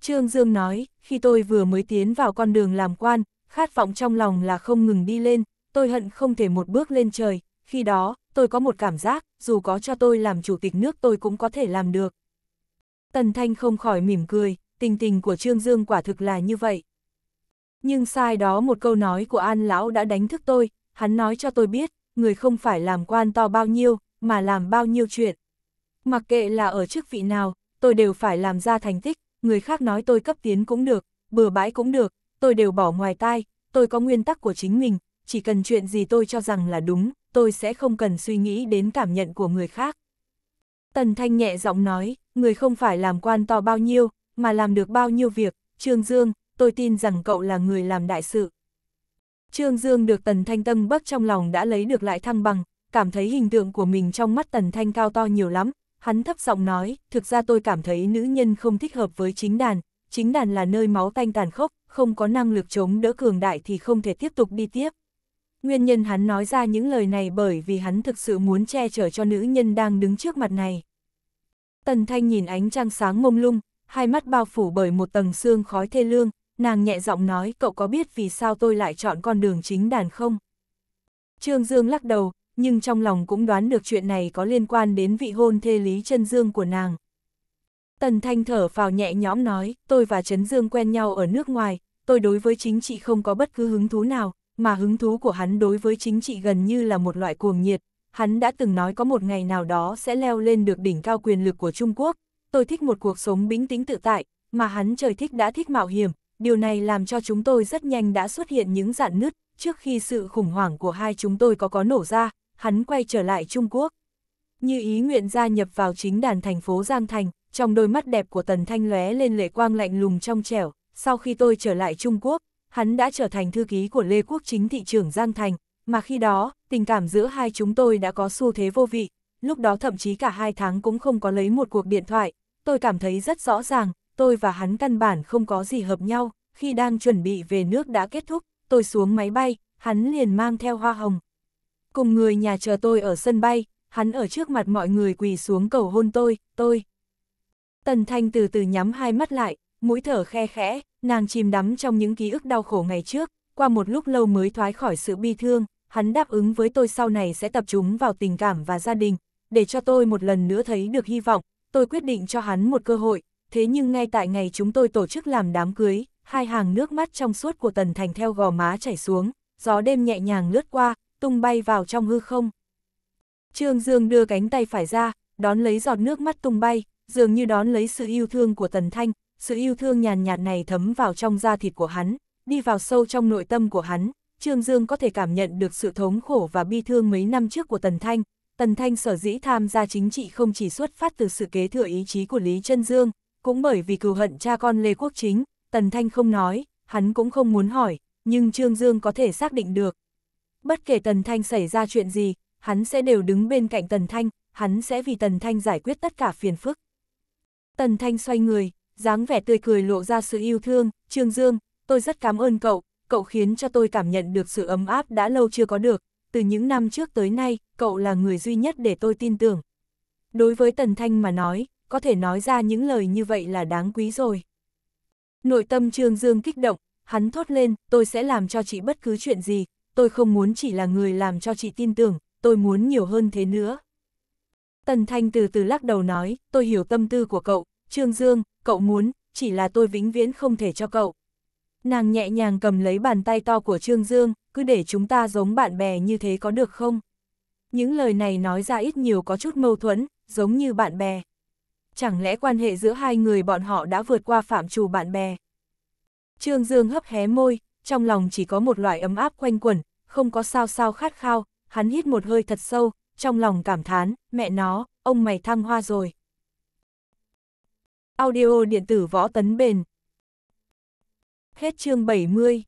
Trương Dương nói, khi tôi vừa mới tiến vào con đường làm quan, khát vọng trong lòng là không ngừng đi lên, tôi hận không thể một bước lên trời, khi đó, tôi có một cảm giác, dù có cho tôi làm chủ tịch nước tôi cũng có thể làm được. Tần Thanh không khỏi mỉm cười, tình tình của Trương Dương quả thực là như vậy. Nhưng sai đó một câu nói của An Lão đã đánh thức tôi, hắn nói cho tôi biết, người không phải làm quan to bao nhiêu, mà làm bao nhiêu chuyện. Mặc kệ là ở chức vị nào, tôi đều phải làm ra thành tích, người khác nói tôi cấp tiến cũng được, bừa bãi cũng được, tôi đều bỏ ngoài tai, tôi có nguyên tắc của chính mình, chỉ cần chuyện gì tôi cho rằng là đúng, tôi sẽ không cần suy nghĩ đến cảm nhận của người khác. Tần Thanh nhẹ giọng nói, người không phải làm quan to bao nhiêu, mà làm được bao nhiêu việc, Trương Dương, tôi tin rằng cậu là người làm đại sự. Trương Dương được Tần Thanh tâm bất trong lòng đã lấy được lại thăng bằng, cảm thấy hình tượng của mình trong mắt Tần Thanh cao to nhiều lắm, hắn thấp giọng nói, thực ra tôi cảm thấy nữ nhân không thích hợp với chính đàn, chính đàn là nơi máu tanh tàn khốc, không có năng lực chống đỡ cường đại thì không thể tiếp tục đi tiếp. Nguyên nhân hắn nói ra những lời này bởi vì hắn thực sự muốn che chở cho nữ nhân đang đứng trước mặt này. Tần Thanh nhìn ánh trăng sáng mông lung, hai mắt bao phủ bởi một tầng xương khói thê lương, nàng nhẹ giọng nói cậu có biết vì sao tôi lại chọn con đường chính đàn không? Trương Dương lắc đầu, nhưng trong lòng cũng đoán được chuyện này có liên quan đến vị hôn thê Lý chân Dương của nàng. Tần Thanh thở vào nhẹ nhõm nói, tôi và Trấn Dương quen nhau ở nước ngoài, tôi đối với chính trị không có bất cứ hứng thú nào, mà hứng thú của hắn đối với chính trị gần như là một loại cuồng nhiệt. Hắn đã từng nói có một ngày nào đó sẽ leo lên được đỉnh cao quyền lực của Trung Quốc. Tôi thích một cuộc sống bính tĩnh tự tại, mà hắn trời thích đã thích mạo hiểm. Điều này làm cho chúng tôi rất nhanh đã xuất hiện những dạn nứt, trước khi sự khủng hoảng của hai chúng tôi có có nổ ra, hắn quay trở lại Trung Quốc. Như ý nguyện gia nhập vào chính đàn thành phố Giang Thành, trong đôi mắt đẹp của Tần Thanh lóe lên lệ quang lạnh lùng trong trẻo, sau khi tôi trở lại Trung Quốc, hắn đã trở thành thư ký của Lê Quốc Chính thị trưởng Giang Thành, mà khi đó, tình cảm giữa hai chúng tôi đã có xu thế vô vị, lúc đó thậm chí cả hai tháng cũng không có lấy một cuộc điện thoại, tôi cảm thấy rất rõ ràng, tôi và hắn căn bản không có gì hợp nhau, khi đang chuẩn bị về nước đã kết thúc, tôi xuống máy bay, hắn liền mang theo hoa hồng. Cùng người nhà chờ tôi ở sân bay, hắn ở trước mặt mọi người quỳ xuống cầu hôn tôi, tôi. Tần Thanh từ từ nhắm hai mắt lại, mũi thở khe khẽ, nàng chìm đắm trong những ký ức đau khổ ngày trước, qua một lúc lâu mới thoái khỏi sự bi thương, hắn đáp ứng với tôi sau này sẽ tập trung vào tình cảm và gia đình, để cho tôi một lần nữa thấy được hy vọng, tôi quyết định cho hắn một cơ hội, thế nhưng ngay tại ngày chúng tôi tổ chức làm đám cưới, hai hàng nước mắt trong suốt của Tần Thành theo gò má chảy xuống, gió đêm nhẹ nhàng lướt qua, tung bay vào trong hư không. Trương Dương đưa cánh tay phải ra, đón lấy giọt nước mắt tung bay, dường như đón lấy sự yêu thương của Tần Thanh, sự yêu thương nhàn nhạt này thấm vào trong da thịt của hắn, đi vào sâu trong nội tâm của hắn, Trương Dương có thể cảm nhận được sự thống khổ và bi thương mấy năm trước của Tần Thanh. Tần Thanh sở dĩ tham gia chính trị không chỉ xuất phát từ sự kế thừa ý chí của Lý Trân Dương, cũng bởi vì cừu hận cha con Lê Quốc Chính, Tần Thanh không nói, hắn cũng không muốn hỏi, nhưng Trương Dương có thể xác định được. Bất kể Tần Thanh xảy ra chuyện gì, hắn sẽ đều đứng bên cạnh Tần Thanh, hắn sẽ vì Tần Thanh giải quyết tất cả phiền phức. Tần Thanh xoay người, dáng vẻ tươi cười lộ ra sự yêu thương, Trương Dương, tôi rất cảm ơn cậu, cậu khiến cho tôi cảm nhận được sự ấm áp đã lâu chưa có được, từ những năm trước tới nay, cậu là người duy nhất để tôi tin tưởng. Đối với Tần Thanh mà nói, có thể nói ra những lời như vậy là đáng quý rồi. Nội tâm Trương Dương kích động, hắn thốt lên, tôi sẽ làm cho chị bất cứ chuyện gì, tôi không muốn chỉ là người làm cho chị tin tưởng, tôi muốn nhiều hơn thế nữa. Tần Thanh từ từ lắc đầu nói, tôi hiểu tâm tư của cậu, Trương Dương, cậu muốn, chỉ là tôi vĩnh viễn không thể cho cậu. Nàng nhẹ nhàng cầm lấy bàn tay to của Trương Dương, cứ để chúng ta giống bạn bè như thế có được không? Những lời này nói ra ít nhiều có chút mâu thuẫn, giống như bạn bè. Chẳng lẽ quan hệ giữa hai người bọn họ đã vượt qua phạm trù bạn bè? Trương Dương hấp hé môi, trong lòng chỉ có một loại ấm áp quanh quẩn, không có sao sao khát khao, hắn hít một hơi thật sâu, trong lòng cảm thán, mẹ nó, ông mày thăng hoa rồi. Audio điện tử võ tấn bền. Hết chương 70